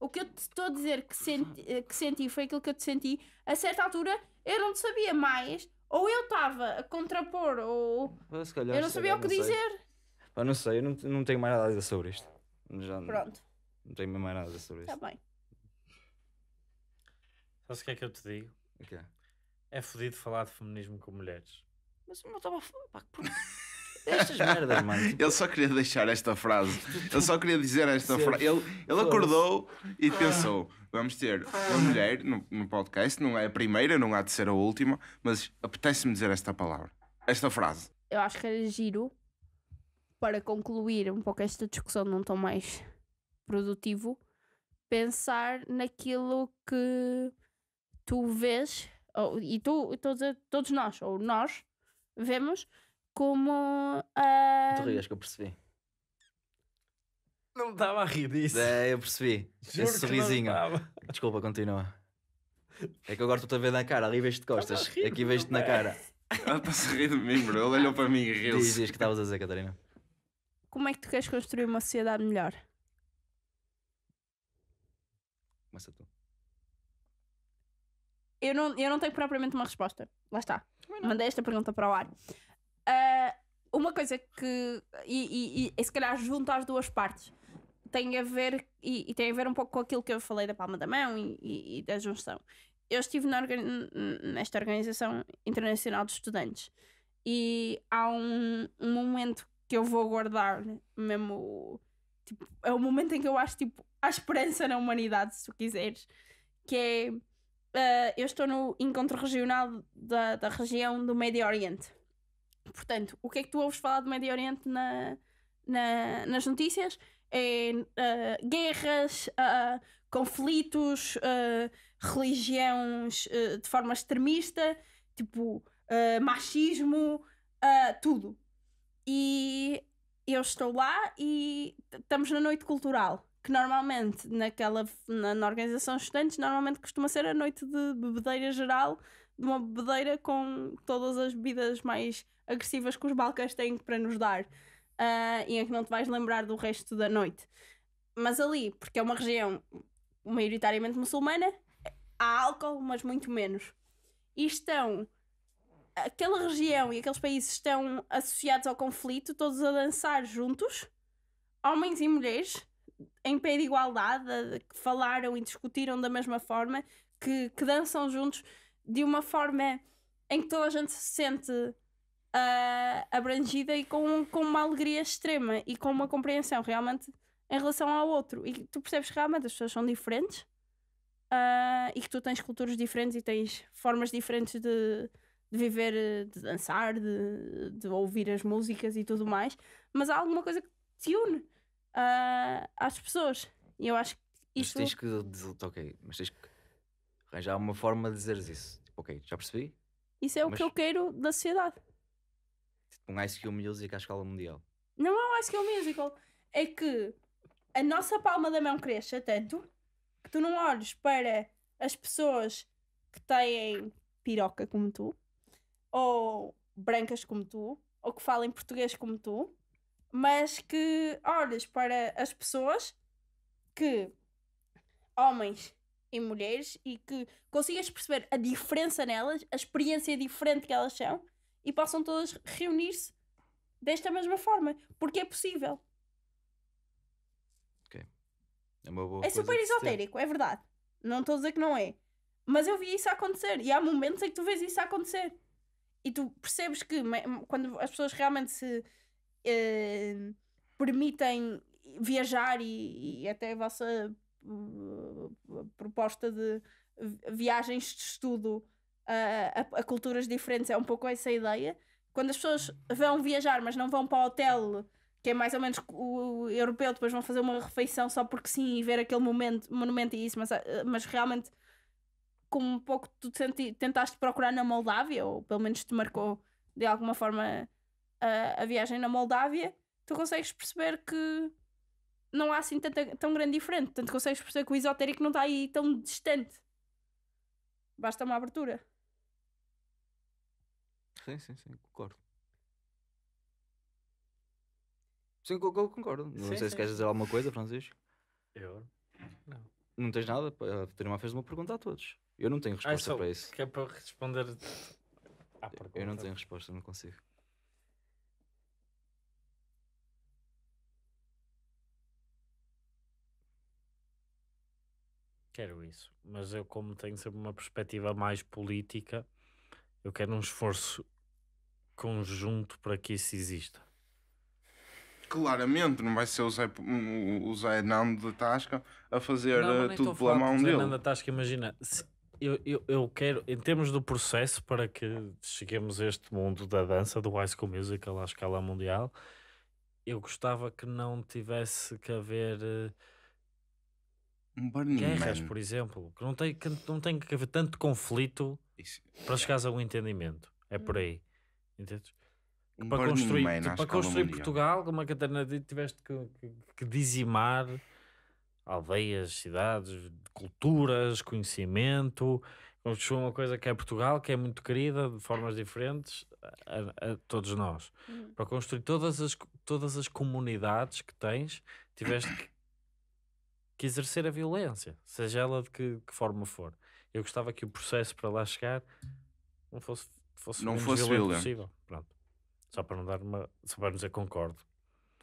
O que eu te estou a dizer que senti, eh, que senti foi aquilo que eu te senti. A certa altura eu não sabia mais, ou eu estava a contrapor, ou calhar, eu não sabia calhar, o que dizer. Pá, não sei, eu não, não tenho mais nada a dizer sobre isto. Já Pronto. Não, tenho mais nada a dizer sobre tá isto. Está bem. Sabes o que é que eu te digo? O quê? É fodido falar de feminismo com mulheres. Mas eu não estava a falar, pá, Estas merdas, mano. Tipo- ele só queria deixar esta frase. Ele só queria dizer esta frase. Ele, ele acordou e pensou: vamos ter uma mulher no, no podcast, não é a primeira, não há de ser a última, mas apetece-me dizer esta palavra, esta frase. Eu acho que era giro para concluir um pouco esta discussão não tão mais produtivo, pensar naquilo que tu vês, ou, e tu, estou todos nós, ou nós, vemos como. Uh... Tu ah, rias que eu percebi. Não me estava a rir disso. É, eu percebi. Juro Esse sorrisinho. Desculpa, continua. É que agora tu te a ver na cara, ali vês-te de costas. Rir, Aqui vês-te na é? cara. Ela está-se a rir de mim, bro. Ele olhou para mim e riu-se. Diz, diz que estavas a dizer, Catarina. Como é que tu queres construir uma sociedade melhor? Começa tu. Eu não, eu não tenho propriamente uma resposta. Lá está. Mandei esta pergunta para o ar. Uh, uma coisa que. E, e, e se calhar junto às duas partes. Tem a ver, e, e, tem a ver um pouco com aquilo que eu falei da palma da mão e, da junção. Eu estive organi nesta Organização Internacional de Estudantes e há um, um momento que eu vou guardar mesmo. Tipo, é o momento em que eu acho tipo, há esperança na humanidade, se tu quiseres, que é. Uh, eu estou no encontro regional da, da região do Médio Oriente. Portanto, o que é que tu ouves falar do Médio Oriente na, na, nas notícias? É uh, guerras, uh, conflitos, uh, religiões de forma extremista, tipo machismo, tudo. E eu estou lá e estamos na noite cultural, que normalmente naquela na, na organização de estudantes normalmente costuma ser a noite de bebedeira geral de uma bebedeira com todas as bebidas mais agressivas que os balcãs têm para nos dar uh, e em que não te vais lembrar do resto da noite. Mas ali, porque é uma região maioritariamente muçulmana, há álcool, mas muito menos. E estão. Aquela região e aqueles países estão associados ao conflito, todos a dançar juntos, homens e mulheres, em pé de igualdade, que falaram e discutiram da mesma forma, que, que dançam juntos de uma forma em que toda a gente se sente uh, abrangida e com, com uma alegria extrema e com uma compreensão realmente em relação ao outro. E tu percebes que realmente as pessoas são diferentes uh, e que tu tens culturas diferentes e tens formas diferentes de, de viver, de dançar, de, de, ouvir as músicas e tudo mais, mas há alguma coisa que te une uh, às pessoas. E eu acho que isto. Mas tens que. Ok, mas tens que arranjar uma forma de dizeres isso. Tipo, ok, já percebi? Isso é o mas... que eu quero da sociedade. Tipo, um Ice Cube Music à escala mundial. Não é um Ice Cube Musical. É que a nossa palma da mão cresça tanto que tu não olhes para as pessoas que têm piroca como tu, ou brancas como tu, ou que falam português como tu, mas que olhes para as pessoas que, homens em mulheres e que consigas perceber a diferença nelas, a experiência diferente que elas são e possam todas reunir-se desta mesma forma, porque é possível. Ok. É uma boa É super esotérico, é verdade. Não estou a dizer que não é. Mas eu vi isso acontecer e há momentos em que tu vês isso acontecer. E tu percebes que quando as pessoas realmente se eh, permitem viajar e, e até a vossa Uh, proposta de viagens de estudo a, a, a, culturas diferentes, é um pouco essa ideia. Quando as pessoas vão viajar, mas não vão para o hotel, que é mais ou menos o europeu, depois vão fazer uma refeição só porque sim e ver aquele momento, monumento e isso, mas, uh, mas realmente, como um pouco tu senti, tentaste procurar na Moldávia, ou pelo menos te marcou de alguma forma a, a viagem na Moldávia, tu consegues perceber que não há assim tanta, tão grande diferente. Tanto consegues perceber que o esotérico não está aí tão distante. Basta uma abertura. Sim, sim, sim, concordo. Sim, concordo. concordo. Não sim, sei sim. se queres dizer alguma coisa, Francisco. Eu? Não. Não tens nada? A Terima fez uma pergunta a todos. Eu não tenho ah, é resposta ah, para isso. Que é para responder à pergunta. Eu não tenho resposta, não consigo. quero isso, mas eu, como tenho sempre uma perspectiva mais política, eu quero um esforço conjunto para que isso exista. Claramente, não vai ser o Zé, o Zé Nando da Tasca a fazer não, eh, tudo pela mão dele. Zé Nando da Tasca, imagina, eu, eu, eu quero, em termos do processo para que cheguemos a este mundo da dança, do High School Musical à escala mundial, eu gostava que não tivesse que haver eh, um Burning Guerras, Man. por exemplo, que não tem que, não tem que haver tanto conflito Isso. para chegares a um entendimento. É por hum. aí. Entendes? Um para construir, Man, para construir Portugal, como a Catarina tiveste que, que, que dizimar aldeias, cidades, culturas, conhecimento. Construiu uma coisa que é Portugal, que é muito querida, de formas diferentes a, a todos nós. Hum. Para construir todas as, todas as comunidades que tens, tiveste que que exercer a violência, seja ela de que, que forma for. Eu gostava que o processo para lá chegar não fosse, fosse não fosse violento, violento. possível. Pronto. Só para não dar uma. Só para dizer concordo.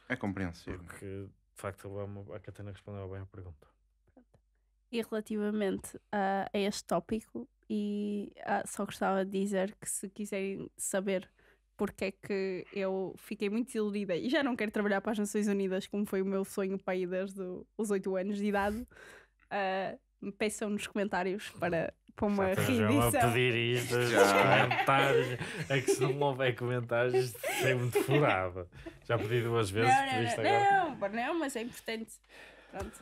É compreensível. Porque, de facto, a Catarina respondeu bem à pergunta. E relativamente a, a este tópico, e ah, só gostava de dizer que se quiserem saber porque é que eu fiquei muito desiludida e já não quero trabalhar para as Nações Unidas, como foi o meu sonho para ir desde os 8 anos de idade. Uh, peçam nos comentários para, para uma já reedição. a pedir isto, já. comentários. É que se não houver comentários, isto é muito furado. Já pedi duas vezes. Não, não, não, não, não, mas é importante. Pronto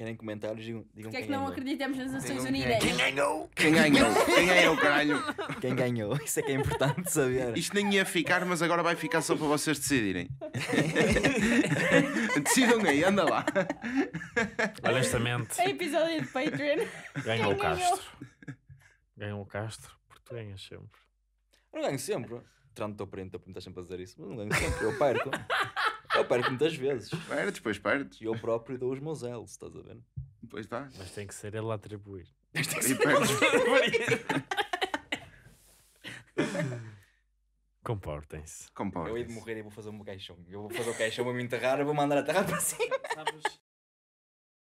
querem comentários, digam, digam Porquê é que quem não ganhou. acreditamos nas Nações Unidas? Quem ganhou? Quem ganhou? Quem ganhou, caralho? Quem ganhou? Isso é que é importante saber. Isto nem ia ficar, mas agora vai ficar só para vocês decidirem. Decidam aí, anda lá. Honestamente. É episódio de Patreon. Ganhou o Castro. Ganhou o Castro, porque tu ganhas sempre. Eu não ganho sempre. Tirando o teu print, tu sempre a dizer isso, mas não ganho sempre, eu perco. Eu perco muitas vezes. Perdes, depois perdes. E eu próprio dou os meus elos, estás a ver? Pois está. Mas tem que ser ele a atribuir. Mas tem que ser ele a atribuir. Comportem-se. Comportem eu hei de morrer e vou fazer um caixão. Eu vou fazer o caixão, vou me enterrar, e vou mandar a terra para cima. Sabes,